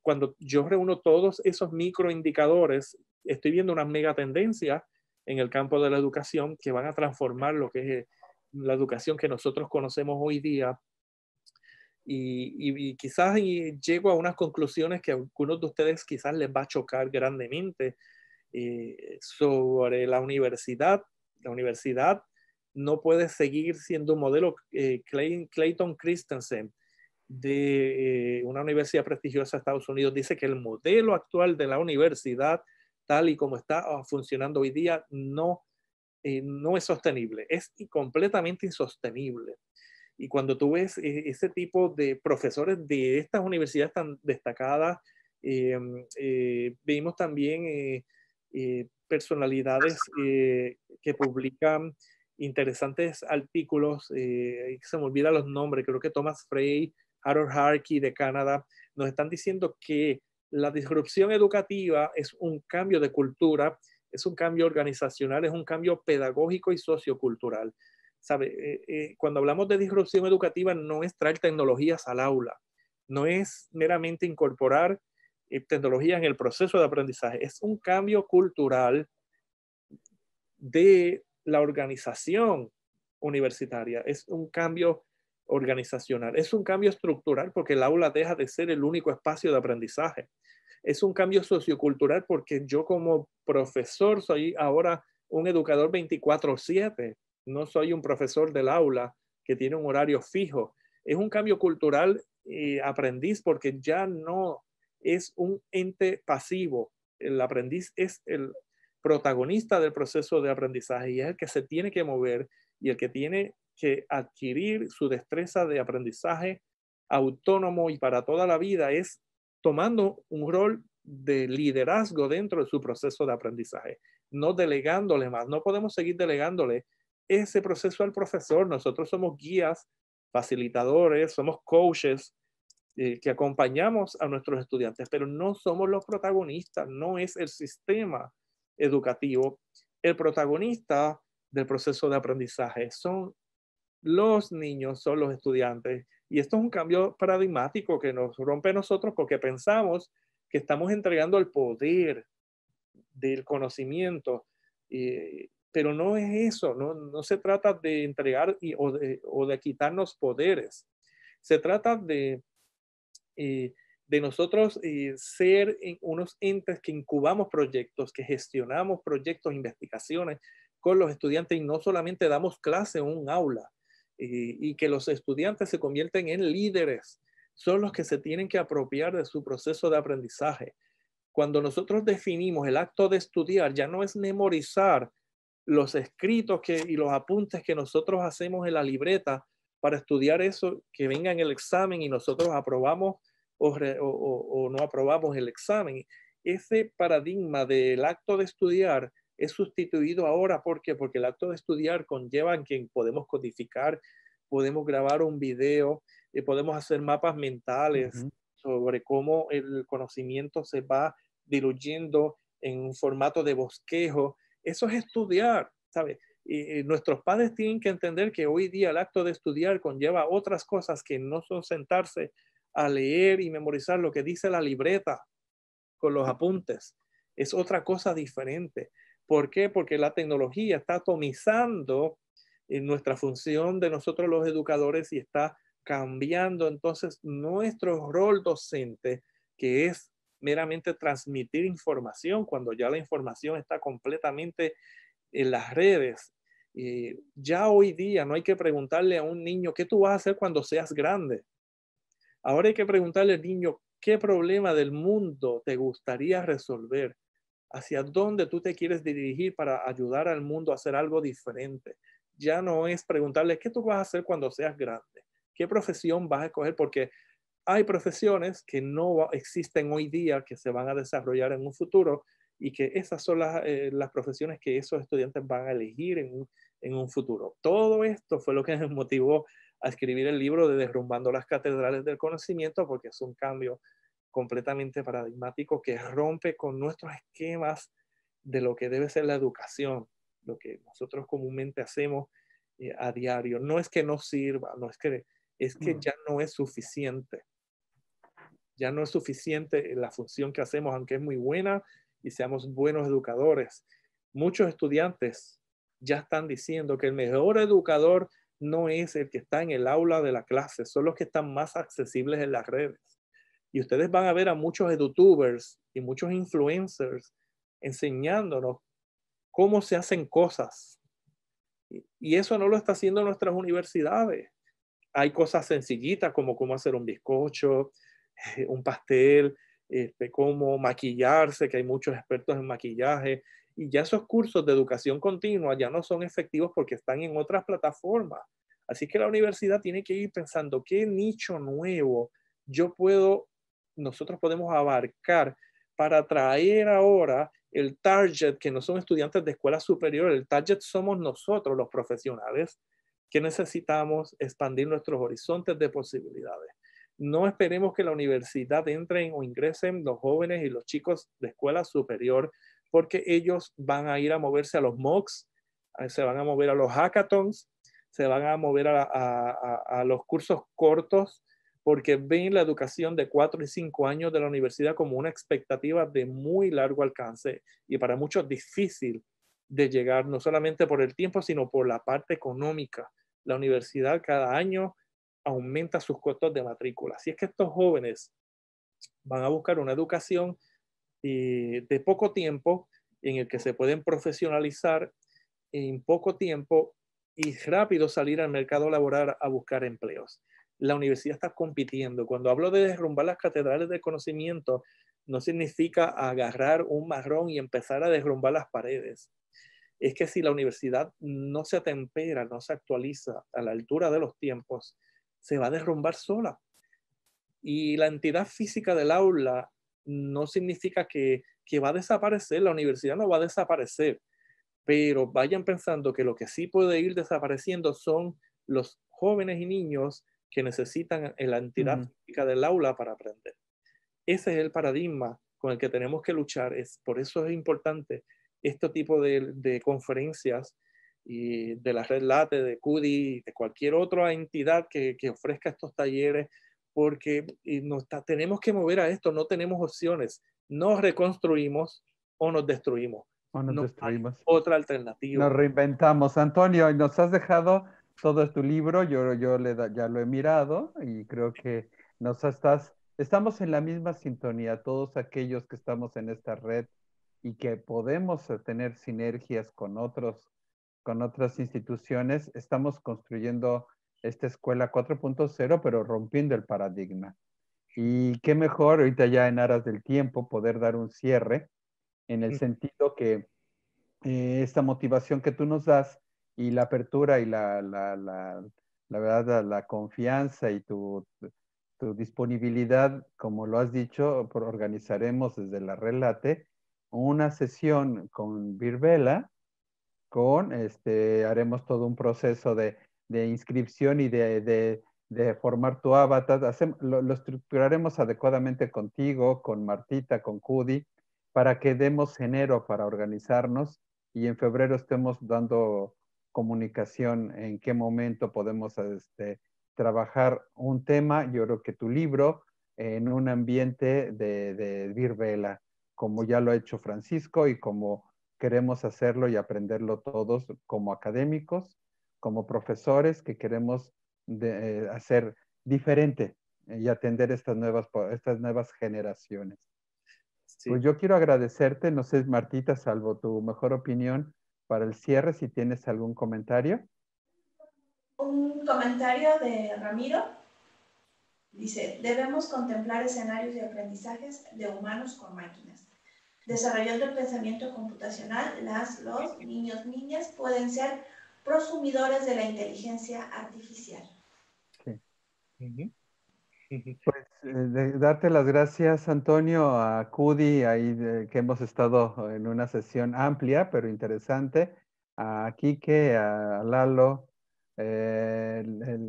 Speaker 2: Cuando yo reúno todos esos microindicadores, estoy viendo una mega tendencia en el campo de la educación que van a transformar lo que es la educación que nosotros conocemos hoy día. Y, quizás llego a unas conclusiones que a algunos de ustedes quizás les va a chocar grandemente eh, sobre la universidad. La universidad no puede seguir siendo un modelo eh, Clayton Christensen de eh, una universidad prestigiosa de Estados Unidos dice que el modelo actual de la universidad, tal y como está ah, funcionando hoy día, no eh, no es sostenible, es completamente insostenible. Y cuando tú ves eh, ese tipo de profesores de estas universidades tan destacadas, eh, vemos también personalidades que publican interesantes artículos, se me olvidan los nombres, creo que Thomas Frey, Harold Harkey de Canadá, nos están diciendo que la disrupción educativa es un cambio de cultura es un cambio organizacional, es un cambio pedagógico y sociocultural. Eh, eh, cuando hablamos de disrupción educativa no es traer tecnologías al aula, no es meramente incorporar eh, tecnología en el proceso de aprendizaje, es un cambio cultural de la organización universitaria, es un cambio organizacional, es un cambio estructural porque el aula deja de ser el único espacio de aprendizaje es un cambio sociocultural porque yo como profesor soy ahora un educador 24/7, no soy un profesor del aula que tiene un horario fijo. Es un cambio cultural y aprendiz porque ya no es un ente pasivo. El aprendiz es el protagonista del proceso de aprendizaje y es el que se tiene que mover y el que tiene que adquirir su destreza de aprendizaje autónomo y para toda la vida es tomando un rol de liderazgo dentro de su proceso de aprendizaje, no delegándole más. No podemos seguir delegándole ese proceso al profesor. Nosotros somos guías, facilitadores, somos coaches eh, que acompañamos a nuestros estudiantes, pero no somos los protagonistas, no es el sistema educativo el protagonista del proceso de aprendizaje. Son los niños, son los estudiantes y esto es un cambio paradigmático que nos rompe a nosotros porque pensamos que estamos entregando el poder del conocimiento, eh, pero no es eso, no, se trata de entregar o, de, quitarnos poderes, se trata de, eh, de nosotros eh, ser unos entes que incubamos proyectos, que gestionamos proyectos, investigaciones con los estudiantes y no solamente damos clase en un aula, eh, y que los estudiantes se convierten en líderes. Son los que se tienen que apropiar de su proceso de aprendizaje. Cuando nosotros definimos el acto de estudiar, ya no es memorizar los escritos y los apuntes que nosotros hacemos en la libreta para estudiar eso, que venga en el examen y nosotros aprobamos o no aprobamos el examen. Ese paradigma del acto de estudiar es sustituido ahora porque porque el acto de estudiar conlleva en que podemos codificar, podemos grabar un video, y eh, podemos hacer mapas mentales sobre cómo el conocimiento se va diluyendo en un formato de bosquejo. Eso es estudiar, ¿sabes? nuestros padres tienen que entender que hoy día el acto de estudiar conlleva otras cosas que no son sentarse a leer y memorizar lo que dice la libreta con los apuntes. Es otra cosa diferente. ¿Por qué? Porque la tecnología está atomizando en eh, nuestra función de nosotros los educadores y está cambiando entonces nuestro rol docente, que es meramente transmitir información cuando ya la información está completamente en las redes. ya hoy día no hay que preguntarle a un niño qué tú vas a hacer cuando seas grande. Ahora hay que preguntarle al niño qué problema del mundo te gustaría resolver, hacia dónde tú te quieres dirigir para ayudar al mundo a hacer algo diferente. Ya no es preguntarle qué tú vas a hacer cuando seas grande, qué profesión vas a escoger, porque hay profesiones que no existen hoy día, que se van a desarrollar en un futuro y que esas son las, eh, profesiones que esos estudiantes van a elegir en un, en un futuro. Todo esto fue lo que me motivó a escribir el libro de Derrumbando las Catedrales del Conocimiento, porque es un cambio completamente paradigmático que rompe con nuestros esquemas de lo que debe ser la educación, lo que nosotros comúnmente hacemos eh, a diario. No es que no sirva, no es que es que mm. ya no es suficiente. Ya no es suficiente la función que hacemos, aunque es muy buena y seamos buenos educadores. Muchos estudiantes ya están diciendo que el mejor educador no es el que está en el aula de la clase, son los que están más accesibles en las redes. Y ustedes van a ver a muchos edutubers y muchos influencers enseñándonos cómo se hacen cosas. Y eso no lo está haciendo nuestras universidades. Hay cosas sencillitas como cómo hacer un bizcocho, un pastel, este, cómo maquillarse, que hay muchos expertos en maquillaje. Y ya esos cursos de educación continua ya no son efectivos porque están en otras plataformas. Así que la universidad tiene que ir pensando qué nicho nuevo yo puedo nosotros podemos abarcar para traer ahora el target, que no son estudiantes de escuela superior, el target somos nosotros los profesionales que necesitamos expandir nuestros horizontes de posibilidades. No esperemos que la universidad entren o ingresen los jóvenes y los chicos de escuela superior, porque ellos van a ir a moverse a los MOOCs, eh, se van a mover a los hackathons, se van a mover a, a los cursos cortos porque ven la educación de cuatro y cinco años de la universidad como una expectativa de muy largo alcance y para muchos difícil de llegar, no solamente por el tiempo, sino por la parte económica. La universidad cada año aumenta sus costos de matrícula. si es que estos jóvenes van a buscar una educación eh, de poco tiempo en el que se pueden profesionalizar en poco tiempo y rápido salir al mercado laboral a buscar empleos la universidad está compitiendo. Cuando hablo de derrumbar las catedrales de conocimiento, no significa agarrar un marrón y empezar a derrumbar las paredes. Es que si la universidad no se atempera, no se actualiza a la altura de los tiempos, se va a derrumbar sola. Y la entidad física del aula no significa que, que va a desaparecer, la universidad no va a desaparecer, pero vayan pensando que lo que sí puede ir desapareciendo son los jóvenes y niños que necesitan en la entidad física del aula para aprender. Ese es el paradigma con el que tenemos que luchar. Es, por eso es importante este tipo de, de conferencias y de la red LATE, de CUDI, de cualquier otra entidad que, que ofrezca estos talleres, porque tenemos que mover a esto, no tenemos opciones. Nos reconstruimos o nos destruimos.
Speaker 1: O nos destruimos.
Speaker 2: otra alternativa. Nos
Speaker 1: reinventamos. Antonio, nos has dejado todo es tu libro, yo, yo le ya lo he mirado y creo que nos estás, estamos en la misma sintonía, todos aquellos que estamos en esta red y que podemos eh, tener sinergias con otros, con otras instituciones, estamos construyendo esta escuela 4.0, pero rompiendo el paradigma. Y qué mejor ahorita ya en aras del tiempo poder dar un cierre en el mm. sentido que eh, esta motivación que tú nos das y la apertura y la, la, la, la verdad, la, confianza y tu, tu, disponibilidad, como lo has dicho, organizaremos desde la Relate una sesión con Virbela, con, este, haremos todo un proceso de, de inscripción y de, de, de, formar tu avatar. lo, lo, estructuraremos adecuadamente contigo, con Martita, con Cudi, para que demos enero para organizarnos y en febrero estemos dando comunicación, en qué momento podemos este, trabajar un tema. Yo creo que tu libro en un ambiente de, de virvela, como ya lo ha hecho Francisco y como queremos hacerlo y aprenderlo todos como académicos, como profesores que queremos eh, hacer diferente y atender estas nuevas, estas nuevas generaciones. Pues yo quiero agradecerte, no sé, Martita, salvo tu mejor opinión, para el cierre, si tienes algún comentario.
Speaker 5: Un comentario de Ramiro. Dice, debemos contemplar escenarios de aprendizajes de humanos con máquinas. Desarrollando el pensamiento computacional, las, los niños, niñas pueden ser prosumidores de la inteligencia artificial.
Speaker 1: Sí. Pues eh, darte las gracias, Antonio, a Cudi, ahí que hemos estado en una sesión amplia, pero interesante, a Kike, a Lalo, eh,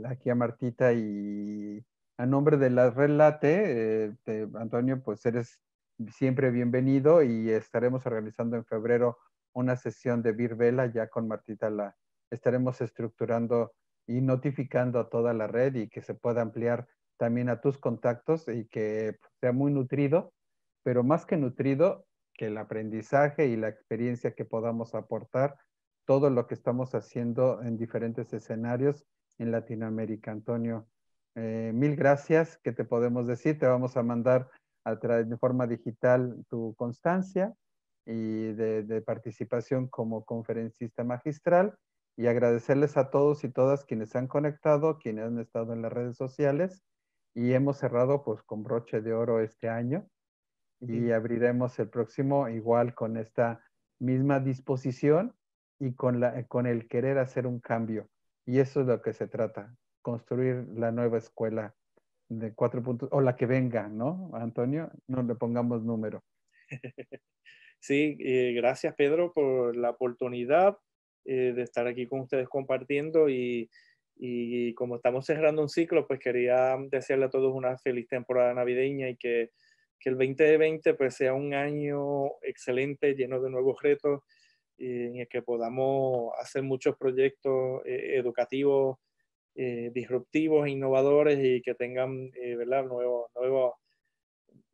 Speaker 1: aquí a Martita y a nombre de la Red Late, eh, Antonio, pues eres siempre bienvenido y estaremos organizando en febrero una sesión de Virvela ya con Martita la estaremos estructurando y notificando a toda la red y que se pueda ampliar también a tus contactos y que pues, sea muy nutrido, pero más que nutrido, que el aprendizaje y la experiencia que podamos aportar, todo lo que estamos haciendo en diferentes escenarios en Latinoamérica. Antonio, eh, mil gracias. ¿Qué te podemos decir? Te vamos a mandar a través de forma digital tu constancia y de, de participación como conferencista magistral y agradecerles a todos y todas quienes han conectado, quienes han estado en las redes sociales y hemos cerrado pues con broche de oro este año y abriremos el próximo igual con esta misma disposición y con, la, con el querer hacer un cambio. Y eso es lo que se trata, construir la nueva escuela de cuatro puntos, o la que venga, ¿no, Antonio? No le pongamos número.
Speaker 2: Sí, eh, gracias Pedro por la oportunidad eh, de estar aquí con ustedes compartiendo y y como estamos cerrando un ciclo, pues quería desearle a todos una feliz temporada navideña y que, que el 2020 pues, sea un año excelente, lleno de nuevos retos, en el que podamos hacer muchos proyectos eh, educativos eh, disruptivos, innovadores y que tengan eh, ¿verdad? Nuevos, nuevos,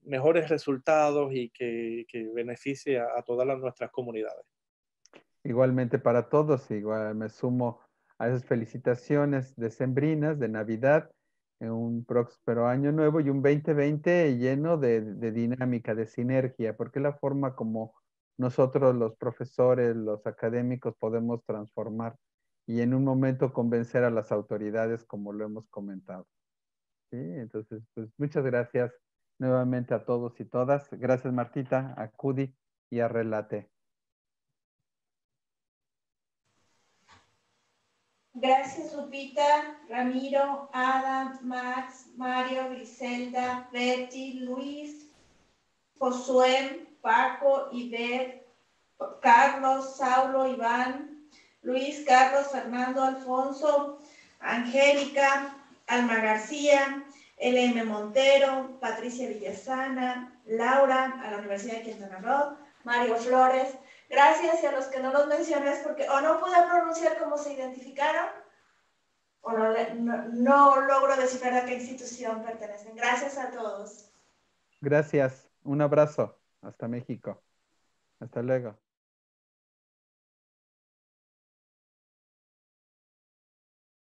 Speaker 2: mejores resultados y que, que beneficie a, todas las, nuestras comunidades.
Speaker 1: Igualmente para todos, igual me sumo a esas felicitaciones decembrinas de Navidad, en eh, un próspero año nuevo y un 2020 lleno de, dinámica, de sinergia, porque la forma como nosotros los profesores, los académicos podemos transformar y en un momento convencer a las autoridades como lo hemos comentado. ¿Sí? Entonces, pues muchas gracias nuevamente a todos y todas. Gracias Martita, a Cudi y a Relate.
Speaker 5: Gracias Lupita, Ramiro, Adam, Max, Mario, Griselda, Betty, Luis, Josué, Paco, Iber, Carlos, Saulo, Iván, Luis, Carlos, Fernando, Alfonso, Angélica, Alma García, LM Montero, Patricia Villasana, Laura, a la Universidad de Quintana Roo, Mario Flores, Gracias a los que no los menciones porque o no pude pronunciar cómo se identificaron o no, no logro descifrar a qué institución pertenecen. Gracias a todos.
Speaker 1: Gracias. Un abrazo. Hasta México. Hasta luego.